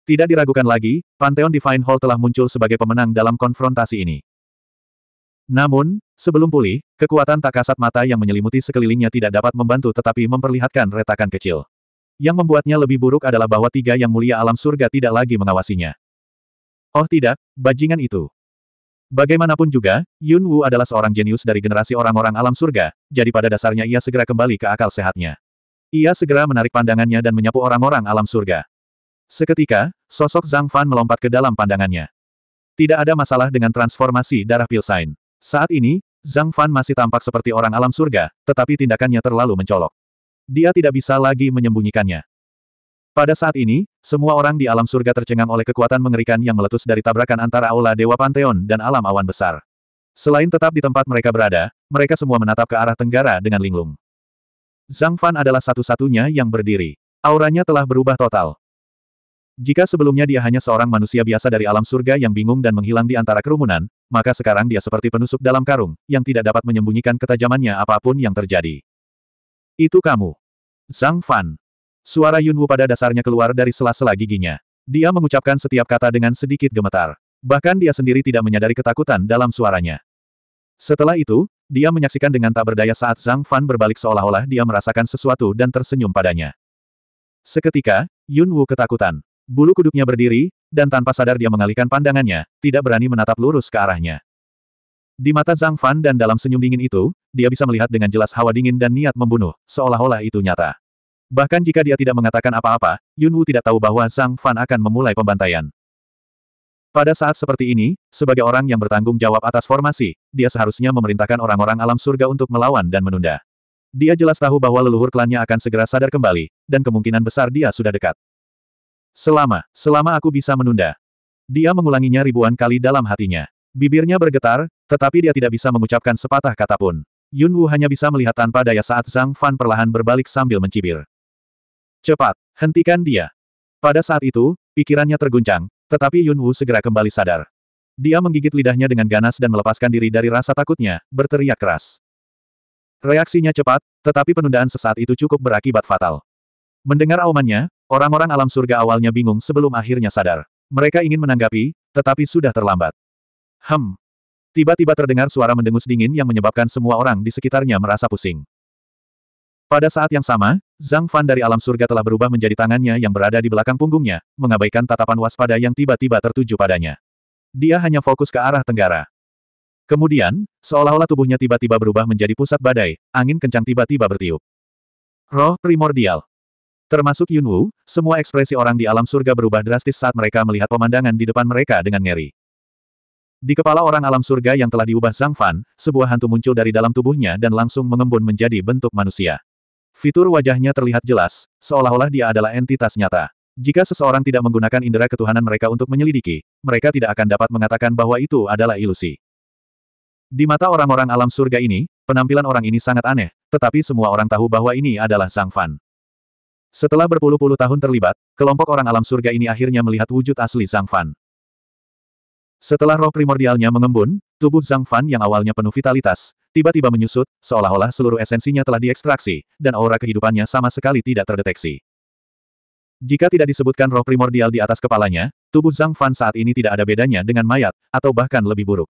Tidak diragukan lagi, Panteon Divine Hall telah muncul sebagai pemenang dalam konfrontasi ini. Namun, sebelum pulih, kekuatan tak kasat mata yang menyelimuti sekelilingnya tidak dapat membantu tetapi memperlihatkan retakan kecil. Yang membuatnya lebih buruk adalah bahwa tiga yang mulia alam surga tidak lagi mengawasinya. Oh tidak, bajingan itu. Bagaimanapun juga, Yun Wu adalah seorang jenius dari generasi orang-orang alam surga, jadi pada dasarnya ia segera kembali ke akal sehatnya. Ia segera menarik pandangannya dan menyapu orang-orang alam surga. Seketika, sosok Zhang Fan melompat ke dalam pandangannya. Tidak ada masalah dengan transformasi darah Pilsain. Saat ini, Zhang Fan masih tampak seperti orang alam surga, tetapi tindakannya terlalu mencolok. Dia tidak bisa lagi menyembunyikannya. Pada saat ini, semua orang di alam surga tercengang oleh kekuatan mengerikan yang meletus dari tabrakan antara aula Dewa Panteon dan alam awan besar. Selain tetap di tempat mereka berada, mereka semua menatap ke arah tenggara dengan linglung. Zhang Fan adalah satu-satunya yang berdiri. Auranya telah berubah total. Jika sebelumnya dia hanya seorang manusia biasa dari alam surga yang bingung dan menghilang di antara kerumunan, maka sekarang dia seperti penusuk dalam karung, yang tidak dapat menyembunyikan ketajamannya apapun yang terjadi. Itu kamu. Zhang Fan. Suara Yunwu pada dasarnya keluar dari sela-sela giginya. Dia mengucapkan setiap kata dengan sedikit gemetar. Bahkan dia sendiri tidak menyadari ketakutan dalam suaranya. Setelah itu, dia menyaksikan dengan tak berdaya saat Zhang Fan berbalik seolah-olah dia merasakan sesuatu dan tersenyum padanya. Seketika, Yunwu ketakutan. Bulu kuduknya berdiri, dan tanpa sadar dia mengalihkan pandangannya, tidak berani menatap lurus ke arahnya. Di mata Zhang Fan dan dalam senyum dingin itu, dia bisa melihat dengan jelas hawa dingin dan niat membunuh, seolah-olah itu nyata. Bahkan jika dia tidak mengatakan apa-apa, Yun Wu tidak tahu bahwa Zhang Fan akan memulai pembantaian. Pada saat seperti ini, sebagai orang yang bertanggung jawab atas formasi, dia seharusnya memerintahkan orang-orang alam surga untuk melawan dan menunda. Dia jelas tahu bahwa leluhur klannya akan segera sadar kembali, dan kemungkinan besar dia sudah dekat. Selama, selama aku bisa menunda. Dia mengulanginya ribuan kali dalam hatinya. Bibirnya bergetar, tetapi dia tidak bisa mengucapkan sepatah kata pun. Yun Wu hanya bisa melihat tanpa daya saat Zhang Fan perlahan berbalik sambil mencibir. Cepat, hentikan dia. Pada saat itu, pikirannya terguncang, tetapi Yun Wu segera kembali sadar. Dia menggigit lidahnya dengan ganas dan melepaskan diri dari rasa takutnya, berteriak keras. Reaksinya cepat, tetapi penundaan sesaat itu cukup berakibat fatal. Mendengar aumannya, orang-orang alam surga awalnya bingung sebelum akhirnya sadar. Mereka ingin menanggapi, tetapi sudah terlambat. Hem. Tiba-tiba terdengar suara mendengus dingin yang menyebabkan semua orang di sekitarnya merasa pusing. Pada saat yang sama, Zhang Fan dari alam surga telah berubah menjadi tangannya yang berada di belakang punggungnya, mengabaikan tatapan waspada yang tiba-tiba tertuju padanya. Dia hanya fokus ke arah tenggara. Kemudian, seolah-olah tubuhnya tiba-tiba berubah menjadi pusat badai, angin kencang tiba-tiba bertiup. Roh primordial. Termasuk Yun Wu, semua ekspresi orang di alam surga berubah drastis saat mereka melihat pemandangan di depan mereka dengan ngeri. Di kepala orang alam surga yang telah diubah Zhang Fan, sebuah hantu muncul dari dalam tubuhnya dan langsung mengembun menjadi bentuk manusia. Fitur wajahnya terlihat jelas, seolah-olah dia adalah entitas nyata. Jika seseorang tidak menggunakan indera ketuhanan mereka untuk menyelidiki, mereka tidak akan dapat mengatakan bahwa itu adalah ilusi. Di mata orang-orang alam surga ini, penampilan orang ini sangat aneh, tetapi semua orang tahu bahwa ini adalah Sang Fan. Setelah berpuluh-puluh tahun terlibat, kelompok orang alam surga ini akhirnya melihat wujud asli Sang Fan. Setelah roh primordialnya mengembun, tubuh Zhang Fan yang awalnya penuh vitalitas, tiba-tiba menyusut, seolah-olah seluruh esensinya telah diekstraksi, dan aura kehidupannya sama sekali tidak terdeteksi. Jika tidak disebutkan roh primordial di atas kepalanya, tubuh Zhang Fan saat ini tidak ada bedanya dengan mayat, atau bahkan lebih buruk.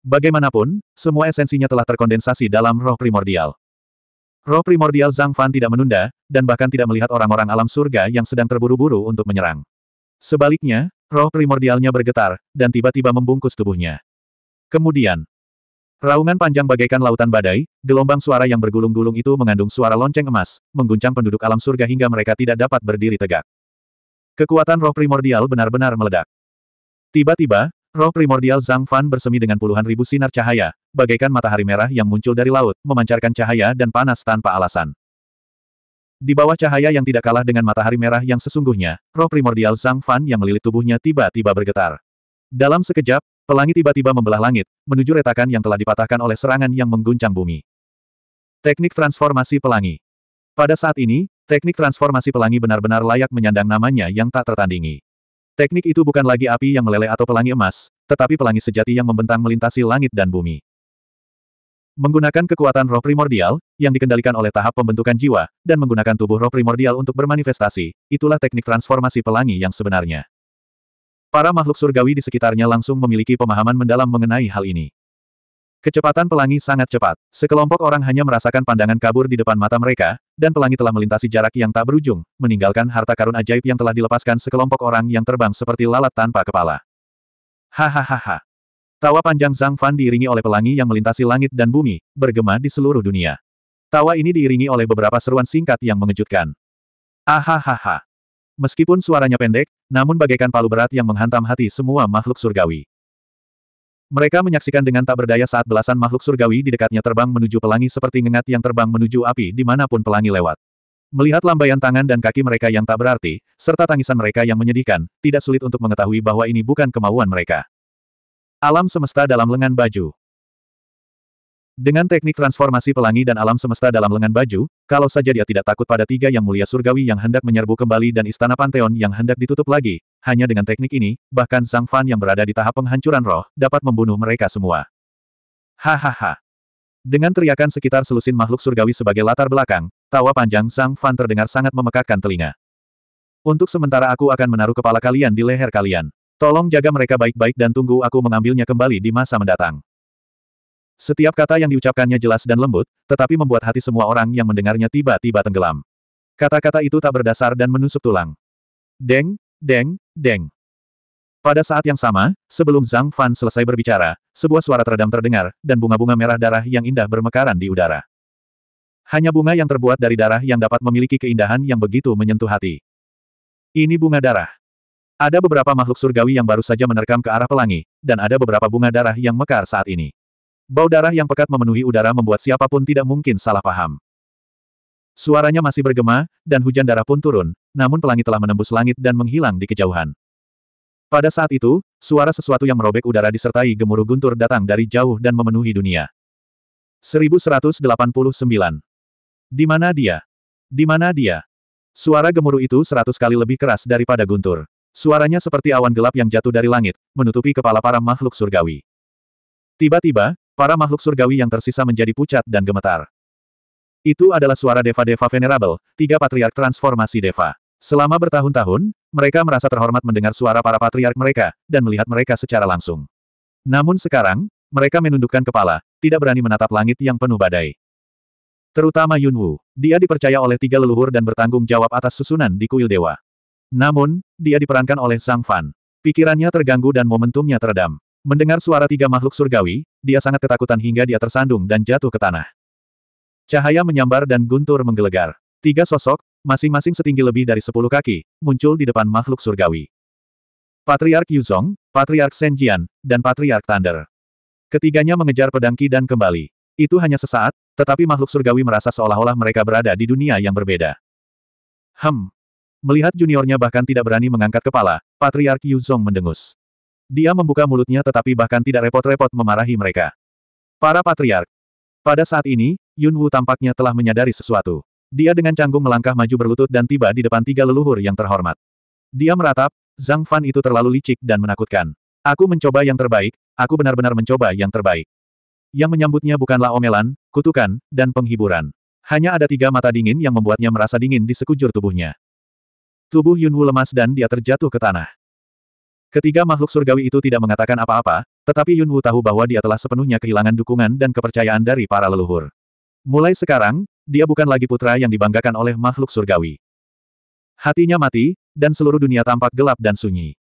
Bagaimanapun, semua esensinya telah terkondensasi dalam roh primordial. Roh primordial Zhang Fan tidak menunda, dan bahkan tidak melihat orang-orang alam surga yang sedang terburu-buru untuk menyerang. Sebaliknya, Roh primordialnya bergetar, dan tiba-tiba membungkus tubuhnya. Kemudian, raungan panjang bagaikan lautan badai, gelombang suara yang bergulung-gulung itu mengandung suara lonceng emas, mengguncang penduduk alam surga hingga mereka tidak dapat berdiri tegak. Kekuatan roh primordial benar-benar meledak. Tiba-tiba, roh primordial Zhang Fan bersemi dengan puluhan ribu sinar cahaya, bagaikan matahari merah yang muncul dari laut, memancarkan cahaya dan panas tanpa alasan. Di bawah cahaya yang tidak kalah dengan matahari merah yang sesungguhnya, roh primordial Zhang Fan yang melilit tubuhnya tiba-tiba bergetar. Dalam sekejap, pelangi tiba-tiba membelah langit, menuju retakan yang telah dipatahkan oleh serangan yang mengguncang bumi. Teknik transformasi pelangi. Pada saat ini, teknik transformasi pelangi benar-benar layak menyandang namanya yang tak tertandingi. Teknik itu bukan lagi api yang meleleh atau pelangi emas, tetapi pelangi sejati yang membentang melintasi langit dan bumi. Menggunakan kekuatan roh primordial, yang dikendalikan oleh tahap pembentukan jiwa, dan menggunakan tubuh roh primordial untuk bermanifestasi, itulah teknik transformasi pelangi yang sebenarnya. Para makhluk surgawi di sekitarnya langsung memiliki pemahaman mendalam mengenai hal ini. Kecepatan pelangi sangat cepat. Sekelompok orang hanya merasakan pandangan kabur di depan mata mereka, dan pelangi telah melintasi jarak yang tak berujung, meninggalkan harta karun ajaib yang telah dilepaskan sekelompok orang yang terbang seperti lalat tanpa kepala. Hahaha. Tawa panjang Zhang Fan diiringi oleh pelangi yang melintasi langit dan bumi, bergema di seluruh dunia. Tawa ini diiringi oleh beberapa seruan singkat yang mengejutkan. Ahahaha. Meskipun suaranya pendek, namun bagaikan palu berat yang menghantam hati semua makhluk surgawi. Mereka menyaksikan dengan tak berdaya saat belasan makhluk surgawi di dekatnya terbang menuju pelangi seperti ngengat yang terbang menuju api dimanapun pelangi lewat. Melihat lambaian tangan dan kaki mereka yang tak berarti, serta tangisan mereka yang menyedihkan, tidak sulit untuk mengetahui bahwa ini bukan kemauan mereka. Alam semesta dalam lengan baju. Dengan teknik transformasi pelangi dan alam semesta dalam lengan baju, kalau saja dia tidak takut pada tiga yang mulia surgawi yang hendak menyerbu kembali dan istana Panteon yang hendak ditutup lagi, hanya dengan teknik ini, bahkan Sang Fan yang berada di tahap penghancuran roh, dapat membunuh mereka semua. Hahaha. Dengan teriakan sekitar selusin makhluk surgawi sebagai latar belakang, tawa panjang Sang Fan terdengar sangat memekakkan telinga. Untuk sementara aku akan menaruh kepala kalian di leher kalian. Tolong jaga mereka baik-baik dan tunggu aku mengambilnya kembali di masa mendatang. Setiap kata yang diucapkannya jelas dan lembut, tetapi membuat hati semua orang yang mendengarnya tiba-tiba tenggelam. Kata-kata itu tak berdasar dan menusuk tulang. Deng, deng, deng. Pada saat yang sama, sebelum Zhang Fan selesai berbicara, sebuah suara teredam terdengar, dan bunga-bunga merah darah yang indah bermekaran di udara. Hanya bunga yang terbuat dari darah yang dapat memiliki keindahan yang begitu menyentuh hati. Ini bunga darah. Ada beberapa makhluk surgawi yang baru saja menerkam ke arah pelangi, dan ada beberapa bunga darah yang mekar saat ini. Bau darah yang pekat memenuhi udara membuat siapapun tidak mungkin salah paham. Suaranya masih bergema, dan hujan darah pun turun, namun pelangi telah menembus langit dan menghilang di kejauhan. Pada saat itu, suara sesuatu yang merobek udara disertai gemuruh guntur datang dari jauh dan memenuhi dunia. 1189. Di mana dia? Di mana dia? Suara gemuruh itu seratus kali lebih keras daripada guntur. Suaranya seperti awan gelap yang jatuh dari langit, menutupi kepala para makhluk surgawi. Tiba-tiba, para makhluk surgawi yang tersisa menjadi pucat dan gemetar. Itu adalah suara Deva-Deva Venerable, tiga patriark transformasi Deva. Selama bertahun-tahun, mereka merasa terhormat mendengar suara para patriark mereka, dan melihat mereka secara langsung. Namun sekarang, mereka menundukkan kepala, tidak berani menatap langit yang penuh badai. Terutama Yunwu, dia dipercaya oleh tiga leluhur dan bertanggung jawab atas susunan di kuil dewa. Namun, dia diperankan oleh Sang Fan. Pikirannya terganggu dan momentumnya teredam. Mendengar suara tiga makhluk surgawi, dia sangat ketakutan hingga dia tersandung dan jatuh ke tanah. Cahaya menyambar dan guntur menggelegar. Tiga sosok, masing-masing setinggi lebih dari sepuluh kaki, muncul di depan makhluk surgawi. Patriark Yuzong, Patriark Senjian, dan Patriark Thunder. Ketiganya mengejar pedang Ki dan kembali. Itu hanya sesaat, tetapi makhluk surgawi merasa seolah-olah mereka berada di dunia yang berbeda. Hem, Melihat juniornya bahkan tidak berani mengangkat kepala, Patriark Yuzong mendengus. Dia membuka mulutnya tetapi bahkan tidak repot-repot memarahi mereka. Para Patriark. Pada saat ini, Yun Wu tampaknya telah menyadari sesuatu. Dia dengan canggung melangkah maju berlutut dan tiba di depan tiga leluhur yang terhormat. Dia meratap, Zhang Fan itu terlalu licik dan menakutkan. Aku mencoba yang terbaik, aku benar-benar mencoba yang terbaik. Yang menyambutnya bukanlah omelan, kutukan, dan penghiburan. Hanya ada tiga mata dingin yang membuatnya merasa dingin di sekujur tubuhnya. Tubuh Yunwu lemas dan dia terjatuh ke tanah. Ketiga makhluk surgawi itu tidak mengatakan apa-apa, tetapi Yunwu tahu bahwa dia telah sepenuhnya kehilangan dukungan dan kepercayaan dari para leluhur. Mulai sekarang, dia bukan lagi putra yang dibanggakan oleh makhluk surgawi. Hatinya mati, dan seluruh dunia tampak gelap dan sunyi.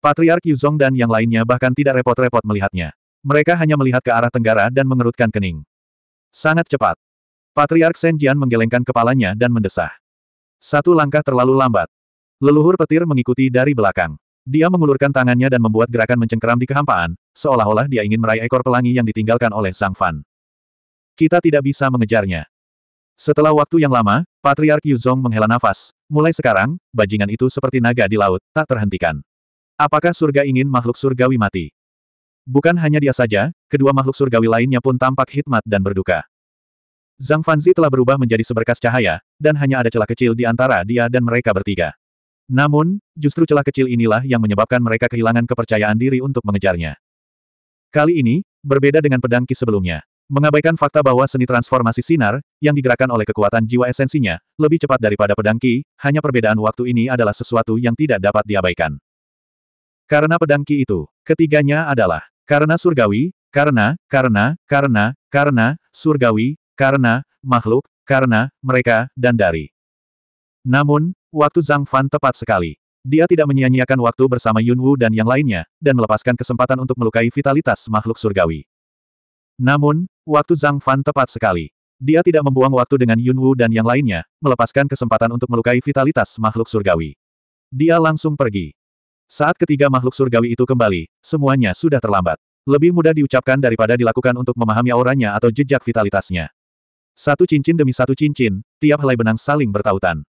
Patriark Yuzong dan yang lainnya bahkan tidak repot-repot melihatnya. Mereka hanya melihat ke arah tenggara dan mengerutkan kening. Sangat cepat. Patriark Senjian menggelengkan kepalanya dan mendesah. Satu langkah terlalu lambat. Leluhur petir mengikuti dari belakang. Dia mengulurkan tangannya dan membuat gerakan mencengkeram di kehampaan, seolah-olah dia ingin meraih ekor pelangi yang ditinggalkan oleh Zhang Fan. Kita tidak bisa mengejarnya. Setelah waktu yang lama, Patriark Yuzong menghela nafas. Mulai sekarang, bajingan itu seperti naga di laut, tak terhentikan. Apakah surga ingin makhluk surgawi mati? Bukan hanya dia saja, kedua makhluk surgawi lainnya pun tampak hikmat dan berduka. Zhang Fanzi telah berubah menjadi seberkas cahaya, dan hanya ada celah kecil di antara dia dan mereka bertiga. Namun, justru celah kecil inilah yang menyebabkan mereka kehilangan kepercayaan diri untuk mengejarnya. Kali ini, berbeda dengan pedang Ki sebelumnya. Mengabaikan fakta bahwa seni transformasi sinar, yang digerakkan oleh kekuatan jiwa esensinya, lebih cepat daripada pedang Ki, hanya perbedaan waktu ini adalah sesuatu yang tidak dapat diabaikan. Karena pedang Ki itu, ketiganya adalah, karena surgawi, karena, karena, karena, karena, surgawi, karena, makhluk, karena, mereka, dan dari. Namun, Waktu Zhang Fan tepat sekali. Dia tidak menyia-nyiakan waktu bersama Yun Wu dan yang lainnya, dan melepaskan kesempatan untuk melukai vitalitas makhluk surgawi. Namun, waktu Zhang Fan tepat sekali. Dia tidak membuang waktu dengan Yun Wu dan yang lainnya, melepaskan kesempatan untuk melukai vitalitas makhluk surgawi. Dia langsung pergi. Saat ketiga makhluk surgawi itu kembali, semuanya sudah terlambat. Lebih mudah diucapkan daripada dilakukan untuk memahami auranya atau jejak vitalitasnya. Satu cincin demi satu cincin, tiap helai benang saling bertautan.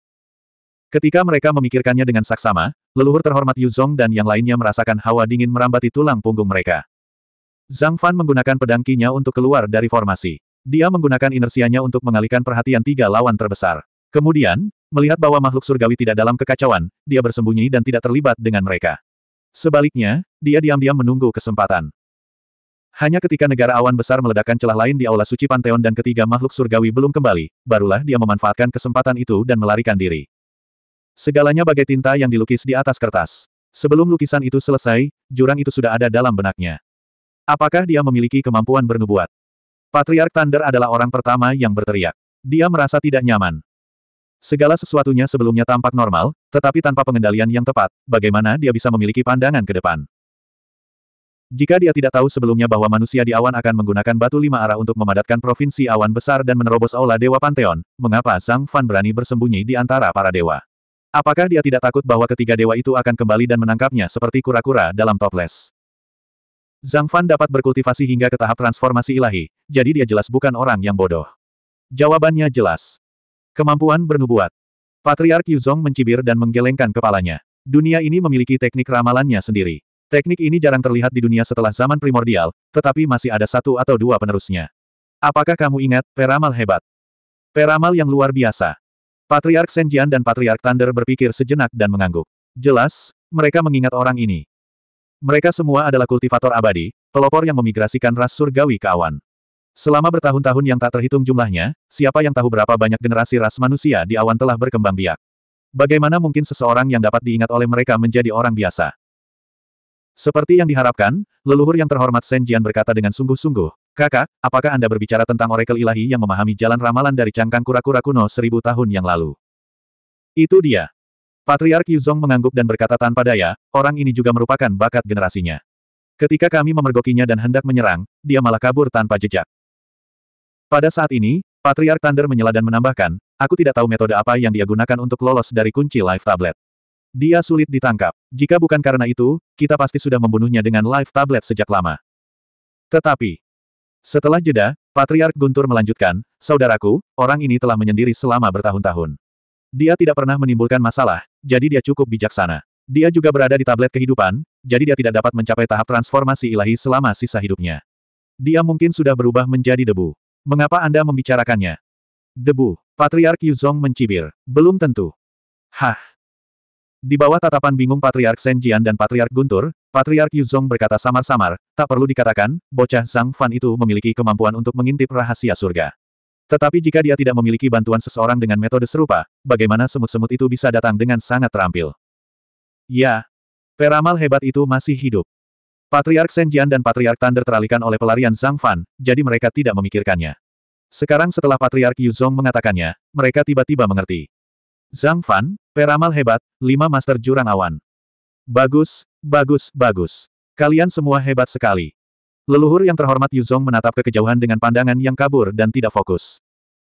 Ketika mereka memikirkannya dengan saksama, leluhur terhormat Yu Zong dan yang lainnya merasakan hawa dingin merambati tulang punggung mereka. Zhang Fan menggunakan pedang kinya untuk keluar dari formasi. Dia menggunakan inersianya untuk mengalihkan perhatian tiga lawan terbesar. Kemudian, melihat bahwa makhluk surgawi tidak dalam kekacauan, dia bersembunyi dan tidak terlibat dengan mereka. Sebaliknya, dia diam-diam menunggu kesempatan. Hanya ketika negara awan besar meledakkan celah lain di aula suci Panteon dan ketiga makhluk surgawi belum kembali, barulah dia memanfaatkan kesempatan itu dan melarikan diri. Segalanya bagai tinta yang dilukis di atas kertas. Sebelum lukisan itu selesai, jurang itu sudah ada dalam benaknya. Apakah dia memiliki kemampuan bernubuat? Patriark Thunder adalah orang pertama yang berteriak. Dia merasa tidak nyaman. Segala sesuatunya sebelumnya tampak normal, tetapi tanpa pengendalian yang tepat, bagaimana dia bisa memiliki pandangan ke depan? Jika dia tidak tahu sebelumnya bahwa manusia di awan akan menggunakan batu lima arah untuk memadatkan provinsi awan besar dan menerobos aula Dewa Pantheon, mengapa Zhang Fan berani bersembunyi di antara para dewa? Apakah dia tidak takut bahwa ketiga dewa itu akan kembali dan menangkapnya seperti kura-kura dalam toples? Zhang Fan dapat berkultivasi hingga ke tahap transformasi ilahi, jadi dia jelas bukan orang yang bodoh. Jawabannya jelas. Kemampuan bernubuat. Patriark Yuzong mencibir dan menggelengkan kepalanya. Dunia ini memiliki teknik ramalannya sendiri. Teknik ini jarang terlihat di dunia setelah zaman primordial, tetapi masih ada satu atau dua penerusnya. Apakah kamu ingat, peramal hebat? Peramal yang luar biasa. Patriark Senjian dan Patriark Thunder berpikir sejenak dan mengangguk. Jelas, mereka mengingat orang ini. Mereka semua adalah kultivator abadi, pelopor yang memigrasikan ras surgawi ke awan. Selama bertahun-tahun yang tak terhitung jumlahnya, siapa yang tahu berapa banyak generasi ras manusia di awan telah berkembang biak. Bagaimana mungkin seseorang yang dapat diingat oleh mereka menjadi orang biasa? Seperti yang diharapkan, leluhur yang terhormat Senjian berkata dengan sungguh-sungguh, Kakak, apakah Anda berbicara tentang Oracle ilahi yang memahami jalan ramalan dari cangkang kura-kura kuno seribu tahun yang lalu? Itu dia. Patriark Yuzong mengangguk dan berkata tanpa daya, orang ini juga merupakan bakat generasinya. Ketika kami memergokinya dan hendak menyerang, dia malah kabur tanpa jejak. Pada saat ini, Patriark Thunder menyela dan menambahkan, aku tidak tahu metode apa yang dia gunakan untuk lolos dari kunci live tablet. Dia sulit ditangkap. Jika bukan karena itu, kita pasti sudah membunuhnya dengan live tablet sejak lama. Tetapi, setelah jeda, Patriark Guntur melanjutkan, Saudaraku, orang ini telah menyendiri selama bertahun-tahun. Dia tidak pernah menimbulkan masalah, jadi dia cukup bijaksana. Dia juga berada di tablet kehidupan, jadi dia tidak dapat mencapai tahap transformasi ilahi selama sisa hidupnya. Dia mungkin sudah berubah menjadi debu. Mengapa Anda membicarakannya? Debu. Patriark Yuzong mencibir. Belum tentu. Hah. Di bawah tatapan bingung Patriark Senjian dan Patriark Guntur, Patriark Yuzong berkata samar-samar, tak perlu dikatakan, bocah Zhang Fan itu memiliki kemampuan untuk mengintip rahasia surga. Tetapi jika dia tidak memiliki bantuan seseorang dengan metode serupa, bagaimana semut-semut itu bisa datang dengan sangat terampil? Ya, peramal hebat itu masih hidup. Patriark Senjian dan Patriark Thunder teralihkan oleh pelarian Zhang Fan, jadi mereka tidak memikirkannya. Sekarang setelah Patriark Yuzong mengatakannya, mereka tiba-tiba mengerti. Zhang Fan, peramal hebat, lima master jurang awan. Bagus, Bagus, bagus. Kalian semua hebat sekali. Leluhur yang terhormat Yuzong menatap ke kejauhan dengan pandangan yang kabur dan tidak fokus.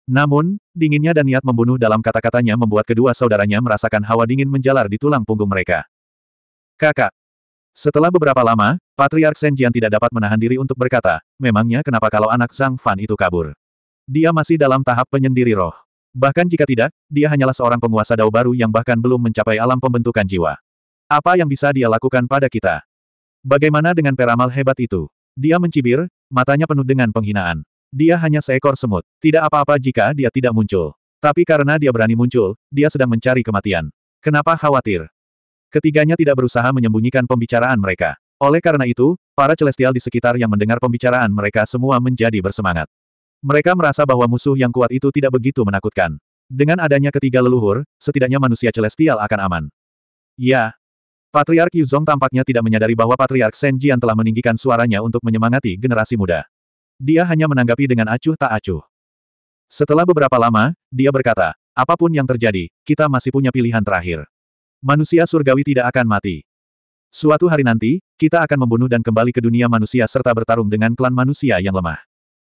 Namun, dinginnya dan niat membunuh dalam kata-katanya membuat kedua saudaranya merasakan hawa dingin menjalar di tulang punggung mereka. Kakak. Setelah beberapa lama, Patriark Senjian tidak dapat menahan diri untuk berkata, memangnya kenapa kalau anak Zhang Fan itu kabur? Dia masih dalam tahap penyendiri roh. Bahkan jika tidak, dia hanyalah seorang penguasa dao baru yang bahkan belum mencapai alam pembentukan jiwa. Apa yang bisa dia lakukan pada kita? Bagaimana dengan peramal hebat itu? Dia mencibir, matanya penuh dengan penghinaan. Dia hanya seekor semut. Tidak apa-apa jika dia tidak muncul. Tapi karena dia berani muncul, dia sedang mencari kematian. Kenapa khawatir? Ketiganya tidak berusaha menyembunyikan pembicaraan mereka. Oleh karena itu, para celestial di sekitar yang mendengar pembicaraan mereka semua menjadi bersemangat. Mereka merasa bahwa musuh yang kuat itu tidak begitu menakutkan. Dengan adanya ketiga leluhur, setidaknya manusia celestial akan aman. Ya, Patriark Yuzong tampaknya tidak menyadari bahwa Patriark Shen Jian telah meninggikan suaranya untuk menyemangati generasi muda. Dia hanya menanggapi dengan acuh tak acuh. Setelah beberapa lama, dia berkata, apapun yang terjadi, kita masih punya pilihan terakhir. Manusia surgawi tidak akan mati. Suatu hari nanti, kita akan membunuh dan kembali ke dunia manusia serta bertarung dengan klan manusia yang lemah.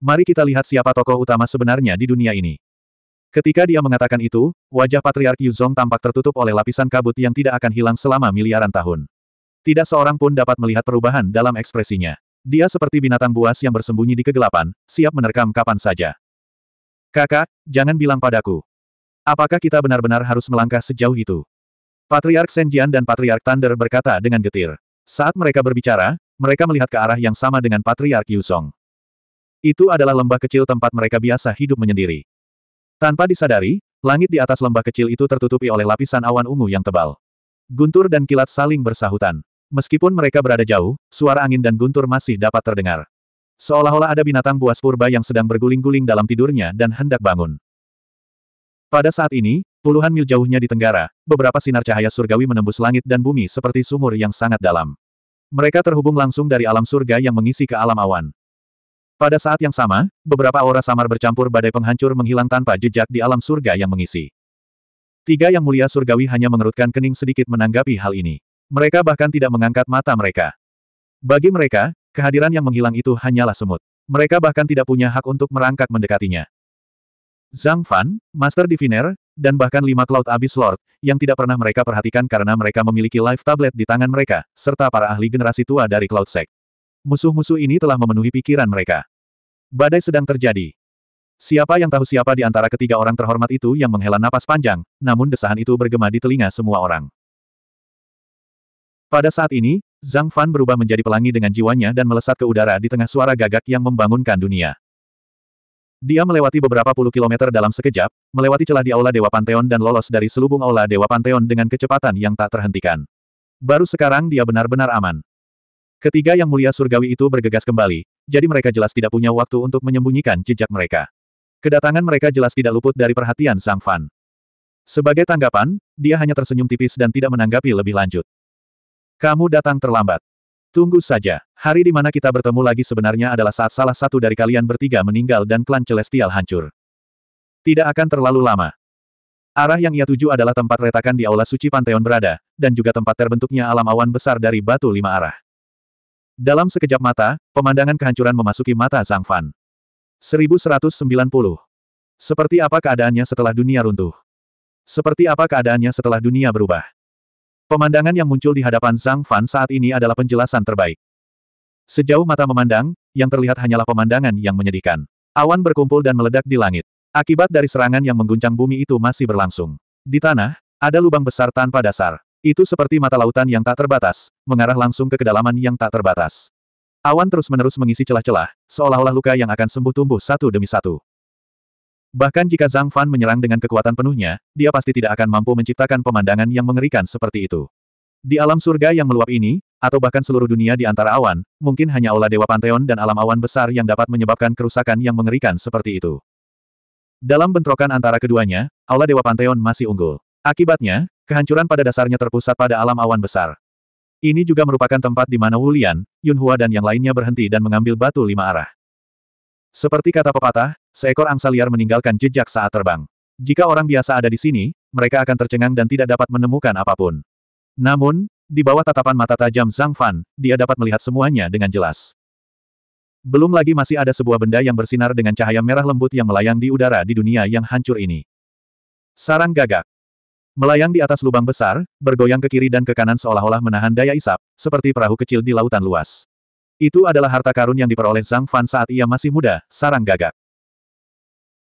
Mari kita lihat siapa tokoh utama sebenarnya di dunia ini. Ketika dia mengatakan itu, wajah Patriark Yuzong tampak tertutup oleh lapisan kabut yang tidak akan hilang selama miliaran tahun. Tidak seorang pun dapat melihat perubahan dalam ekspresinya. Dia seperti binatang buas yang bersembunyi di kegelapan, siap menerkam kapan saja. Kakak, jangan bilang padaku. Apakah kita benar-benar harus melangkah sejauh itu? Patriark Senjian dan Patriark Thunder berkata dengan getir. Saat mereka berbicara, mereka melihat ke arah yang sama dengan Patriark Yuzong. Itu adalah lembah kecil tempat mereka biasa hidup menyendiri. Tanpa disadari, langit di atas lembah kecil itu tertutupi oleh lapisan awan ungu yang tebal. Guntur dan kilat saling bersahutan. Meskipun mereka berada jauh, suara angin dan guntur masih dapat terdengar. Seolah-olah ada binatang buas purba yang sedang berguling-guling dalam tidurnya dan hendak bangun. Pada saat ini, puluhan mil jauhnya di tenggara, beberapa sinar cahaya surgawi menembus langit dan bumi seperti sumur yang sangat dalam. Mereka terhubung langsung dari alam surga yang mengisi ke alam awan. Pada saat yang sama, beberapa aura samar bercampur badai penghancur menghilang tanpa jejak di alam surga yang mengisi. Tiga yang mulia surgawi hanya mengerutkan kening sedikit menanggapi hal ini. Mereka bahkan tidak mengangkat mata mereka. Bagi mereka, kehadiran yang menghilang itu hanyalah semut. Mereka bahkan tidak punya hak untuk merangkak mendekatinya. Zhang Fan, Master Diviner, dan bahkan lima Cloud Abyss Lord, yang tidak pernah mereka perhatikan karena mereka memiliki Live tablet di tangan mereka, serta para ahli generasi tua dari Cloud Sect musuh-musuh ini telah memenuhi pikiran mereka. Badai sedang terjadi. Siapa yang tahu siapa di antara ketiga orang terhormat itu yang menghela napas panjang, namun desahan itu bergema di telinga semua orang. Pada saat ini, Zhang Fan berubah menjadi pelangi dengan jiwanya dan melesat ke udara di tengah suara gagak yang membangunkan dunia. Dia melewati beberapa puluh kilometer dalam sekejap, melewati celah di Aula Dewa Panteon dan lolos dari selubung Aula Dewa Panteon dengan kecepatan yang tak terhentikan. Baru sekarang dia benar-benar aman. Ketiga yang mulia surgawi itu bergegas kembali, jadi mereka jelas tidak punya waktu untuk menyembunyikan jejak mereka. Kedatangan mereka jelas tidak luput dari perhatian Sang Fan. Sebagai tanggapan, dia hanya tersenyum tipis dan tidak menanggapi lebih lanjut. Kamu datang terlambat. Tunggu saja, hari di mana kita bertemu lagi sebenarnya adalah saat salah satu dari kalian bertiga meninggal dan klan Celestial hancur. Tidak akan terlalu lama. Arah yang ia tuju adalah tempat retakan di Aula Suci pantheon berada, dan juga tempat terbentuknya alam awan besar dari batu lima arah. Dalam sekejap mata, pemandangan kehancuran memasuki mata Zhang Fan. 1190. Seperti apa keadaannya setelah dunia runtuh? Seperti apa keadaannya setelah dunia berubah? Pemandangan yang muncul di hadapan Zhang Fan saat ini adalah penjelasan terbaik. Sejauh mata memandang, yang terlihat hanyalah pemandangan yang menyedihkan. Awan berkumpul dan meledak di langit. Akibat dari serangan yang mengguncang bumi itu masih berlangsung. Di tanah, ada lubang besar tanpa dasar. Itu seperti mata lautan yang tak terbatas, mengarah langsung ke kedalaman yang tak terbatas. Awan terus-menerus mengisi celah-celah, seolah-olah luka yang akan sembuh tumbuh satu demi satu. Bahkan jika Zhang Fan menyerang dengan kekuatan penuhnya, dia pasti tidak akan mampu menciptakan pemandangan yang mengerikan seperti itu. Di alam surga yang meluap ini, atau bahkan seluruh dunia di antara awan, mungkin hanya olah Dewa Panteon dan alam awan besar yang dapat menyebabkan kerusakan yang mengerikan seperti itu. Dalam bentrokan antara keduanya, Aula Dewa Panteon masih unggul. Akibatnya, Kehancuran pada dasarnya terpusat pada alam awan besar. Ini juga merupakan tempat di mana Wulian, Yunhua dan yang lainnya berhenti dan mengambil batu lima arah. Seperti kata pepatah, seekor angsa liar meninggalkan jejak saat terbang. Jika orang biasa ada di sini, mereka akan tercengang dan tidak dapat menemukan apapun. Namun, di bawah tatapan mata tajam Zhang Fan, dia dapat melihat semuanya dengan jelas. Belum lagi masih ada sebuah benda yang bersinar dengan cahaya merah lembut yang melayang di udara di dunia yang hancur ini. Sarang gagak. Melayang di atas lubang besar, bergoyang ke kiri dan ke kanan seolah-olah menahan daya isap, seperti perahu kecil di lautan luas. Itu adalah harta karun yang diperoleh Zhang Fan saat ia masih muda, sarang gagak.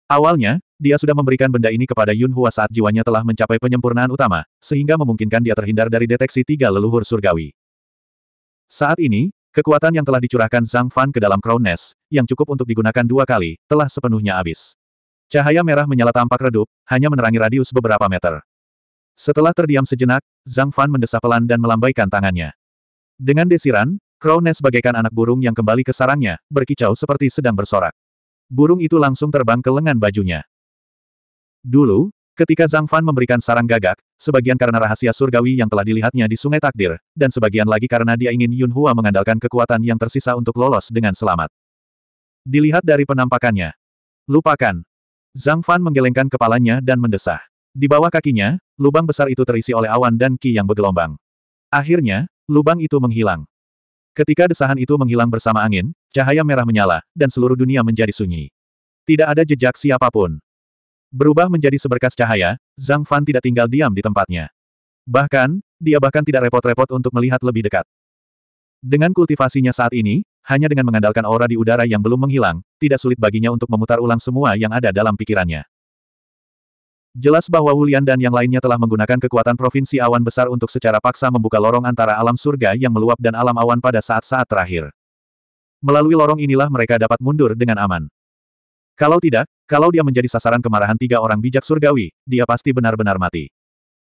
Awalnya, dia sudah memberikan benda ini kepada Yun Hua saat jiwanya telah mencapai penyempurnaan utama, sehingga memungkinkan dia terhindar dari deteksi tiga leluhur surgawi. Saat ini, kekuatan yang telah dicurahkan Zhang Fan ke dalam Crown Nest, yang cukup untuk digunakan dua kali, telah sepenuhnya habis. Cahaya merah menyala tampak redup, hanya menerangi radius beberapa meter. Setelah terdiam sejenak, Zhang Fan mendesah pelan dan melambaikan tangannya. Dengan desiran, Crow Nest bagaikan anak burung yang kembali ke sarangnya, berkicau seperti sedang bersorak. Burung itu langsung terbang ke lengan bajunya. Dulu, ketika Zhang Fan memberikan sarang gagak, sebagian karena rahasia surgawi yang telah dilihatnya di Sungai Takdir, dan sebagian lagi karena dia ingin Yun Hua mengandalkan kekuatan yang tersisa untuk lolos dengan selamat. Dilihat dari penampakannya. Lupakan. Zhang Fan menggelengkan kepalanya dan mendesah. Di bawah kakinya, lubang besar itu terisi oleh awan dan ki yang bergelombang. Akhirnya, lubang itu menghilang. Ketika desahan itu menghilang bersama angin, cahaya merah menyala, dan seluruh dunia menjadi sunyi. Tidak ada jejak siapapun. Berubah menjadi seberkas cahaya, Zhang Fan tidak tinggal diam di tempatnya. Bahkan, dia bahkan tidak repot-repot untuk melihat lebih dekat. Dengan kultivasinya saat ini, hanya dengan mengandalkan aura di udara yang belum menghilang, tidak sulit baginya untuk memutar ulang semua yang ada dalam pikirannya. Jelas bahwa Wulian dan yang lainnya telah menggunakan kekuatan provinsi awan besar untuk secara paksa membuka lorong antara alam surga yang meluap dan alam awan pada saat-saat terakhir. Melalui lorong inilah mereka dapat mundur dengan aman. Kalau tidak, kalau dia menjadi sasaran kemarahan tiga orang bijak surgawi, dia pasti benar-benar mati.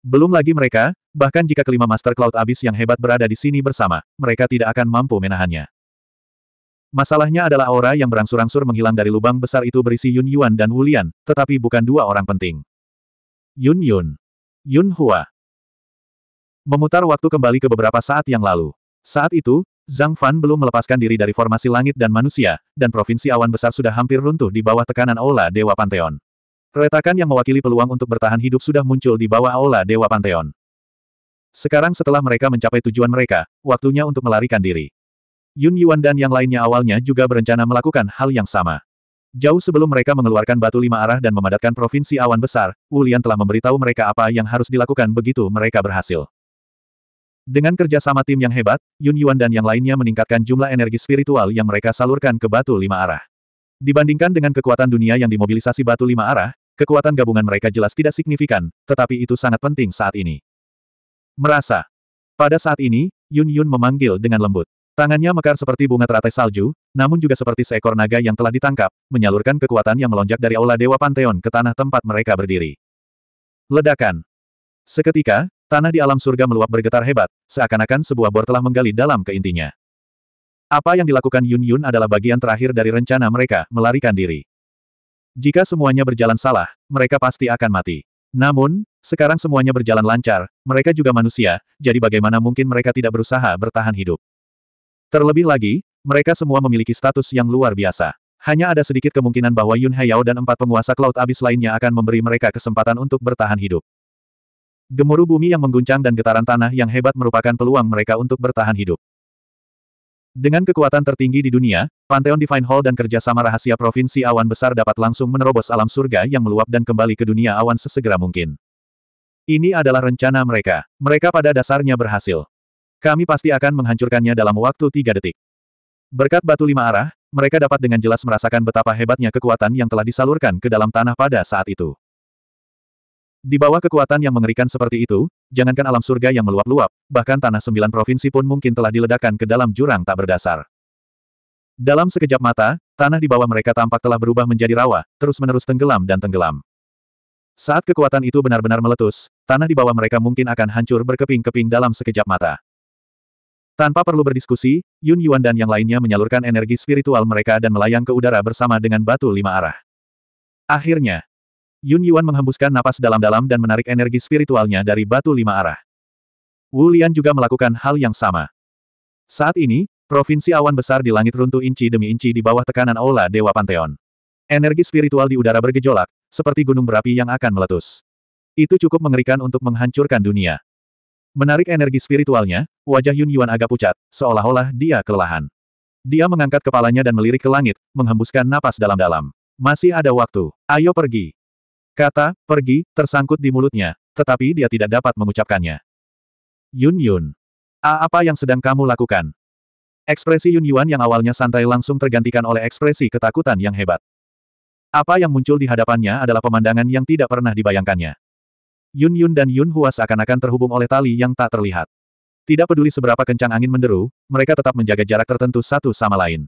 Belum lagi mereka, bahkan jika kelima Master Cloud Abis yang hebat berada di sini bersama, mereka tidak akan mampu menahannya. Masalahnya adalah aura yang berangsur-angsur menghilang dari lubang besar itu berisi Yun Yuan dan Wulian, tetapi bukan dua orang penting. Yun Yun. Yun Hua. Memutar waktu kembali ke beberapa saat yang lalu. Saat itu, Zhang Fan belum melepaskan diri dari formasi langit dan manusia, dan provinsi awan besar sudah hampir runtuh di bawah tekanan Aula Dewa Panteon. Retakan yang mewakili peluang untuk bertahan hidup sudah muncul di bawah Aula Dewa Panteon. Sekarang setelah mereka mencapai tujuan mereka, waktunya untuk melarikan diri. Yun Yuan dan yang lainnya awalnya juga berencana melakukan hal yang sama. Jauh sebelum mereka mengeluarkan batu lima arah dan memadatkan provinsi awan besar, Wulian telah memberitahu mereka apa yang harus dilakukan begitu mereka berhasil. Dengan kerja sama tim yang hebat, Yun Yuan dan yang lainnya meningkatkan jumlah energi spiritual yang mereka salurkan ke batu lima arah. Dibandingkan dengan kekuatan dunia yang dimobilisasi batu lima arah, kekuatan gabungan mereka jelas tidak signifikan, tetapi itu sangat penting saat ini. Merasa. Pada saat ini, Yun Yun memanggil dengan lembut. Tangannya mekar seperti bunga teratai salju, namun juga seperti seekor naga yang telah ditangkap, menyalurkan kekuatan yang melonjak dari aula Dewa Panteon ke tanah tempat mereka berdiri. Ledakan. Seketika, tanah di alam surga meluap bergetar hebat, seakan-akan sebuah bor telah menggali dalam ke intinya. Apa yang dilakukan Yun Yun adalah bagian terakhir dari rencana mereka, melarikan diri. Jika semuanya berjalan salah, mereka pasti akan mati. Namun, sekarang semuanya berjalan lancar, mereka juga manusia, jadi bagaimana mungkin mereka tidak berusaha bertahan hidup. Terlebih lagi, mereka semua memiliki status yang luar biasa. Hanya ada sedikit kemungkinan bahwa Yun Haiyao dan empat penguasa Cloud Abyss lainnya akan memberi mereka kesempatan untuk bertahan hidup. Gemuruh bumi yang mengguncang dan getaran tanah yang hebat merupakan peluang mereka untuk bertahan hidup. Dengan kekuatan tertinggi di dunia, Pantheon Divine Hall dan kerjasama rahasia Provinsi Awan Besar dapat langsung menerobos alam surga yang meluap dan kembali ke dunia awan sesegera mungkin. Ini adalah rencana mereka. Mereka pada dasarnya berhasil. Kami pasti akan menghancurkannya dalam waktu tiga detik. Berkat batu lima arah, mereka dapat dengan jelas merasakan betapa hebatnya kekuatan yang telah disalurkan ke dalam tanah pada saat itu. Di bawah kekuatan yang mengerikan seperti itu, jangankan alam surga yang meluap-luap, bahkan tanah sembilan provinsi pun mungkin telah diledakkan ke dalam jurang tak berdasar. Dalam sekejap mata, tanah di bawah mereka tampak telah berubah menjadi rawa, terus-menerus tenggelam dan tenggelam. Saat kekuatan itu benar-benar meletus, tanah di bawah mereka mungkin akan hancur berkeping-keping dalam sekejap mata. Tanpa perlu berdiskusi, Yun Yuan dan yang lainnya menyalurkan energi spiritual mereka dan melayang ke udara bersama dengan batu lima arah. Akhirnya, Yun Yuan menghembuskan napas dalam-dalam dan menarik energi spiritualnya dari batu lima arah. Wu Lian juga melakukan hal yang sama. Saat ini, provinsi awan besar di langit runtuh inci demi inci di bawah tekanan Aula Dewa Panteon. Energi spiritual di udara bergejolak, seperti gunung berapi yang akan meletus. Itu cukup mengerikan untuk menghancurkan dunia. Menarik energi spiritualnya, wajah Yun Yuan agak pucat, seolah-olah dia kelelahan. Dia mengangkat kepalanya dan melirik ke langit, menghembuskan napas dalam-dalam. Masih ada waktu, ayo pergi. Kata, pergi, tersangkut di mulutnya, tetapi dia tidak dapat mengucapkannya. Yun Yun. A apa yang sedang kamu lakukan? Ekspresi Yun Yuan yang awalnya santai langsung tergantikan oleh ekspresi ketakutan yang hebat. Apa yang muncul di hadapannya adalah pemandangan yang tidak pernah dibayangkannya. Yun Yun dan Yun Hua seakan-akan terhubung oleh tali yang tak terlihat. Tidak peduli seberapa kencang angin menderu, mereka tetap menjaga jarak tertentu satu sama lain.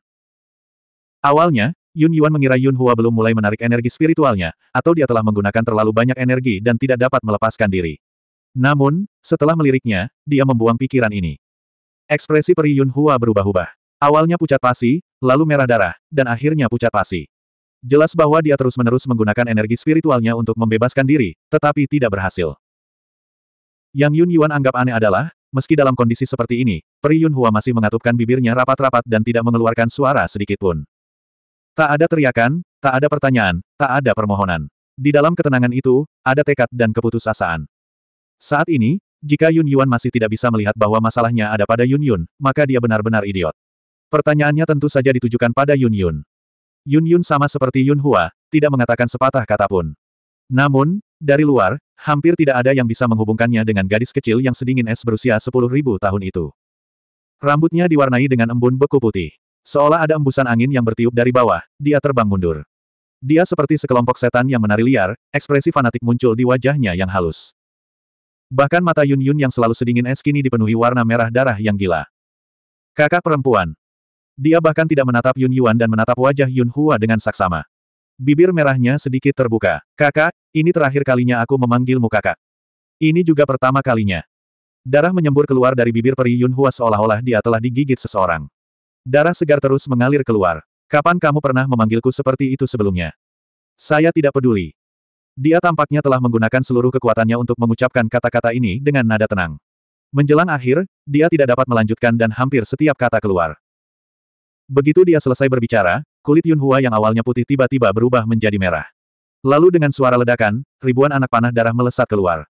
Awalnya, Yun Yuan mengira Yun Hua belum mulai menarik energi spiritualnya, atau dia telah menggunakan terlalu banyak energi dan tidak dapat melepaskan diri. Namun, setelah meliriknya, dia membuang pikiran ini. Ekspresi peri Yun Hua berubah-ubah. Awalnya pucat pasi, lalu merah darah, dan akhirnya pucat pasi. Jelas bahwa dia terus-menerus menggunakan energi spiritualnya untuk membebaskan diri, tetapi tidak berhasil. Yang Yun Yuan anggap aneh adalah, meski dalam kondisi seperti ini, Peri Yun Hua masih mengatupkan bibirnya rapat-rapat dan tidak mengeluarkan suara sedikitpun. Tak ada teriakan, tak ada pertanyaan, tak ada permohonan. Di dalam ketenangan itu, ada tekad dan keputusasaan. Saat ini, jika Yun Yuan masih tidak bisa melihat bahwa masalahnya ada pada Yun Yun, maka dia benar-benar idiot. Pertanyaannya tentu saja ditujukan pada Yun Yun. Yun Yun sama seperti Yun Hua, tidak mengatakan sepatah kata pun. Namun, dari luar, hampir tidak ada yang bisa menghubungkannya dengan gadis kecil yang sedingin es berusia sepuluh ribu tahun itu. Rambutnya diwarnai dengan embun beku putih. Seolah ada embusan angin yang bertiup dari bawah, dia terbang mundur. Dia seperti sekelompok setan yang menari liar, ekspresi fanatik muncul di wajahnya yang halus. Bahkan mata Yun Yun yang selalu sedingin es kini dipenuhi warna merah darah yang gila. Kakak perempuan, dia bahkan tidak menatap Yun Yuan dan menatap wajah Yun Hua dengan saksama. Bibir merahnya sedikit terbuka. Kakak, ini terakhir kalinya aku memanggilmu kakak. Ini juga pertama kalinya. Darah menyembur keluar dari bibir peri Yun Hua seolah-olah dia telah digigit seseorang. Darah segar terus mengalir keluar. Kapan kamu pernah memanggilku seperti itu sebelumnya? Saya tidak peduli. Dia tampaknya telah menggunakan seluruh kekuatannya untuk mengucapkan kata-kata ini dengan nada tenang. Menjelang akhir, dia tidak dapat melanjutkan dan hampir setiap kata keluar. Begitu dia selesai berbicara, kulit Yunhua yang awalnya putih tiba-tiba berubah menjadi merah. Lalu dengan suara ledakan, ribuan anak panah darah melesat keluar.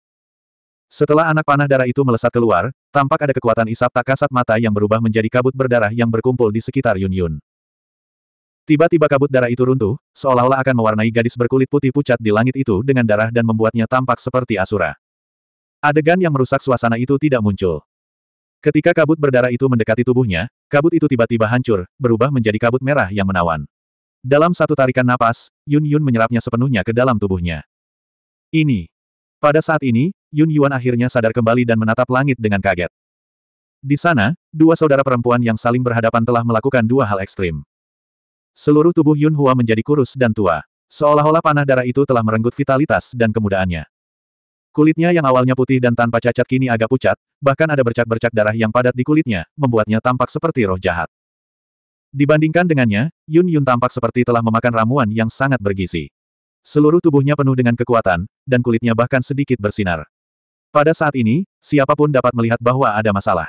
Setelah anak panah darah itu melesat keluar, tampak ada kekuatan isap tak kasat mata yang berubah menjadi kabut berdarah yang berkumpul di sekitar Yun Yun. Tiba-tiba kabut darah itu runtuh, seolah-olah akan mewarnai gadis berkulit putih pucat di langit itu dengan darah dan membuatnya tampak seperti Asura. Adegan yang merusak suasana itu tidak muncul. Ketika kabut berdarah itu mendekati tubuhnya, kabut itu tiba-tiba hancur, berubah menjadi kabut merah yang menawan. Dalam satu tarikan napas, Yun Yun menyerapnya sepenuhnya ke dalam tubuhnya. Ini. Pada saat ini, Yun Yuan akhirnya sadar kembali dan menatap langit dengan kaget. Di sana, dua saudara perempuan yang saling berhadapan telah melakukan dua hal ekstrim. Seluruh tubuh Yun Hua menjadi kurus dan tua. Seolah-olah panah darah itu telah merenggut vitalitas dan kemudaannya. Kulitnya yang awalnya putih dan tanpa cacat kini agak pucat, bahkan ada bercak-bercak darah yang padat di kulitnya, membuatnya tampak seperti roh jahat. Dibandingkan dengannya, Yun Yun tampak seperti telah memakan ramuan yang sangat bergizi. Seluruh tubuhnya penuh dengan kekuatan, dan kulitnya bahkan sedikit bersinar. Pada saat ini, siapapun dapat melihat bahwa ada masalah.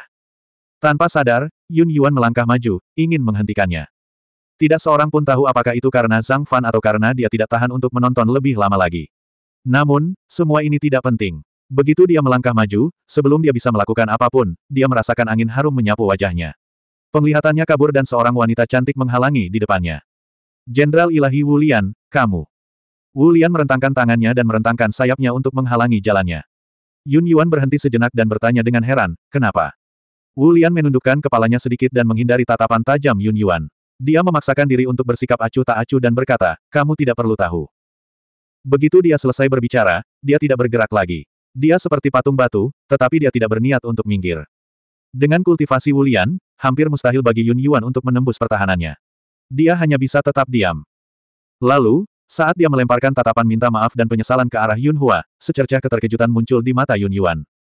Tanpa sadar, Yun Yuan melangkah maju, ingin menghentikannya. Tidak seorang pun tahu apakah itu karena Zhang Fan atau karena dia tidak tahan untuk menonton lebih lama lagi. Namun, semua ini tidak penting. Begitu dia melangkah maju, sebelum dia bisa melakukan apapun, dia merasakan angin harum menyapu wajahnya. Penglihatannya kabur dan seorang wanita cantik menghalangi di depannya. Jenderal Ilahi Wulian, kamu. Wulian merentangkan tangannya dan merentangkan sayapnya untuk menghalangi jalannya. Yun Yuan berhenti sejenak dan bertanya dengan heran, kenapa? Wulian menundukkan kepalanya sedikit dan menghindari tatapan tajam Yun Yuan. Dia memaksakan diri untuk bersikap acuh tak acuh dan berkata, kamu tidak perlu tahu. Begitu dia selesai berbicara, dia tidak bergerak lagi. Dia seperti patung batu, tetapi dia tidak berniat untuk minggir. Dengan kultivasi Wulian, hampir mustahil bagi Yun Yuan untuk menembus pertahanannya. Dia hanya bisa tetap diam. Lalu, saat dia melemparkan tatapan minta maaf dan penyesalan ke arah Yun Hua, secercah keterkejutan muncul di mata Yun Yuan.